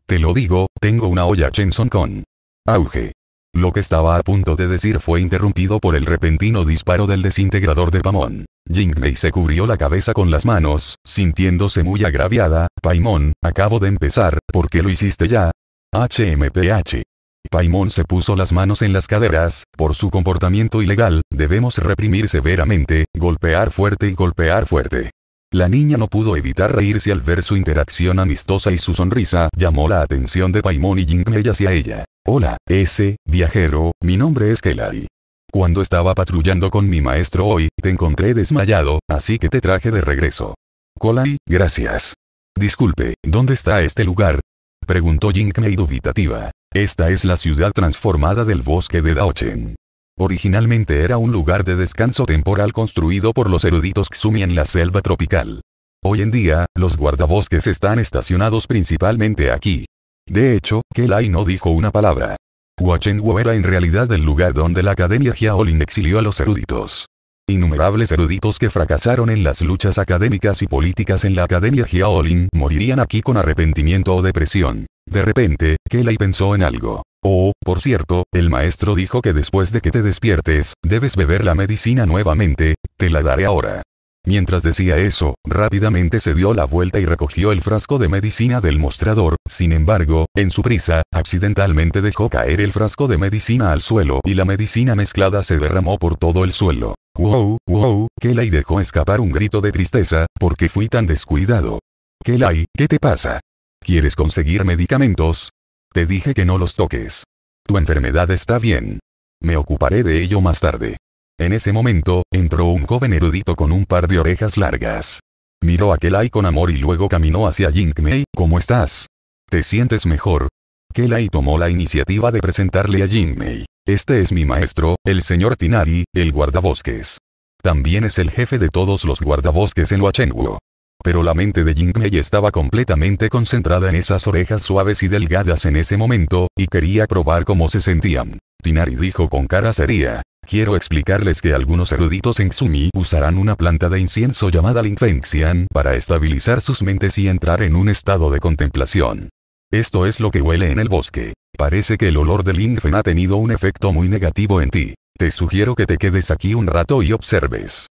Te lo digo, tengo una olla Chenson con auge. Lo que estaba a punto de decir fue interrumpido por el repentino disparo del desintegrador de Pamón. Jingmei se cubrió la cabeza con las manos, sintiéndose muy agraviada. Paimon, acabo de empezar, ¿por qué lo hiciste ya? HMPH. Paimon se puso las manos en las caderas, por su comportamiento ilegal, debemos reprimir severamente, golpear fuerte y golpear fuerte. La niña no pudo evitar reírse al ver su interacción amistosa y su sonrisa llamó la atención de Paimon y Jingmei hacia ella. Hola, ese, viajero, mi nombre es Kelai. Cuando estaba patrullando con mi maestro hoy, te encontré desmayado, así que te traje de regreso. kelai gracias. Disculpe, ¿dónde está este lugar? Preguntó Jingmei dubitativa. Esta es la ciudad transformada del bosque de Daochen. Originalmente era un lugar de descanso temporal construido por los eruditos Xumi en la selva tropical. Hoy en día, los guardabosques están estacionados principalmente aquí. De hecho, Kelai no dijo una palabra. Huachenwu era en realidad el lugar donde la Academia Jiaolin exilió a los eruditos. Innumerables eruditos que fracasaron en las luchas académicas y políticas en la Academia Jiaolin morirían aquí con arrepentimiento o depresión. De repente, Kelly pensó en algo. Oh, por cierto, el maestro dijo que después de que te despiertes, debes beber la medicina nuevamente, te la daré ahora. Mientras decía eso, rápidamente se dio la vuelta y recogió el frasco de medicina del mostrador, sin embargo, en su prisa, accidentalmente dejó caer el frasco de medicina al suelo y la medicina mezclada se derramó por todo el suelo. Wow, wow, Kelly dejó escapar un grito de tristeza, porque fui tan descuidado. Kelly, ¿qué te pasa? ¿Quieres conseguir medicamentos? Te dije que no los toques. Tu enfermedad está bien. Me ocuparé de ello más tarde. En ese momento, entró un joven erudito con un par de orejas largas. Miró a Kelai con amor y luego caminó hacia Jingmei, ¿cómo estás? ¿Te sientes mejor? Kelai tomó la iniciativa de presentarle a Jingmei. Este es mi maestro, el señor Tinari, el guardabosques. También es el jefe de todos los guardabosques en Huachenguo. Pero la mente de Jingmei estaba completamente concentrada en esas orejas suaves y delgadas en ese momento, y quería probar cómo se sentían. Tinari dijo con cara seria. Quiero explicarles que algunos eruditos en Xumi usarán una planta de incienso llamada Linfenxian para estabilizar sus mentes y entrar en un estado de contemplación. Esto es lo que huele en el bosque. Parece que el olor de Lingfen ha tenido un efecto muy negativo en ti. Te sugiero que te quedes aquí un rato y observes.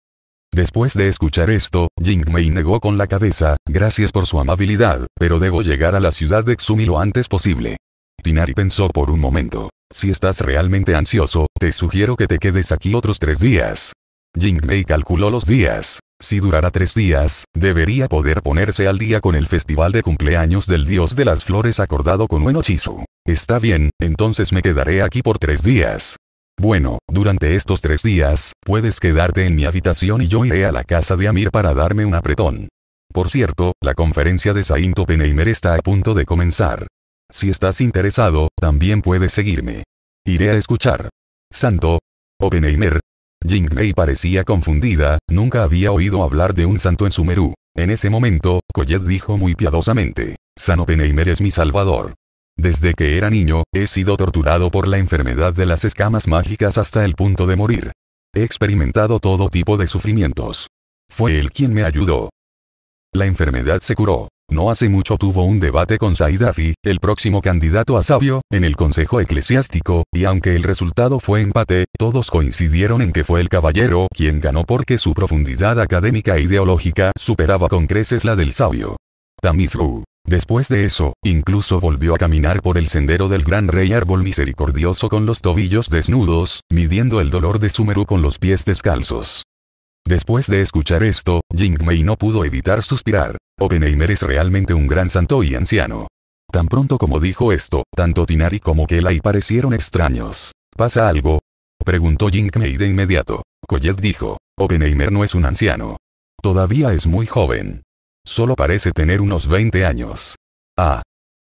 Después de escuchar esto, Mei negó con la cabeza, gracias por su amabilidad, pero debo llegar a la ciudad de Xumi lo antes posible. Tinari pensó por un momento. Si estás realmente ansioso, te sugiero que te quedes aquí otros tres días. Jing Jingmei calculó los días. Si durara tres días, debería poder ponerse al día con el festival de cumpleaños del dios de las flores acordado con Wenochisu. Está bien, entonces me quedaré aquí por tres días. Bueno, durante estos tres días, puedes quedarte en mi habitación y yo iré a la casa de Amir para darme un apretón. Por cierto, la conferencia de Saint Oppenheimer está a punto de comenzar. Si estás interesado, también puedes seguirme. Iré a escuchar. Santo. Oppenheimer. Jinglei parecía confundida, nunca había oído hablar de un santo en Sumeru. En ese momento, Koyet dijo muy piadosamente, San Oppenheimer es mi salvador. Desde que era niño, he sido torturado por la enfermedad de las escamas mágicas hasta el punto de morir. He experimentado todo tipo de sufrimientos. Fue él quien me ayudó. La enfermedad se curó. No hace mucho tuvo un debate con Saidafi, el próximo candidato a sabio, en el Consejo Eclesiástico, y aunque el resultado fue empate, todos coincidieron en que fue el caballero quien ganó porque su profundidad académica e ideológica superaba con creces la del sabio. Tamiflu. Después de eso, incluso volvió a caminar por el sendero del gran rey árbol misericordioso con los tobillos desnudos, midiendo el dolor de Sumeru con los pies descalzos. Después de escuchar esto, Jingmei no pudo evitar suspirar. Oppenheimer es realmente un gran santo y anciano. Tan pronto como dijo esto, tanto Tinari como Kelai parecieron extraños. ¿Pasa algo? Preguntó Jingmei de inmediato. Koyet dijo, Oppenheimer no es un anciano. Todavía es muy joven. Solo parece tener unos 20 años. Ah.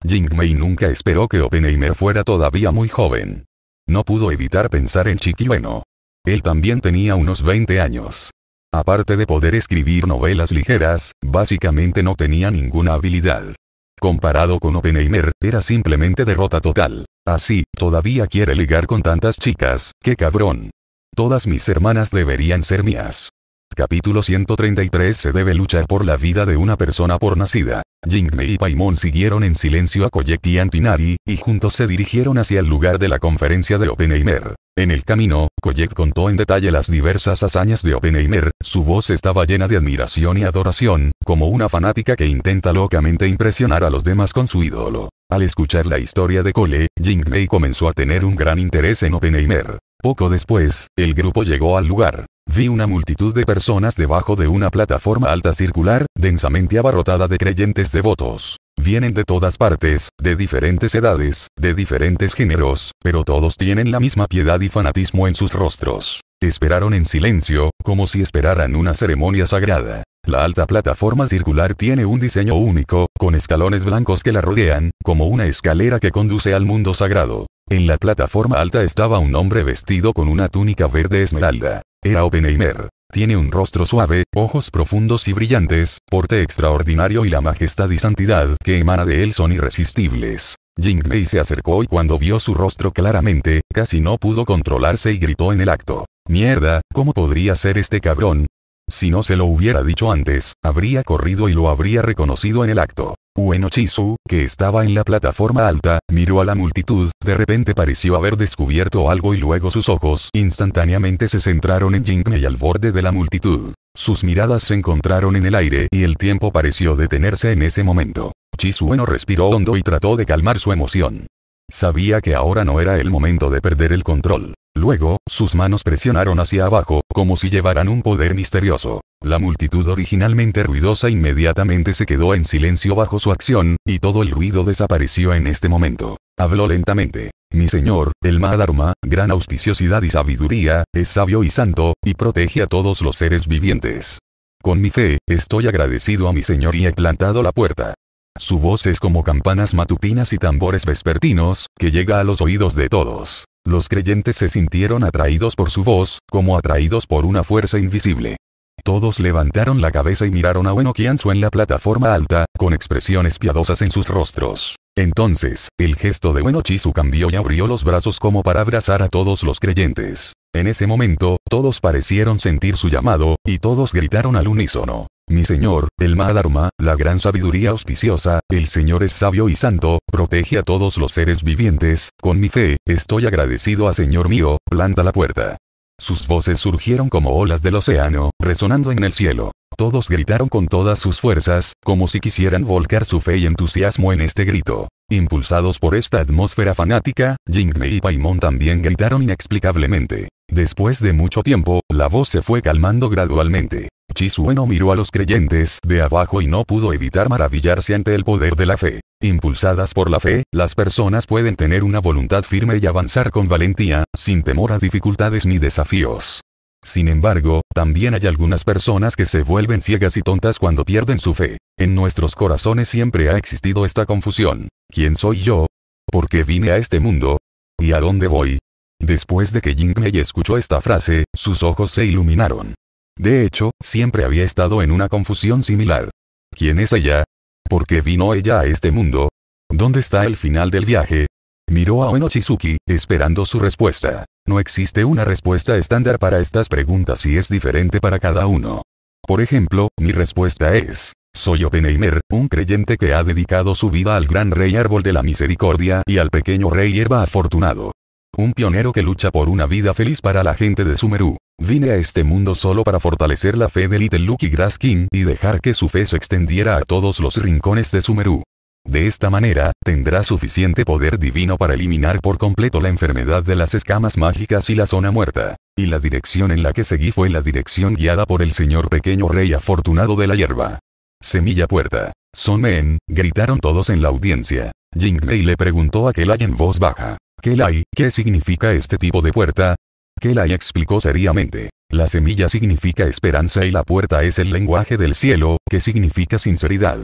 Jingmei nunca esperó que Oppenheimer fuera todavía muy joven. No pudo evitar pensar en Chiquiueno. Él también tenía unos 20 años. Aparte de poder escribir novelas ligeras, básicamente no tenía ninguna habilidad. Comparado con Oppenheimer, era simplemente derrota total. Así, todavía quiere ligar con tantas chicas, qué cabrón. Todas mis hermanas deberían ser mías. Capítulo 133 Se debe luchar por la vida de una persona por nacida. Jingmei y Paimon siguieron en silencio a Koyek y Antinari, y juntos se dirigieron hacia el lugar de la conferencia de Oppenheimer. En el camino, Koyek contó en detalle las diversas hazañas de Oppenheimer, su voz estaba llena de admiración y adoración, como una fanática que intenta locamente impresionar a los demás con su ídolo. Al escuchar la historia de Cole, Jingmei comenzó a tener un gran interés en Oppenheimer. Poco después, el grupo llegó al lugar. Vi una multitud de personas debajo de una plataforma alta circular, densamente abarrotada de creyentes devotos. Vienen de todas partes, de diferentes edades, de diferentes géneros, pero todos tienen la misma piedad y fanatismo en sus rostros. Esperaron en silencio, como si esperaran una ceremonia sagrada. La alta plataforma circular tiene un diseño único, con escalones blancos que la rodean, como una escalera que conduce al mundo sagrado. En la plataforma alta estaba un hombre vestido con una túnica verde esmeralda. Era Oppenheimer. Tiene un rostro suave, ojos profundos y brillantes, porte extraordinario y la majestad y santidad que emana de él son irresistibles. Jinglei se acercó y cuando vio su rostro claramente, casi no pudo controlarse y gritó en el acto. Mierda, ¿cómo podría ser este cabrón? Si no se lo hubiera dicho antes, habría corrido y lo habría reconocido en el acto. Ueno Chisu, que estaba en la plataforma alta, miró a la multitud, de repente pareció haber descubierto algo y luego sus ojos instantáneamente se centraron en Jingmei al borde de la multitud. Sus miradas se encontraron en el aire y el tiempo pareció detenerse en ese momento. bueno respiró hondo y trató de calmar su emoción. Sabía que ahora no era el momento de perder el control. Luego, sus manos presionaron hacia abajo, como si llevaran un poder misterioso. La multitud originalmente ruidosa inmediatamente se quedó en silencio bajo su acción, y todo el ruido desapareció en este momento. Habló lentamente. Mi señor, el madharma gran auspiciosidad y sabiduría, es sabio y santo, y protege a todos los seres vivientes. Con mi fe, estoy agradecido a mi señor y he plantado la puerta. Su voz es como campanas matutinas y tambores vespertinos, que llega a los oídos de todos. Los creyentes se sintieron atraídos por su voz, como atraídos por una fuerza invisible. Todos levantaron la cabeza y miraron a Wen en la plataforma alta, con expresiones piadosas en sus rostros. Entonces, el gesto de Uenochisu cambió y abrió los brazos como para abrazar a todos los creyentes. En ese momento, todos parecieron sentir su llamado, y todos gritaron al unísono. Mi Señor, el malarma, la gran sabiduría auspiciosa, el Señor es sabio y santo, protege a todos los seres vivientes, con mi fe, estoy agradecido a Señor mío, planta la puerta. Sus voces surgieron como olas del océano, resonando en el cielo. Todos gritaron con todas sus fuerzas, como si quisieran volcar su fe y entusiasmo en este grito. Impulsados por esta atmósfera fanática, Mei y Paimon también gritaron inexplicablemente. Después de mucho tiempo, la voz se fue calmando gradualmente. Chisueno miró a los creyentes de abajo y no pudo evitar maravillarse ante el poder de la fe. Impulsadas por la fe, las personas pueden tener una voluntad firme y avanzar con valentía, sin temor a dificultades ni desafíos. Sin embargo, también hay algunas personas que se vuelven ciegas y tontas cuando pierden su fe. En nuestros corazones siempre ha existido esta confusión. ¿Quién soy yo? ¿Por qué vine a este mundo? ¿Y a dónde voy? Después de que Jingmei escuchó esta frase, sus ojos se iluminaron. De hecho, siempre había estado en una confusión similar. ¿Quién es ella? ¿Por qué vino ella a este mundo? ¿Dónde está el final del viaje? Miró a Chizuki, esperando su respuesta. No existe una respuesta estándar para estas preguntas y es diferente para cada uno. Por ejemplo, mi respuesta es, soy Oppenheimer, un creyente que ha dedicado su vida al gran rey árbol de la misericordia y al pequeño rey hierba afortunado un pionero que lucha por una vida feliz para la gente de Sumeru. Vine a este mundo solo para fortalecer la fe de Little Lucky Grass King y dejar que su fe se extendiera a todos los rincones de Sumeru. De esta manera, tendrá suficiente poder divino para eliminar por completo la enfermedad de las escamas mágicas y la zona muerta. Y la dirección en la que seguí fue la dirección guiada por el señor pequeño rey afortunado de la hierba. Semilla puerta. Son men, gritaron todos en la audiencia. Jingmei le preguntó a Kelai en voz baja. ¿Qué ¿Qué significa este tipo de puerta? Kelai explicó seriamente. La semilla significa esperanza y la puerta es el lenguaje del cielo, que significa sinceridad.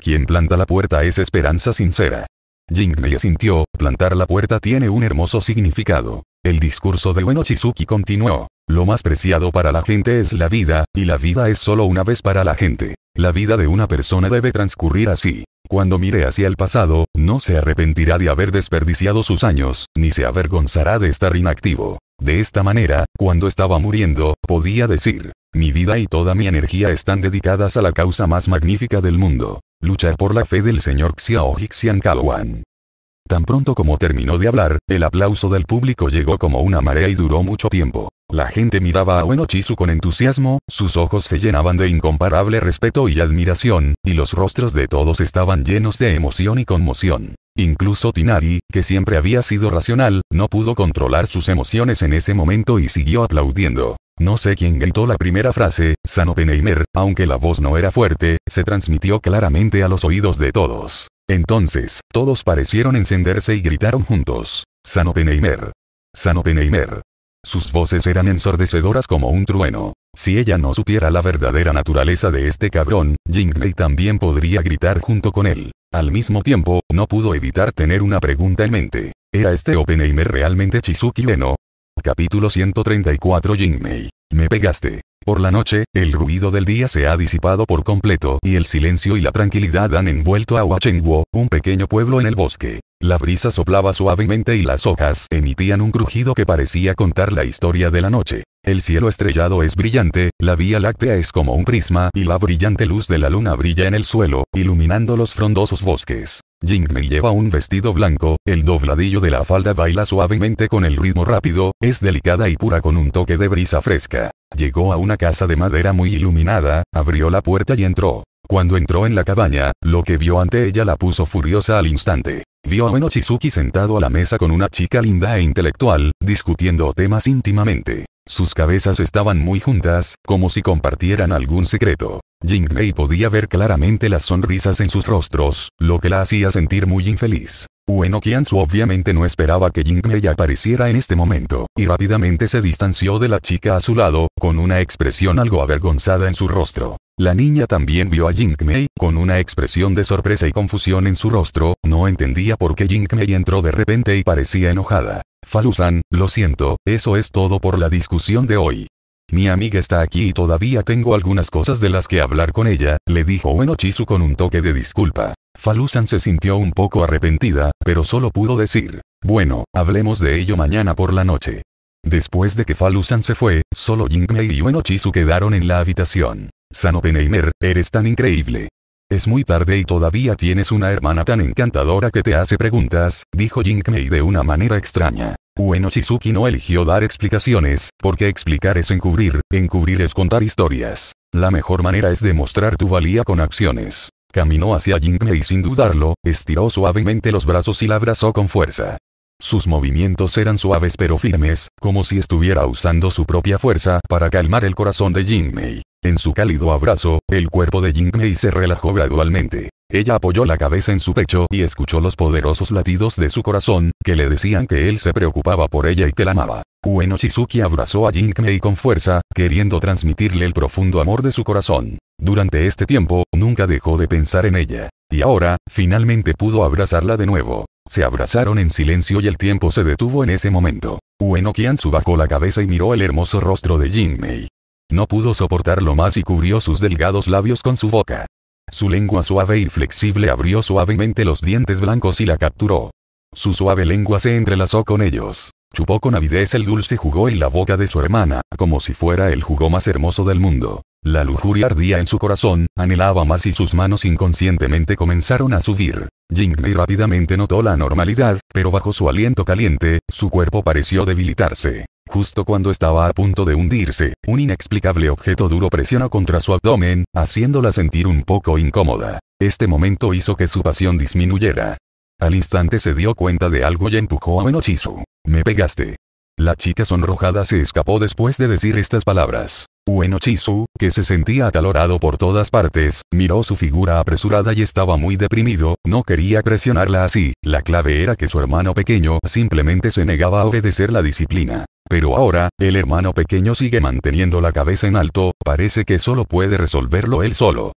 Quien planta la puerta es esperanza sincera. Me asintió, plantar la puerta tiene un hermoso significado. El discurso de Ueno Chizuki continuó. Lo más preciado para la gente es la vida, y la vida es solo una vez para la gente. La vida de una persona debe transcurrir así cuando mire hacia el pasado, no se arrepentirá de haber desperdiciado sus años, ni se avergonzará de estar inactivo. De esta manera, cuando estaba muriendo, podía decir, mi vida y toda mi energía están dedicadas a la causa más magnífica del mundo, luchar por la fe del señor Xiao Hixian Tan pronto como terminó de hablar, el aplauso del público llegó como una marea y duró mucho tiempo. La gente miraba a Chisu con entusiasmo, sus ojos se llenaban de incomparable respeto y admiración, y los rostros de todos estaban llenos de emoción y conmoción. Incluso Tinari, que siempre había sido racional, no pudo controlar sus emociones en ese momento y siguió aplaudiendo. No sé quién gritó la primera frase, Sano Peneimer, aunque la voz no era fuerte, se transmitió claramente a los oídos de todos. Entonces, todos parecieron encenderse y gritaron juntos. Sano Peneimer. Sano Peneimer. Sus voces eran ensordecedoras como un trueno. Si ella no supiera la verdadera naturaleza de este cabrón, Jingmei también podría gritar junto con él. Al mismo tiempo, no pudo evitar tener una pregunta en mente. ¿Era este Oppenheimer realmente Chizuki Ueno? Capítulo 134 Jingmei. Me pegaste. Por la noche, el ruido del día se ha disipado por completo y el silencio y la tranquilidad han envuelto a Huachenguo, un pequeño pueblo en el bosque. La brisa soplaba suavemente y las hojas emitían un crujido que parecía contar la historia de la noche. El cielo estrellado es brillante, la Vía Láctea es como un prisma y la brillante luz de la luna brilla en el suelo, iluminando los frondosos bosques. me lleva un vestido blanco, el dobladillo de la falda baila suavemente con el ritmo rápido, es delicada y pura con un toque de brisa fresca. Llegó a una casa de madera muy iluminada, abrió la puerta y entró. Cuando entró en la cabaña, lo que vio ante ella la puso furiosa al instante. Vio a Ueno sentado a la mesa con una chica linda e intelectual, discutiendo temas íntimamente. Sus cabezas estaban muy juntas, como si compartieran algún secreto. Mei podía ver claramente las sonrisas en sus rostros, lo que la hacía sentir muy infeliz. Ueno Qianzu obviamente no esperaba que Mei apareciera en este momento, y rápidamente se distanció de la chica a su lado, con una expresión algo avergonzada en su rostro. La niña también vio a mei con una expresión de sorpresa y confusión en su rostro, no entendía por qué mei entró de repente y parecía enojada. Falusan, lo siento, eso es todo por la discusión de hoy. Mi amiga está aquí y todavía tengo algunas cosas de las que hablar con ella, le dijo Uenochisu con un toque de disculpa. Falusan se sintió un poco arrepentida, pero solo pudo decir, bueno, hablemos de ello mañana por la noche. Después de que Falusan se fue, solo Jingmei y Uenochisu quedaron en la habitación. Sanopeneimer, eres tan increíble. Es muy tarde y todavía tienes una hermana tan encantadora que te hace preguntas, dijo Jingmei de una manera extraña. Ueno Shizuki no eligió dar explicaciones, porque explicar es encubrir, encubrir es contar historias. La mejor manera es demostrar tu valía con acciones. Caminó hacia Jingmei sin dudarlo, estiró suavemente los brazos y la abrazó con fuerza. Sus movimientos eran suaves pero firmes, como si estuviera usando su propia fuerza para calmar el corazón de Jinmei. En su cálido abrazo, el cuerpo de Jingmei se relajó gradualmente. Ella apoyó la cabeza en su pecho y escuchó los poderosos latidos de su corazón, que le decían que él se preocupaba por ella y que la amaba. Ueno Shizuki abrazó a Jinkmei con fuerza, queriendo transmitirle el profundo amor de su corazón. Durante este tiempo, nunca dejó de pensar en ella. Y ahora, finalmente pudo abrazarla de nuevo. Se abrazaron en silencio y el tiempo se detuvo en ese momento. Ueno Kiansu bajó la cabeza y miró el hermoso rostro de Jinmei. No pudo soportarlo más y cubrió sus delgados labios con su boca. Su lengua suave y flexible abrió suavemente los dientes blancos y la capturó. Su suave lengua se entrelazó con ellos. Chupó con avidez el dulce jugo en la boca de su hermana, como si fuera el jugo más hermoso del mundo. La lujuria ardía en su corazón, anhelaba más y sus manos inconscientemente comenzaron a subir. Mei rápidamente notó la normalidad, pero bajo su aliento caliente, su cuerpo pareció debilitarse. Justo cuando estaba a punto de hundirse, un inexplicable objeto duro presionó contra su abdomen, haciéndola sentir un poco incómoda. Este momento hizo que su pasión disminuyera. Al instante se dio cuenta de algo y empujó a Menochisu. Me pegaste. La chica sonrojada se escapó después de decir estas palabras. Ueno Chisu, que se sentía acalorado por todas partes, miró su figura apresurada y estaba muy deprimido, no quería presionarla así, la clave era que su hermano pequeño simplemente se negaba a obedecer la disciplina. Pero ahora, el hermano pequeño sigue manteniendo la cabeza en alto, parece que solo puede resolverlo él solo.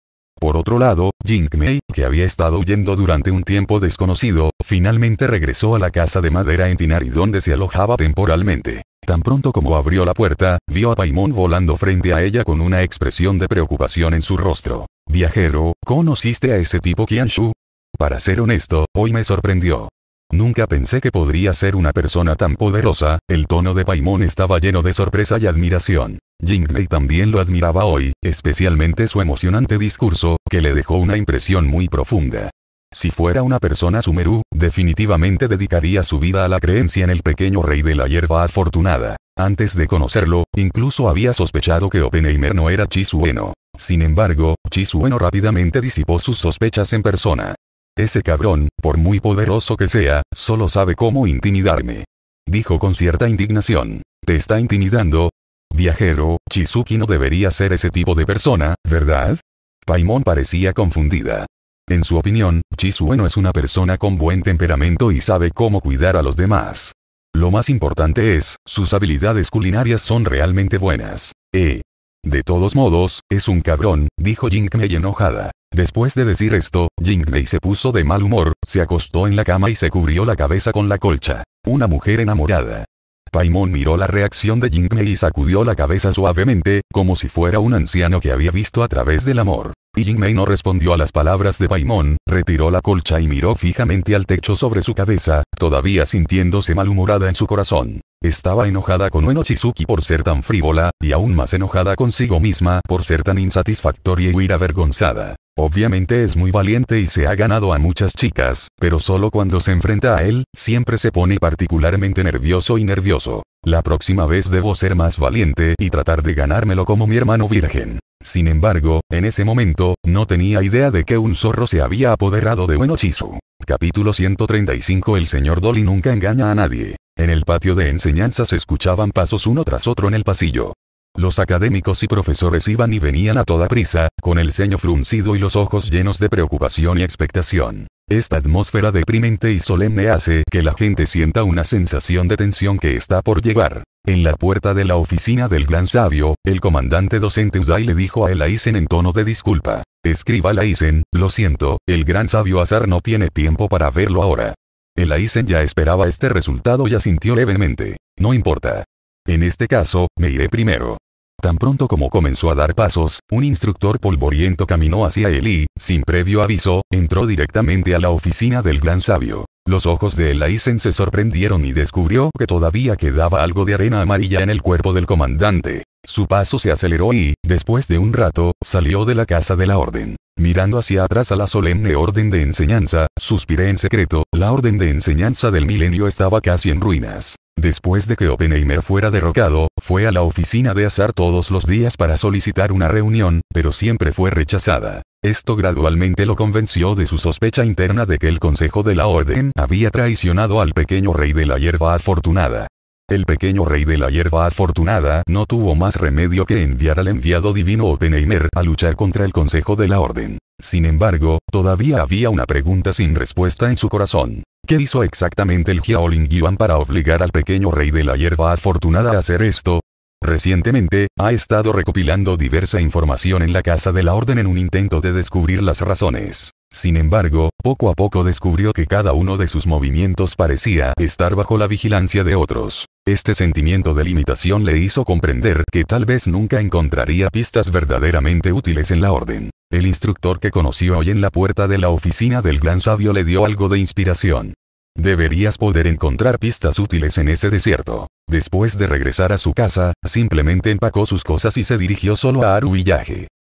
Por otro lado, Mei, que había estado huyendo durante un tiempo desconocido, finalmente regresó a la casa de madera en Tinari donde se alojaba temporalmente. Tan pronto como abrió la puerta, vio a Paimon volando frente a ella con una expresión de preocupación en su rostro. Viajero, ¿conociste a ese tipo Kianshu? Para ser honesto, hoy me sorprendió. Nunca pensé que podría ser una persona tan poderosa, el tono de Paimon estaba lleno de sorpresa y admiración. Jinglei también lo admiraba hoy, especialmente su emocionante discurso, que le dejó una impresión muy profunda. Si fuera una persona sumerú, definitivamente dedicaría su vida a la creencia en el pequeño rey de la hierba afortunada. Antes de conocerlo, incluso había sospechado que Oppenheimer no era Chisueno. Sin embargo, Chisueno rápidamente disipó sus sospechas en persona. Ese cabrón, por muy poderoso que sea, solo sabe cómo intimidarme. Dijo con cierta indignación. ¿Te está intimidando? Viajero, Chizuki no debería ser ese tipo de persona, ¿verdad? Paimon parecía confundida. En su opinión, Chizue no es una persona con buen temperamento y sabe cómo cuidar a los demás. Lo más importante es, sus habilidades culinarias son realmente buenas. Eh. De todos modos, es un cabrón, dijo Jinkmei enojada. Después de decir esto, Jinkmei se puso de mal humor, se acostó en la cama y se cubrió la cabeza con la colcha. Una mujer enamorada. Paimon miró la reacción de Jinkmei y sacudió la cabeza suavemente, como si fuera un anciano que había visto a través del amor. Mei no respondió a las palabras de Paimon, retiró la colcha y miró fijamente al techo sobre su cabeza, todavía sintiéndose malhumorada en su corazón. Estaba enojada con Ueno Chizuki por ser tan frívola, y aún más enojada consigo misma por ser tan insatisfactoria y avergonzada. Obviamente es muy valiente y se ha ganado a muchas chicas, pero solo cuando se enfrenta a él, siempre se pone particularmente nervioso y nervioso. La próxima vez debo ser más valiente y tratar de ganármelo como mi hermano virgen. Sin embargo, en ese momento, no tenía idea de que un zorro se había apoderado de hechizo. Capítulo 135 El señor Dolly nunca engaña a nadie. En el patio de enseñanza se escuchaban pasos uno tras otro en el pasillo. Los académicos y profesores iban y venían a toda prisa, con el ceño fruncido y los ojos llenos de preocupación y expectación. Esta atmósfera deprimente y solemne hace que la gente sienta una sensación de tensión que está por llegar. En la puerta de la oficina del gran sabio, el comandante docente Uzai le dijo a Elaisen en tono de disculpa. Escriba Elaisen, lo siento, el gran sabio Azar no tiene tiempo para verlo ahora. Elaisen ya esperaba este resultado y asintió levemente. No importa. En este caso, me iré primero. Tan pronto como comenzó a dar pasos, un instructor polvoriento caminó hacia él y, sin previo aviso, entró directamente a la oficina del gran sabio. Los ojos de Elaisen se sorprendieron y descubrió que todavía quedaba algo de arena amarilla en el cuerpo del comandante. Su paso se aceleró y, después de un rato, salió de la casa de la orden. Mirando hacia atrás a la solemne orden de enseñanza, suspiré en secreto, la orden de enseñanza del milenio estaba casi en ruinas. Después de que Oppenheimer fuera derrocado, fue a la oficina de Azar todos los días para solicitar una reunión, pero siempre fue rechazada. Esto gradualmente lo convenció de su sospecha interna de que el Consejo de la Orden había traicionado al pequeño rey de la hierba afortunada. El pequeño rey de la hierba afortunada no tuvo más remedio que enviar al enviado divino Oppenheimer a luchar contra el consejo de la orden. Sin embargo, todavía había una pregunta sin respuesta en su corazón. ¿Qué hizo exactamente el Hyaolin Yuan para obligar al pequeño rey de la hierba afortunada a hacer esto? Recientemente, ha estado recopilando diversa información en la casa de la orden en un intento de descubrir las razones. Sin embargo, poco a poco descubrió que cada uno de sus movimientos parecía estar bajo la vigilancia de otros. Este sentimiento de limitación le hizo comprender que tal vez nunca encontraría pistas verdaderamente útiles en la orden. El instructor que conoció hoy en la puerta de la oficina del gran sabio le dio algo de inspiración. Deberías poder encontrar pistas útiles en ese desierto. Después de regresar a su casa, simplemente empacó sus cosas y se dirigió solo a Aru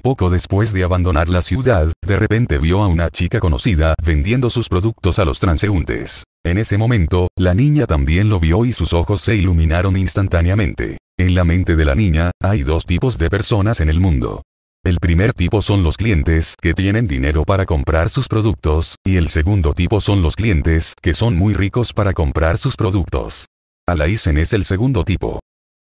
poco después de abandonar la ciudad, de repente vio a una chica conocida vendiendo sus productos a los transeúntes. En ese momento, la niña también lo vio y sus ojos se iluminaron instantáneamente. En la mente de la niña, hay dos tipos de personas en el mundo. El primer tipo son los clientes que tienen dinero para comprar sus productos, y el segundo tipo son los clientes que son muy ricos para comprar sus productos. Alaisen es el segundo tipo.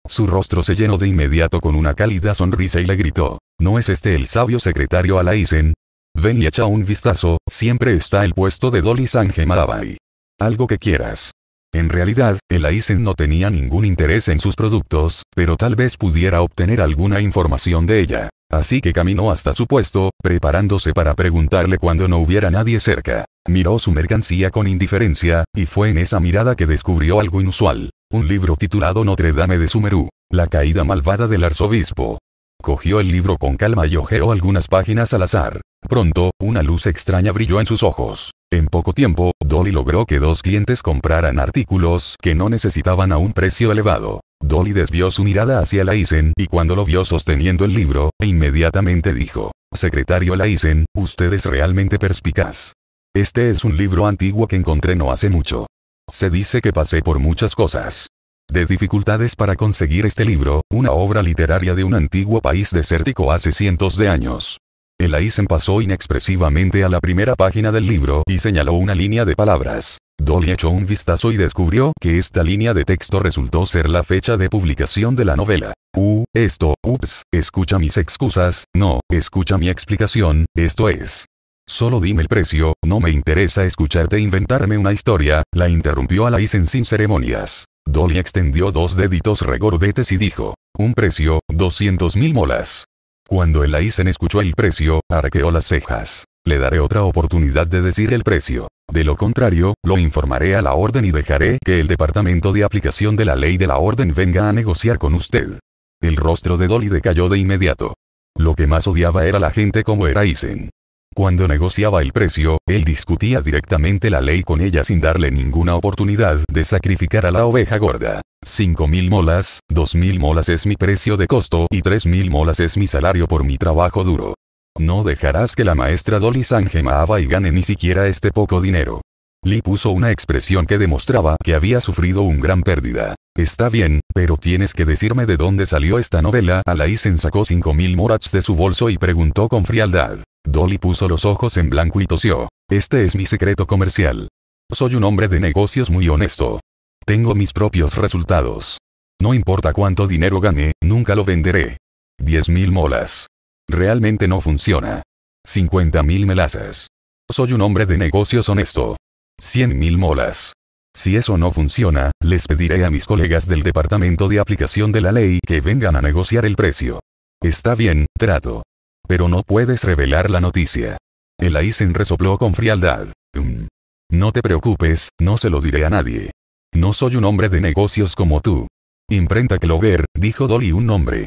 Su rostro se llenó de inmediato con una cálida sonrisa y le gritó, ¿no es este el sabio secretario Alaisen? Ven y echa un vistazo, siempre está el puesto de Dolly Sangemadabai. Algo que quieras. En realidad, el Aizen no tenía ningún interés en sus productos, pero tal vez pudiera obtener alguna información de ella. Así que caminó hasta su puesto, preparándose para preguntarle cuando no hubiera nadie cerca. Miró su mercancía con indiferencia, y fue en esa mirada que descubrió algo inusual un libro titulado Notre Dame de Sumerú, la caída malvada del arzobispo. Cogió el libro con calma y hojeó algunas páginas al azar. Pronto, una luz extraña brilló en sus ojos. En poco tiempo, Dolly logró que dos clientes compraran artículos que no necesitaban a un precio elevado. Dolly desvió su mirada hacia Laisen y cuando lo vio sosteniendo el libro, inmediatamente dijo, Secretario Laisen, usted es realmente perspicaz. Este es un libro antiguo que encontré no hace mucho. Se dice que pasé por muchas cosas. De dificultades para conseguir este libro, una obra literaria de un antiguo país desértico hace cientos de años. El Aizen pasó inexpresivamente a la primera página del libro y señaló una línea de palabras. Dolly echó un vistazo y descubrió que esta línea de texto resultó ser la fecha de publicación de la novela. Uh, esto, ups, escucha mis excusas, no, escucha mi explicación, esto es, Solo dime el precio, no me interesa escucharte inventarme una historia, la interrumpió Alaisen sin ceremonias. Dolly extendió dos deditos regordetes y dijo, un precio, 200 mil molas. Cuando Alaisen escuchó el precio, arqueó las cejas. Le daré otra oportunidad de decir el precio. De lo contrario, lo informaré a la orden y dejaré que el departamento de aplicación de la ley de la orden venga a negociar con usted. El rostro de Dolly decayó de inmediato. Lo que más odiaba era la gente como era Aysen cuando negociaba el precio, él discutía directamente la ley con ella sin darle ninguna oportunidad de sacrificar a la oveja gorda. 5.000 molas, 2.000 molas es mi precio de costo y 3.000 molas es mi salario por mi trabajo duro. No dejarás que la maestra Dolly Sangema y gane ni siquiera este poco dinero. Lee puso una expresión que demostraba que había sufrido un gran pérdida. Está bien, pero tienes que decirme de dónde salió esta novela. Alaisen sacó 5.000 morats de su bolso y preguntó con frialdad. Dolly puso los ojos en blanco y tosió. Este es mi secreto comercial. Soy un hombre de negocios muy honesto. Tengo mis propios resultados. No importa cuánto dinero gane, nunca lo venderé. 10.000 molas. Realmente no funciona. 50.000 melazas. Soy un hombre de negocios honesto. 100.000 molas. Si eso no funciona, les pediré a mis colegas del Departamento de Aplicación de la Ley que vengan a negociar el precio. Está bien, trato. Pero no puedes revelar la noticia. El Aizen resopló con frialdad. Mm. No te preocupes, no se lo diré a nadie. No soy un hombre de negocios como tú. Imprenta Clover, dijo Dolly un nombre.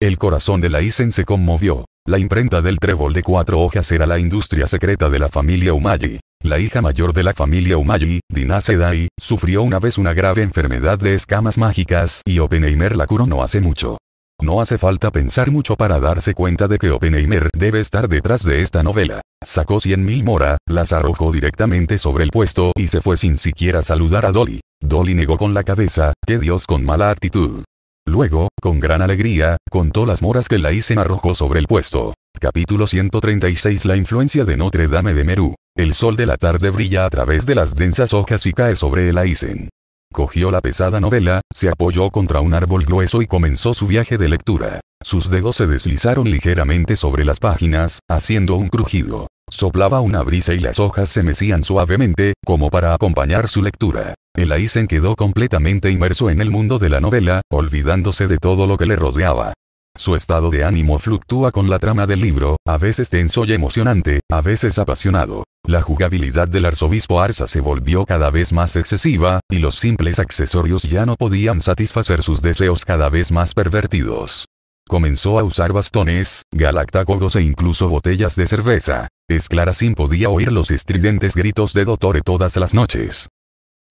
El corazón de Aizen se conmovió. La imprenta del trébol de cuatro hojas era la industria secreta de la familia Umayi. La hija mayor de la familia Umayi, Dinah Sedai, sufrió una vez una grave enfermedad de escamas mágicas y Oppenheimer la curó no hace mucho. No hace falta pensar mucho para darse cuenta de que Oppenheimer debe estar detrás de esta novela. Sacó 100.000 mora, las arrojó directamente sobre el puesto y se fue sin siquiera saludar a Dolly. Dolly negó con la cabeza, que Dios con mala actitud. Luego, con gran alegría, contó las moras que la arrojó sobre el puesto. Capítulo 136 La influencia de Notre Dame de Merú. El sol de la tarde brilla a través de las densas hojas y cae sobre el Isen. Cogió la pesada novela, se apoyó contra un árbol grueso y comenzó su viaje de lectura. Sus dedos se deslizaron ligeramente sobre las páginas, haciendo un crujido. Soplaba una brisa y las hojas se mecían suavemente, como para acompañar su lectura. El Aizen quedó completamente inmerso en el mundo de la novela, olvidándose de todo lo que le rodeaba. Su estado de ánimo fluctúa con la trama del libro, a veces tenso y emocionante, a veces apasionado. La jugabilidad del arzobispo Arza se volvió cada vez más excesiva, y los simples accesorios ya no podían satisfacer sus deseos cada vez más pervertidos. Comenzó a usar bastones, galactagogos e incluso botellas de cerveza. sin podía oír los estridentes gritos de Dottore todas las noches.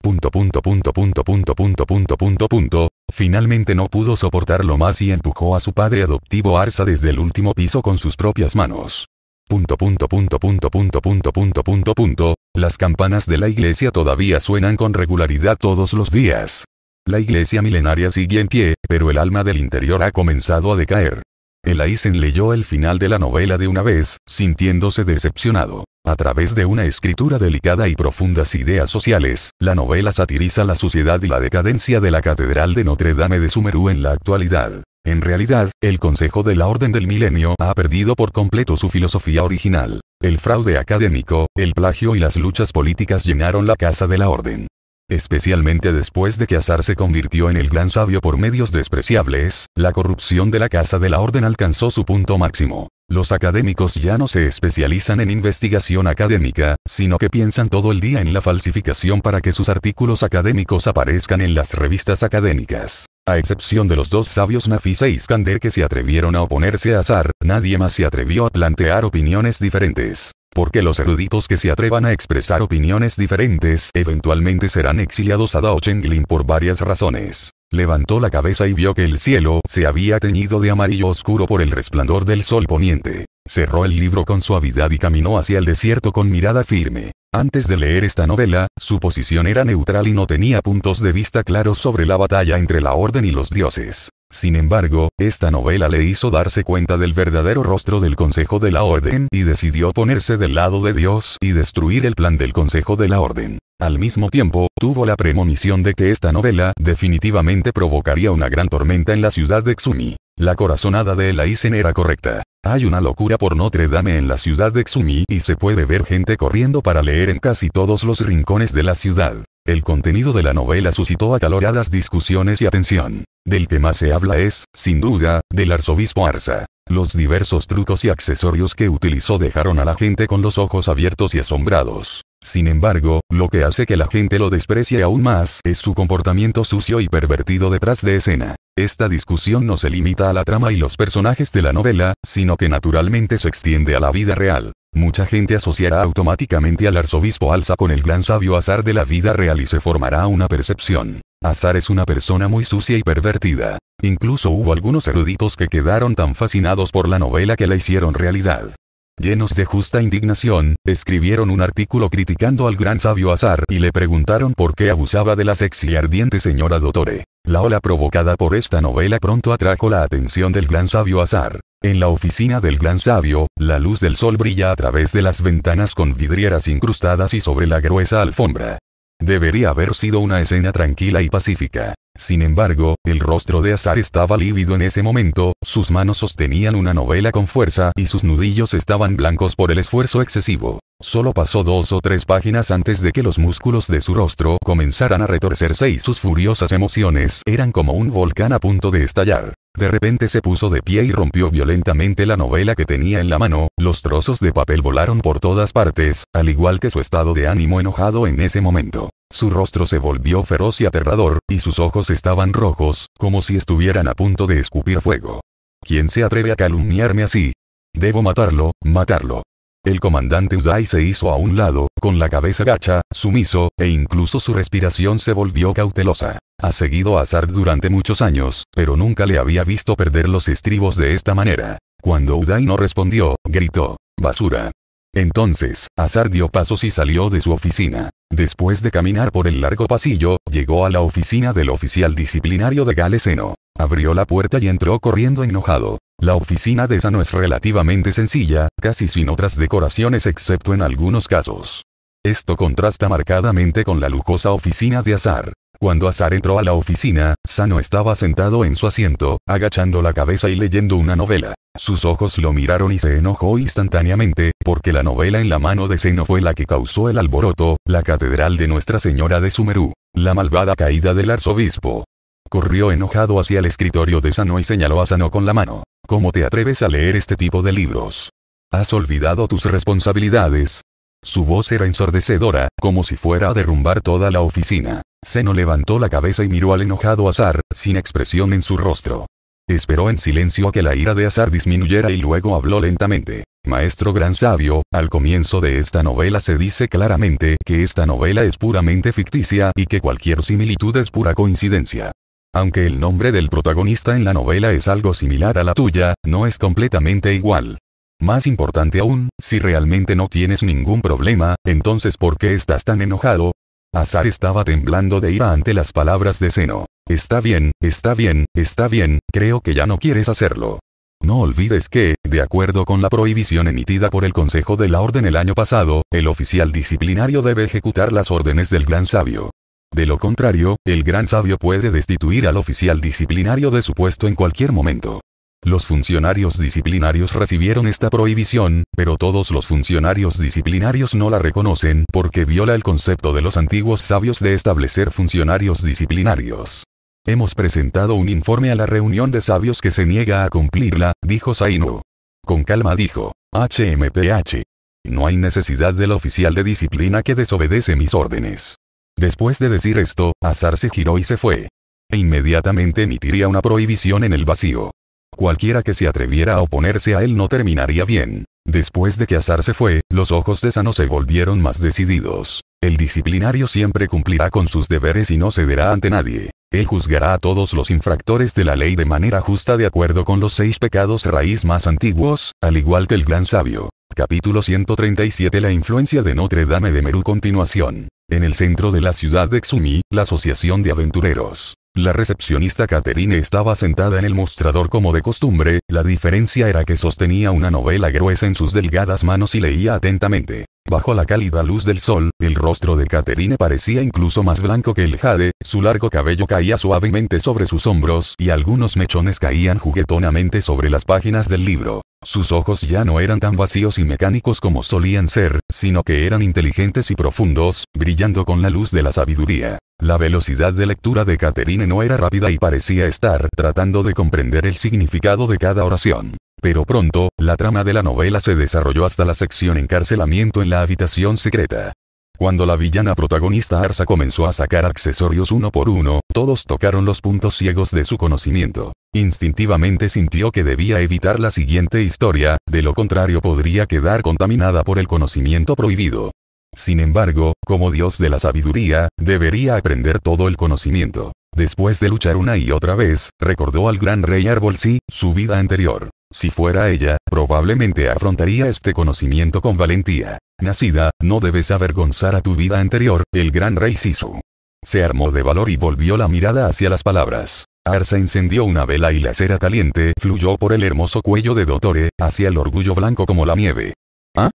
Punto punto punto punto punto punto punto punto punto Finalmente no pudo soportarlo más y empujó a su padre adoptivo Arsa desde el último piso con sus propias manos. Punto punto punto punto punto punto punto punto punto. Las campanas de la iglesia todavía suenan con regularidad todos los días. La iglesia milenaria sigue en pie, pero el alma del interior ha comenzado a decaer. Elaisen leyó el final de la novela de una vez, sintiéndose decepcionado. A través de una escritura delicada y profundas ideas sociales, la novela satiriza la suciedad y la decadencia de la Catedral de Notre Dame de Sumerú en la actualidad. En realidad, el Consejo de la Orden del Milenio ha perdido por completo su filosofía original. El fraude académico, el plagio y las luchas políticas llenaron la Casa de la Orden especialmente después de que Azar se convirtió en el gran sabio por medios despreciables, la corrupción de la Casa de la Orden alcanzó su punto máximo. Los académicos ya no se especializan en investigación académica, sino que piensan todo el día en la falsificación para que sus artículos académicos aparezcan en las revistas académicas. A excepción de los dos sabios Nafisa y Iskander que se atrevieron a oponerse a Azar, nadie más se atrevió a plantear opiniones diferentes porque los eruditos que se atrevan a expresar opiniones diferentes eventualmente serán exiliados a Dao Chenglin por varias razones. Levantó la cabeza y vio que el cielo se había teñido de amarillo oscuro por el resplandor del sol poniente. Cerró el libro con suavidad y caminó hacia el desierto con mirada firme. Antes de leer esta novela, su posición era neutral y no tenía puntos de vista claros sobre la batalla entre la Orden y los dioses. Sin embargo, esta novela le hizo darse cuenta del verdadero rostro del Consejo de la Orden y decidió ponerse del lado de Dios y destruir el plan del Consejo de la Orden. Al mismo tiempo, tuvo la premonición de que esta novela definitivamente provocaría una gran tormenta en la ciudad de Xumi. La corazonada de Elaisen era correcta. Hay una locura por Notre Dame en la ciudad de Xumi y se puede ver gente corriendo para leer en casi todos los rincones de la ciudad. El contenido de la novela suscitó acaloradas discusiones y atención. Del que más se habla es, sin duda, del arzobispo Arza. Los diversos trucos y accesorios que utilizó dejaron a la gente con los ojos abiertos y asombrados. Sin embargo, lo que hace que la gente lo desprecie aún más es su comportamiento sucio y pervertido detrás de escena. Esta discusión no se limita a la trama y los personajes de la novela, sino que naturalmente se extiende a la vida real. Mucha gente asociará automáticamente al arzobispo Alza con el gran sabio Azar de la vida real y se formará una percepción. Azar es una persona muy sucia y pervertida. Incluso hubo algunos eruditos que quedaron tan fascinados por la novela que la hicieron realidad llenos de justa indignación, escribieron un artículo criticando al gran sabio Azar y le preguntaron por qué abusaba de la sexy y ardiente señora Dottore. La ola provocada por esta novela pronto atrajo la atención del gran sabio Azar. En la oficina del gran sabio, la luz del sol brilla a través de las ventanas con vidrieras incrustadas y sobre la gruesa alfombra. Debería haber sido una escena tranquila y pacífica. Sin embargo, el rostro de Azar estaba lívido en ese momento, sus manos sostenían una novela con fuerza y sus nudillos estaban blancos por el esfuerzo excesivo. Solo pasó dos o tres páginas antes de que los músculos de su rostro comenzaran a retorcerse y sus furiosas emociones eran como un volcán a punto de estallar. De repente se puso de pie y rompió violentamente la novela que tenía en la mano, los trozos de papel volaron por todas partes, al igual que su estado de ánimo enojado en ese momento. Su rostro se volvió feroz y aterrador, y sus ojos estaban rojos, como si estuvieran a punto de escupir fuego. ¿Quién se atreve a calumniarme así? Debo matarlo, matarlo. El comandante Uday se hizo a un lado, con la cabeza gacha, sumiso, e incluso su respiración se volvió cautelosa. Ha seguido a Azar durante muchos años, pero nunca le había visto perder los estribos de esta manera. Cuando Uday no respondió, gritó, basura. Entonces, Azar dio pasos y salió de su oficina. Después de caminar por el largo pasillo, llegó a la oficina del oficial disciplinario de Galeseno. Abrió la puerta y entró corriendo enojado. La oficina de Sano es relativamente sencilla, casi sin otras decoraciones excepto en algunos casos. Esto contrasta marcadamente con la lujosa oficina de Azar. Cuando Azar entró a la oficina, Sano estaba sentado en su asiento, agachando la cabeza y leyendo una novela. Sus ojos lo miraron y se enojó instantáneamente, porque la novela en la mano de Seno fue la que causó el alboroto, la catedral de Nuestra Señora de Sumerú, la malvada caída del arzobispo. Corrió enojado hacia el escritorio de Sano y señaló a Sano con la mano. ¿Cómo te atreves a leer este tipo de libros? ¿Has olvidado tus responsabilidades? Su voz era ensordecedora, como si fuera a derrumbar toda la oficina. Seno levantó la cabeza y miró al enojado Azar, sin expresión en su rostro. Esperó en silencio a que la ira de Azar disminuyera y luego habló lentamente. Maestro gran sabio, al comienzo de esta novela se dice claramente que esta novela es puramente ficticia y que cualquier similitud es pura coincidencia. Aunque el nombre del protagonista en la novela es algo similar a la tuya, no es completamente igual. Más importante aún, si realmente no tienes ningún problema, entonces ¿por qué estás tan enojado? Azar estaba temblando de ira ante las palabras de Seno. Está bien, está bien, está bien, creo que ya no quieres hacerlo. No olvides que, de acuerdo con la prohibición emitida por el Consejo de la Orden el año pasado, el oficial disciplinario debe ejecutar las órdenes del Gran Sabio. De lo contrario, el gran sabio puede destituir al oficial disciplinario de su puesto en cualquier momento. Los funcionarios disciplinarios recibieron esta prohibición, pero todos los funcionarios disciplinarios no la reconocen porque viola el concepto de los antiguos sabios de establecer funcionarios disciplinarios. Hemos presentado un informe a la reunión de sabios que se niega a cumplirla, dijo Saino. Con calma dijo, HMPH. No hay necesidad del oficial de disciplina que desobedece mis órdenes. Después de decir esto, Azar se giró y se fue. E inmediatamente emitiría una prohibición en el vacío. Cualquiera que se atreviera a oponerse a él no terminaría bien. Después de que Azar se fue, los ojos de Sano se volvieron más decididos. El disciplinario siempre cumplirá con sus deberes y no cederá ante nadie. Él juzgará a todos los infractores de la ley de manera justa de acuerdo con los seis pecados raíz más antiguos, al igual que el gran sabio. Capítulo 137 La influencia de Notre Dame de Meru Continuación. En el centro de la ciudad de Xumi, la Asociación de Aventureros. La recepcionista Catherine estaba sentada en el mostrador como de costumbre, la diferencia era que sostenía una novela gruesa en sus delgadas manos y leía atentamente. Bajo la cálida luz del sol, el rostro de Caterine parecía incluso más blanco que el jade, su largo cabello caía suavemente sobre sus hombros y algunos mechones caían juguetonamente sobre las páginas del libro. Sus ojos ya no eran tan vacíos y mecánicos como solían ser, sino que eran inteligentes y profundos, brillando con la luz de la sabiduría. La velocidad de lectura de Caterine no era rápida y parecía estar tratando de comprender el significado de cada oración. Pero pronto, la trama de la novela se desarrolló hasta la sección encarcelamiento en la habitación secreta. Cuando la villana protagonista Arsa comenzó a sacar accesorios uno por uno, todos tocaron los puntos ciegos de su conocimiento. Instintivamente sintió que debía evitar la siguiente historia, de lo contrario podría quedar contaminada por el conocimiento prohibido. Sin embargo, como dios de la sabiduría, debería aprender todo el conocimiento. Después de luchar una y otra vez, recordó al gran rey Arbolsi, su vida anterior. Si fuera ella, probablemente afrontaría este conocimiento con valentía. Nacida, no debes avergonzar a tu vida anterior, el gran rey Sisu. Se armó de valor y volvió la mirada hacia las palabras. Arsa encendió una vela y la cera caliente fluyó por el hermoso cuello de Dottore, hacia el orgullo blanco como la nieve. ¿Ah?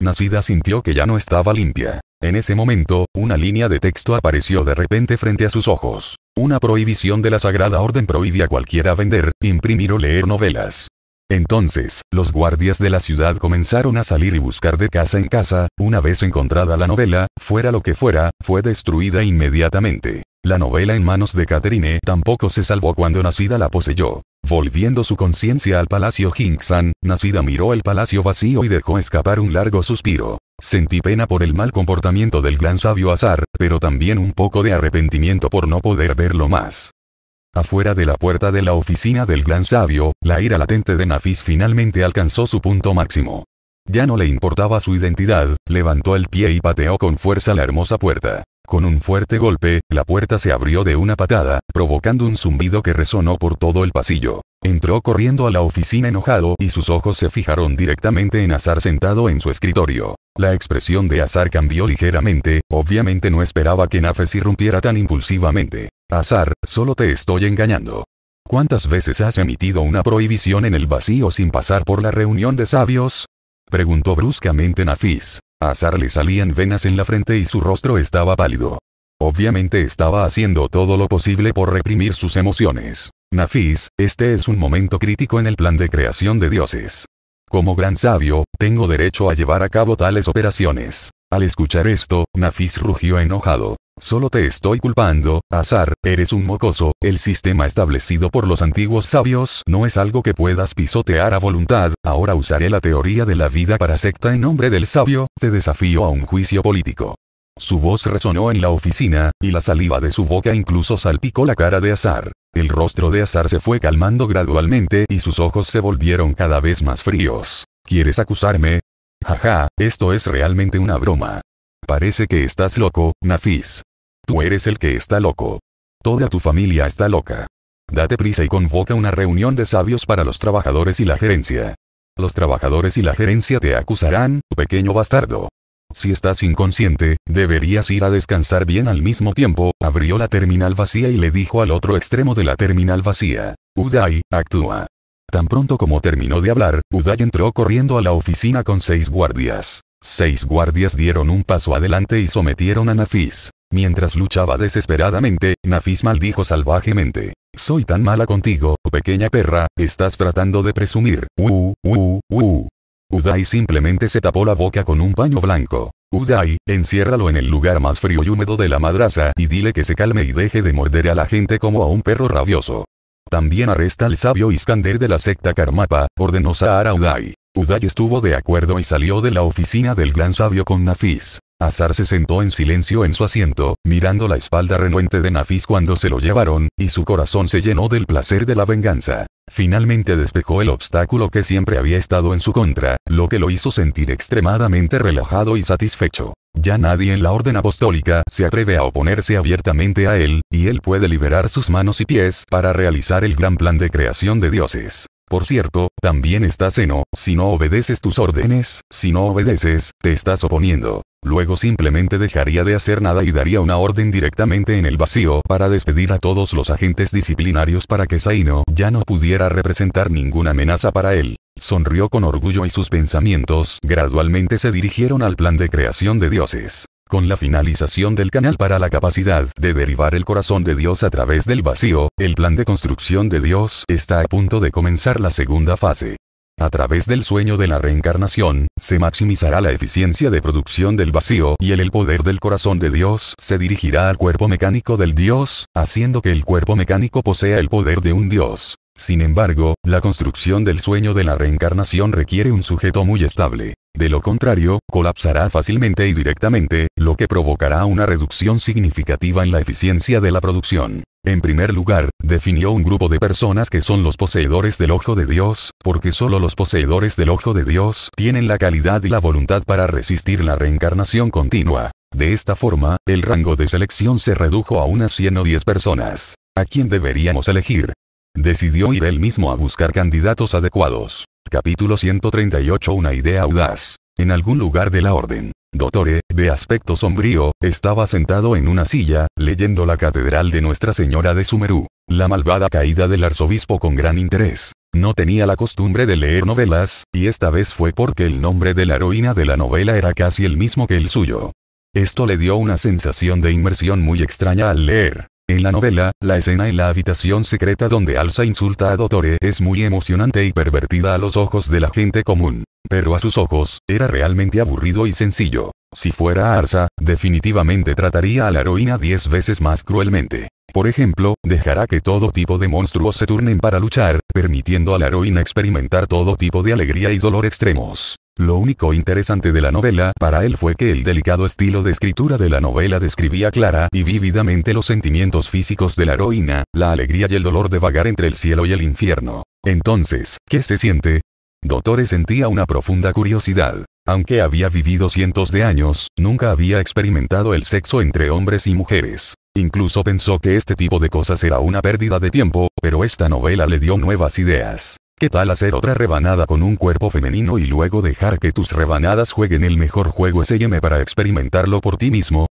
Nacida sintió que ya no estaba limpia. En ese momento, una línea de texto apareció de repente frente a sus ojos. Una prohibición de la Sagrada Orden prohibía a cualquiera vender, imprimir o leer novelas. Entonces, los guardias de la ciudad comenzaron a salir y buscar de casa en casa, una vez encontrada la novela, fuera lo que fuera, fue destruida inmediatamente. La novela en manos de Catherine tampoco se salvó cuando nacida la poseyó. Volviendo su conciencia al palacio Jinxan, Nacida miró el palacio vacío y dejó escapar un largo suspiro. Sentí pena por el mal comportamiento del gran sabio Azar, pero también un poco de arrepentimiento por no poder verlo más. Afuera de la puerta de la oficina del gran sabio, la ira latente de Nafis finalmente alcanzó su punto máximo. Ya no le importaba su identidad, levantó el pie y pateó con fuerza la hermosa puerta. Con un fuerte golpe, la puerta se abrió de una patada, provocando un zumbido que resonó por todo el pasillo. Entró corriendo a la oficina enojado y sus ojos se fijaron directamente en Azar sentado en su escritorio. La expresión de Azar cambió ligeramente, obviamente no esperaba que Nafis irrumpiera tan impulsivamente. Azar, solo te estoy engañando. ¿Cuántas veces has emitido una prohibición en el vacío sin pasar por la reunión de sabios? Preguntó bruscamente Nafis. A le salían venas en la frente y su rostro estaba pálido. Obviamente estaba haciendo todo lo posible por reprimir sus emociones. Nafis, este es un momento crítico en el plan de creación de dioses. Como gran sabio, tengo derecho a llevar a cabo tales operaciones. Al escuchar esto, Nafis rugió enojado. Solo te estoy culpando, azar, eres un mocoso, el sistema establecido por los antiguos sabios no es algo que puedas pisotear a voluntad, ahora usaré la teoría de la vida para secta en nombre del sabio, te desafío a un juicio político. Su voz resonó en la oficina, y la saliva de su boca incluso salpicó la cara de azar. El rostro de azar se fue calmando gradualmente y sus ojos se volvieron cada vez más fríos. ¿Quieres acusarme? Jaja, esto es realmente una broma. Parece que estás loco, Nafis. Tú eres el que está loco. Toda tu familia está loca. Date prisa y convoca una reunión de sabios para los trabajadores y la gerencia. Los trabajadores y la gerencia te acusarán, pequeño bastardo. Si estás inconsciente, deberías ir a descansar bien al mismo tiempo, abrió la terminal vacía y le dijo al otro extremo de la terminal vacía. Uday, actúa. Tan pronto como terminó de hablar, Uday entró corriendo a la oficina con seis guardias. Seis guardias dieron un paso adelante y sometieron a Nafis. Mientras luchaba desesperadamente, Nafis maldijo salvajemente. Soy tan mala contigo, oh pequeña perra, estás tratando de presumir. Uh, uh, uh. uh. Uday simplemente se tapó la boca con un paño blanco. Uday, enciérralo en el lugar más frío y húmedo de la madraza y dile que se calme y deje de morder a la gente como a un perro rabioso. También arresta al sabio Iskander de la secta Karmapa, ordenó Sahara Uday. Uday estuvo de acuerdo y salió de la oficina del gran sabio con Nafis. Azar se sentó en silencio en su asiento, mirando la espalda renuente de Nafis cuando se lo llevaron, y su corazón se llenó del placer de la venganza. Finalmente despejó el obstáculo que siempre había estado en su contra, lo que lo hizo sentir extremadamente relajado y satisfecho. Ya nadie en la orden apostólica se atreve a oponerse abiertamente a él, y él puede liberar sus manos y pies para realizar el gran plan de creación de dioses. Por cierto, también está Eno, si no obedeces tus órdenes, si no obedeces, te estás oponiendo. Luego simplemente dejaría de hacer nada y daría una orden directamente en el vacío para despedir a todos los agentes disciplinarios para que Zaino ya no pudiera representar ninguna amenaza para él. Sonrió con orgullo y sus pensamientos gradualmente se dirigieron al plan de creación de dioses. Con la finalización del canal para la capacidad de derivar el corazón de Dios a través del vacío, el plan de construcción de Dios está a punto de comenzar la segunda fase. A través del sueño de la reencarnación, se maximizará la eficiencia de producción del vacío y el, el poder del corazón de Dios se dirigirá al cuerpo mecánico del Dios, haciendo que el cuerpo mecánico posea el poder de un Dios. Sin embargo, la construcción del sueño de la reencarnación requiere un sujeto muy estable. De lo contrario, colapsará fácilmente y directamente, lo que provocará una reducción significativa en la eficiencia de la producción. En primer lugar, definió un grupo de personas que son los poseedores del ojo de Dios, porque solo los poseedores del ojo de Dios tienen la calidad y la voluntad para resistir la reencarnación continua. De esta forma, el rango de selección se redujo a unas 100 o 10 personas. ¿A quién deberíamos elegir? Decidió ir él mismo a buscar candidatos adecuados. Capítulo 138 Una idea audaz. En algún lugar de la orden, Dottore, de aspecto sombrío, estaba sentado en una silla, leyendo la Catedral de Nuestra Señora de Sumerú. La malvada caída del arzobispo con gran interés. No tenía la costumbre de leer novelas, y esta vez fue porque el nombre de la heroína de la novela era casi el mismo que el suyo. Esto le dio una sensación de inmersión muy extraña al leer. En la novela, la escena en la habitación secreta donde Alsa insulta a Dottore es muy emocionante y pervertida a los ojos de la gente común. Pero a sus ojos, era realmente aburrido y sencillo. Si fuera Arsa, definitivamente trataría a la heroína diez veces más cruelmente. Por ejemplo, dejará que todo tipo de monstruos se turnen para luchar, permitiendo a la heroína experimentar todo tipo de alegría y dolor extremos. Lo único interesante de la novela para él fue que el delicado estilo de escritura de la novela describía clara y vívidamente los sentimientos físicos de la heroína, la alegría y el dolor de vagar entre el cielo y el infierno. Entonces, ¿qué se siente? Dottore sentía una profunda curiosidad. Aunque había vivido cientos de años, nunca había experimentado el sexo entre hombres y mujeres. Incluso pensó que este tipo de cosas era una pérdida de tiempo, pero esta novela le dio nuevas ideas. ¿Qué tal hacer otra rebanada con un cuerpo femenino y luego dejar que tus rebanadas jueguen el mejor juego SM para experimentarlo por ti mismo?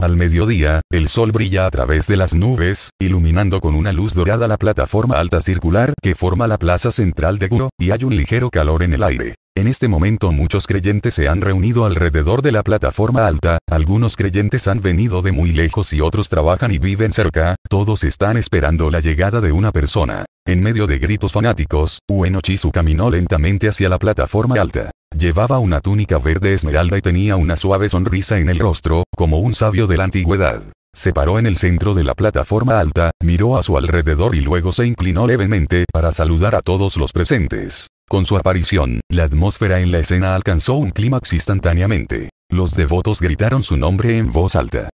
Al mediodía, el sol brilla a través de las nubes, iluminando con una luz dorada la plataforma alta circular que forma la plaza central de Guro, y hay un ligero calor en el aire. En este momento muchos creyentes se han reunido alrededor de la plataforma alta, algunos creyentes han venido de muy lejos y otros trabajan y viven cerca, todos están esperando la llegada de una persona. En medio de gritos fanáticos, su caminó lentamente hacia la plataforma alta. Llevaba una túnica verde esmeralda y tenía una suave sonrisa en el rostro, como un sabio de la antigüedad. Se paró en el centro de la plataforma alta, miró a su alrededor y luego se inclinó levemente para saludar a todos los presentes. Con su aparición, la atmósfera en la escena alcanzó un clímax instantáneamente. Los devotos gritaron su nombre en voz alta.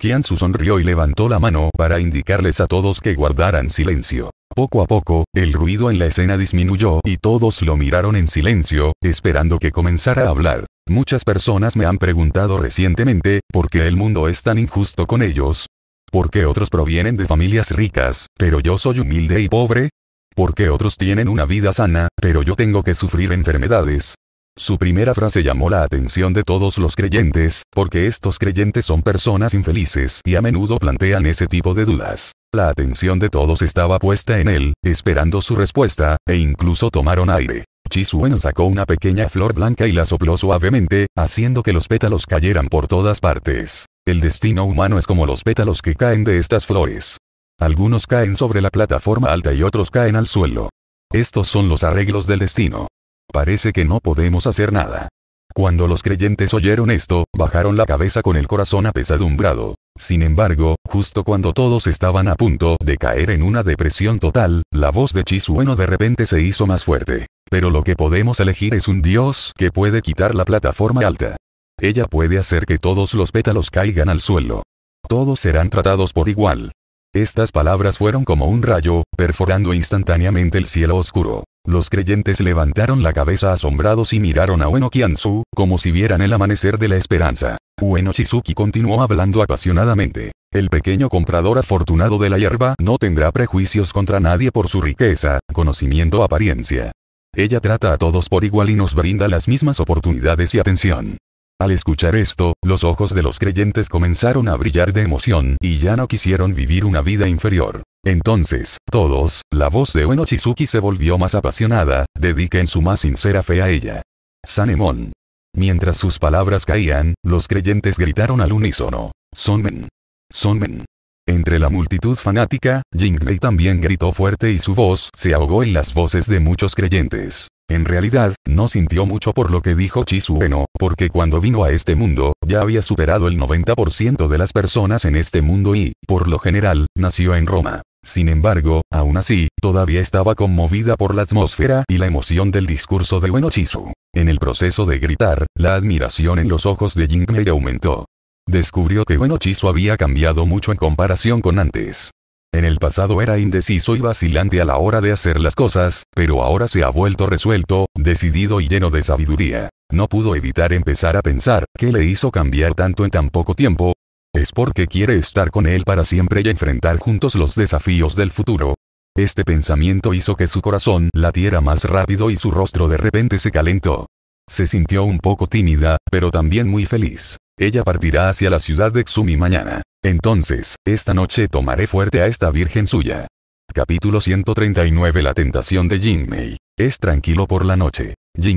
Kiansu sonrió y levantó la mano para indicarles a todos que guardaran silencio. Poco a poco, el ruido en la escena disminuyó y todos lo miraron en silencio, esperando que comenzara a hablar. Muchas personas me han preguntado recientemente, ¿por qué el mundo es tan injusto con ellos? ¿Por qué otros provienen de familias ricas, pero yo soy humilde y pobre? ¿Por qué otros tienen una vida sana, pero yo tengo que sufrir enfermedades? Su primera frase llamó la atención de todos los creyentes, porque estos creyentes son personas infelices y a menudo plantean ese tipo de dudas. La atención de todos estaba puesta en él, esperando su respuesta, e incluso tomaron aire. Chisuen sacó una pequeña flor blanca y la sopló suavemente, haciendo que los pétalos cayeran por todas partes. El destino humano es como los pétalos que caen de estas flores. Algunos caen sobre la plataforma alta y otros caen al suelo. Estos son los arreglos del destino. Parece que no podemos hacer nada. Cuando los creyentes oyeron esto, bajaron la cabeza con el corazón apesadumbrado. Sin embargo, justo cuando todos estaban a punto de caer en una depresión total, la voz de Chisueno de repente se hizo más fuerte. Pero lo que podemos elegir es un dios que puede quitar la plataforma alta. Ella puede hacer que todos los pétalos caigan al suelo. Todos serán tratados por igual. Estas palabras fueron como un rayo, perforando instantáneamente el cielo oscuro. Los creyentes levantaron la cabeza asombrados y miraron a Ueno Kiansu, como si vieran el amanecer de la esperanza. Ueno Shizuki continuó hablando apasionadamente. El pequeño comprador afortunado de la hierba no tendrá prejuicios contra nadie por su riqueza, conocimiento o apariencia. Ella trata a todos por igual y nos brinda las mismas oportunidades y atención. Al escuchar esto, los ojos de los creyentes comenzaron a brillar de emoción y ya no quisieron vivir una vida inferior. Entonces, todos, la voz de Ueno Chizuki se volvió más apasionada, dediquen su más sincera fe a ella. Sanemon. Mientras sus palabras caían, los creyentes gritaron al unísono. Sonmen. Sonmen. Entre la multitud fanática, Jinglei también gritó fuerte y su voz se ahogó en las voces de muchos creyentes. En realidad, no sintió mucho por lo que dijo Bueno, porque cuando vino a este mundo, ya había superado el 90% de las personas en este mundo y, por lo general, nació en Roma. Sin embargo, aún así, todavía estaba conmovida por la atmósfera y la emoción del discurso de Bueno chisu En el proceso de gritar, la admiración en los ojos de Jingmei aumentó. Descubrió que Bueno chisu había cambiado mucho en comparación con antes. En el pasado era indeciso y vacilante a la hora de hacer las cosas, pero ahora se ha vuelto resuelto, decidido y lleno de sabiduría. No pudo evitar empezar a pensar, ¿qué le hizo cambiar tanto en tan poco tiempo? Es porque quiere estar con él para siempre y enfrentar juntos los desafíos del futuro. Este pensamiento hizo que su corazón latiera más rápido y su rostro de repente se calentó. Se sintió un poco tímida, pero también muy feliz. Ella partirá hacia la ciudad de Xumi mañana. Entonces, esta noche tomaré fuerte a esta virgen suya. Capítulo 139 La tentación de Mei. Es tranquilo por la noche.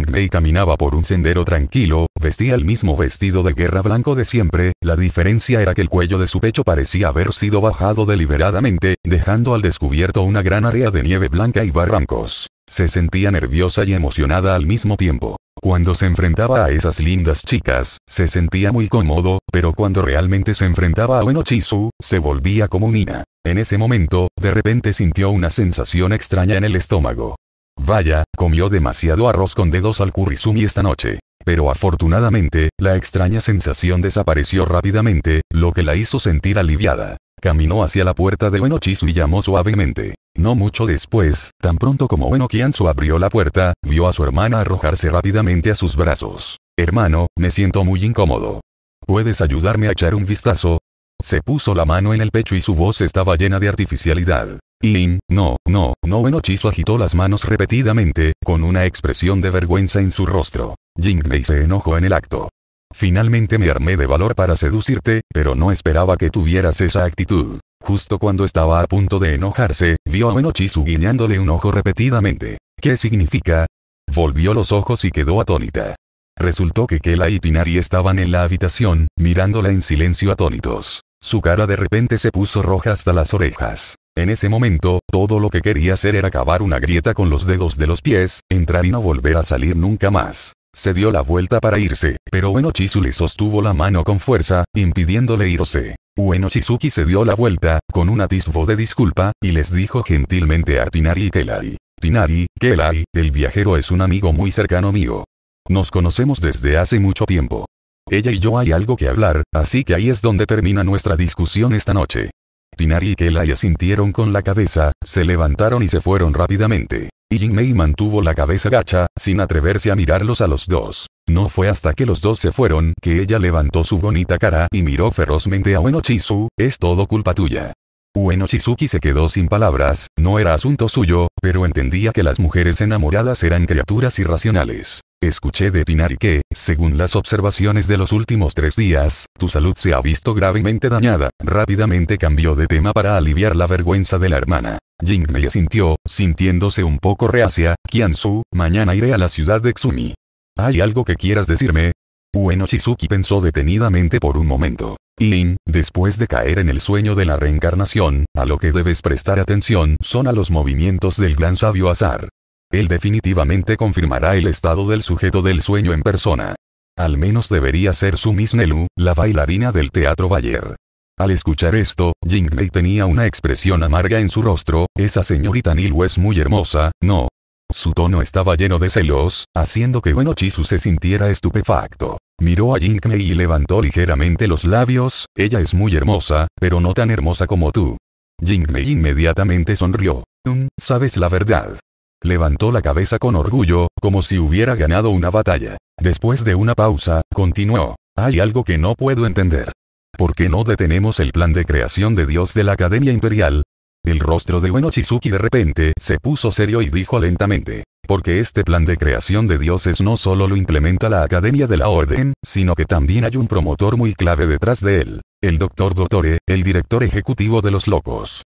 Mei caminaba por un sendero tranquilo, vestía el mismo vestido de guerra blanco de siempre, la diferencia era que el cuello de su pecho parecía haber sido bajado deliberadamente, dejando al descubierto una gran área de nieve blanca y barrancos. Se sentía nerviosa y emocionada al mismo tiempo. Cuando se enfrentaba a esas lindas chicas, se sentía muy cómodo, pero cuando realmente se enfrentaba a Uenochizu, se volvía como Nina. En ese momento, de repente sintió una sensación extraña en el estómago. Vaya, comió demasiado arroz con dedos al kurisumi esta noche. Pero afortunadamente, la extraña sensación desapareció rápidamente, lo que la hizo sentir aliviada. Caminó hacia la puerta de Chisu y llamó suavemente. No mucho después, tan pronto como Uenokianzu abrió la puerta, vio a su hermana arrojarse rápidamente a sus brazos. Hermano, me siento muy incómodo. ¿Puedes ayudarme a echar un vistazo? Se puso la mano en el pecho y su voz estaba llena de artificialidad. In, no, no, no bueno agitó las manos repetidamente, con una expresión de vergüenza en su rostro. Mei se enojó en el acto. Finalmente me armé de valor para seducirte, pero no esperaba que tuvieras esa actitud. Justo cuando estaba a punto de enojarse, vio a Uenochizu guiñándole un ojo repetidamente. ¿Qué significa? Volvió los ojos y quedó atónita. Resultó que Kela y Tinari estaban en la habitación, mirándola en silencio atónitos. Su cara de repente se puso roja hasta las orejas. En ese momento, todo lo que quería hacer era cavar una grieta con los dedos de los pies, entrar y no volver a salir nunca más. Se dio la vuelta para irse, pero chisu le sostuvo la mano con fuerza, impidiéndole irse. Uenochizuki se dio la vuelta, con un atisbo de disculpa, y les dijo gentilmente a Tinari y Kelai. Tinari, Kelai, el viajero es un amigo muy cercano mío. Nos conocemos desde hace mucho tiempo. Ella y yo hay algo que hablar, así que ahí es donde termina nuestra discusión esta noche. Tinari y Kelly asintieron con la cabeza, se levantaron y se fueron rápidamente. Y Jinmei mantuvo la cabeza gacha, sin atreverse a mirarlos a los dos. No fue hasta que los dos se fueron que ella levantó su bonita cara y miró ferozmente a Chisu, es todo culpa tuya. Ueno Shizuki se quedó sin palabras, no era asunto suyo, pero entendía que las mujeres enamoradas eran criaturas irracionales. Escuché de Pinari que, según las observaciones de los últimos tres días, tu salud se ha visto gravemente dañada. Rápidamente cambió de tema para aliviar la vergüenza de la hermana. Jingmei asintió, sintiéndose un poco reacia, Kiansu, mañana iré a la ciudad de Xumi. ¿Hay algo que quieras decirme? Bueno Shizuki pensó detenidamente por un momento. Lin, después de caer en el sueño de la reencarnación, a lo que debes prestar atención son a los movimientos del gran sabio azar. Él definitivamente confirmará el estado del sujeto del sueño en persona. Al menos debería ser su Miss Nelu, la bailarina del Teatro Bayer. Al escuchar esto, Mei tenía una expresión amarga en su rostro, esa señorita Nilu es muy hermosa, ¿no? Su tono estaba lleno de celos, haciendo que Chisu se sintiera estupefacto. Miró a Jingmei y levantó ligeramente los labios, ella es muy hermosa, pero no tan hermosa como tú. Jingmei inmediatamente sonrió. Mm, sabes la verdad. Levantó la cabeza con orgullo, como si hubiera ganado una batalla. Después de una pausa, continuó. Hay algo que no puedo entender. ¿Por qué no detenemos el plan de creación de Dios de la Academia Imperial? El rostro de Ueno Chizuki de repente se puso serio y dijo lentamente. Porque este plan de creación de dioses no solo lo implementa la Academia de la Orden, sino que también hay un promotor muy clave detrás de él, el Dr. Dottore, el director ejecutivo de los locos.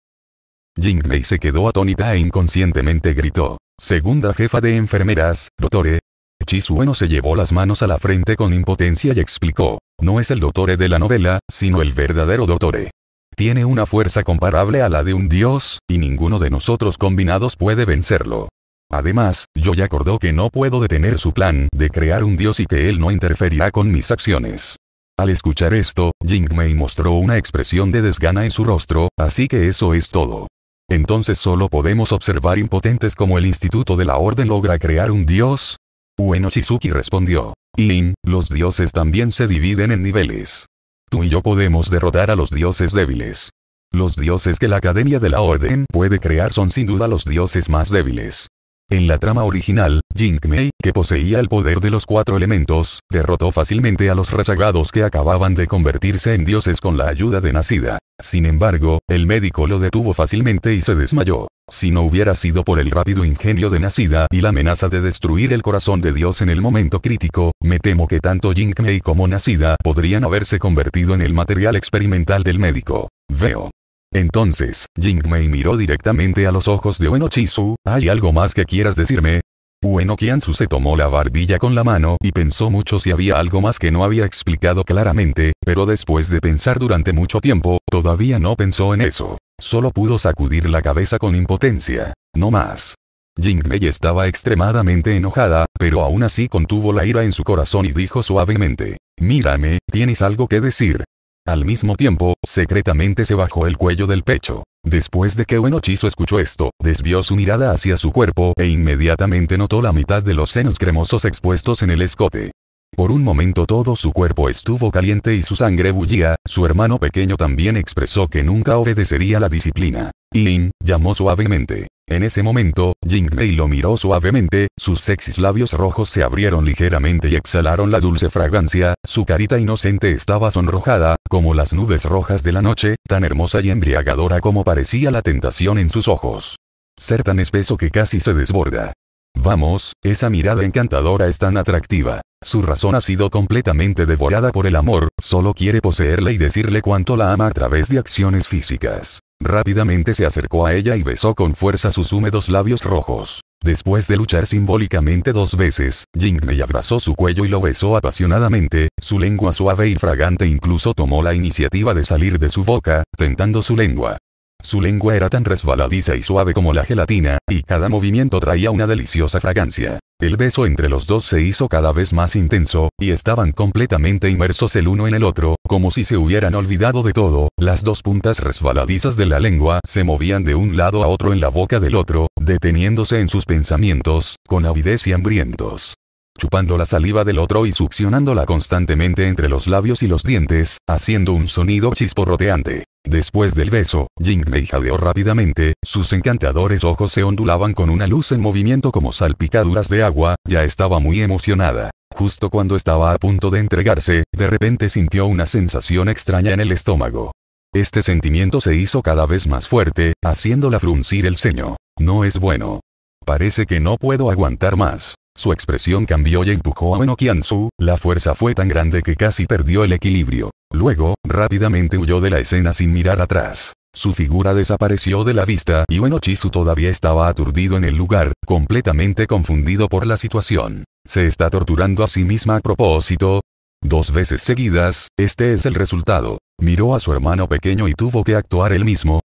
Mei se quedó atónita e inconscientemente gritó, segunda jefa de enfermeras, Dottore. Chizueno se llevó las manos a la frente con impotencia y explicó, no es el Dottore de la novela, sino el verdadero Dottore. Tiene una fuerza comparable a la de un dios, y ninguno de nosotros combinados puede vencerlo. Además, yo ya acordó que no puedo detener su plan de crear un dios y que él no interferirá con mis acciones. Al escuchar esto, Jingmei mostró una expresión de desgana en su rostro, así que eso es todo. Entonces solo podemos observar impotentes como el Instituto de la Orden logra crear un dios. Ueno Shizuki respondió. In, los dioses también se dividen en niveles tú y yo podemos derrotar a los dioses débiles. Los dioses que la Academia de la Orden puede crear son sin duda los dioses más débiles. En la trama original, Jingmei, que poseía el poder de los cuatro elementos, derrotó fácilmente a los rezagados que acababan de convertirse en dioses con la ayuda de Nacida. Sin embargo, el médico lo detuvo fácilmente y se desmayó. Si no hubiera sido por el rápido ingenio de Nacida y la amenaza de destruir el corazón de Dios en el momento crítico, me temo que tanto Mei como Nacida podrían haberse convertido en el material experimental del médico. Veo. Entonces, Mei miró directamente a los ojos de Ueno Chisu, ¿hay algo más que quieras decirme? Ueno Kiansu se tomó la barbilla con la mano y pensó mucho si había algo más que no había explicado claramente, pero después de pensar durante mucho tiempo, todavía no pensó en eso. Solo pudo sacudir la cabeza con impotencia. No más. Mei estaba extremadamente enojada, pero aún así contuvo la ira en su corazón y dijo suavemente, Mírame, tienes algo que decir. Al mismo tiempo, secretamente se bajó el cuello del pecho. Después de que hechizo escuchó esto, desvió su mirada hacia su cuerpo e inmediatamente notó la mitad de los senos cremosos expuestos en el escote. Por un momento todo su cuerpo estuvo caliente y su sangre bullía, su hermano pequeño también expresó que nunca obedecería la disciplina. Yin llamó suavemente. En ese momento, Jing Mei lo miró suavemente, sus sexys labios rojos se abrieron ligeramente y exhalaron la dulce fragancia, su carita inocente estaba sonrojada, como las nubes rojas de la noche, tan hermosa y embriagadora como parecía la tentación en sus ojos. Ser tan espeso que casi se desborda. Vamos, esa mirada encantadora es tan atractiva. Su razón ha sido completamente devorada por el amor, solo quiere poseerla y decirle cuánto la ama a través de acciones físicas. Rápidamente se acercó a ella y besó con fuerza sus húmedos labios rojos. Después de luchar simbólicamente dos veces, Jingley abrazó su cuello y lo besó apasionadamente, su lengua suave y fragante incluso tomó la iniciativa de salir de su boca, tentando su lengua. Su lengua era tan resbaladiza y suave como la gelatina, y cada movimiento traía una deliciosa fragancia. El beso entre los dos se hizo cada vez más intenso, y estaban completamente inmersos el uno en el otro, como si se hubieran olvidado de todo, las dos puntas resbaladizas de la lengua se movían de un lado a otro en la boca del otro, deteniéndose en sus pensamientos, con avidez y hambrientos chupando la saliva del otro y succionándola constantemente entre los labios y los dientes, haciendo un sonido chisporroteante. Después del beso, Jing Mei jadeó rápidamente, sus encantadores ojos se ondulaban con una luz en movimiento como salpicaduras de agua, ya estaba muy emocionada. Justo cuando estaba a punto de entregarse, de repente sintió una sensación extraña en el estómago. Este sentimiento se hizo cada vez más fuerte, haciéndola fruncir el ceño. No es bueno. Parece que no puedo aguantar más. Su expresión cambió y empujó a Wenokiansu. la fuerza fue tan grande que casi perdió el equilibrio. Luego, rápidamente huyó de la escena sin mirar atrás. Su figura desapareció de la vista y Wen todavía estaba aturdido en el lugar, completamente confundido por la situación. Se está torturando a sí misma a propósito. Dos veces seguidas, este es el resultado. Miró a su hermano pequeño y tuvo que actuar él mismo,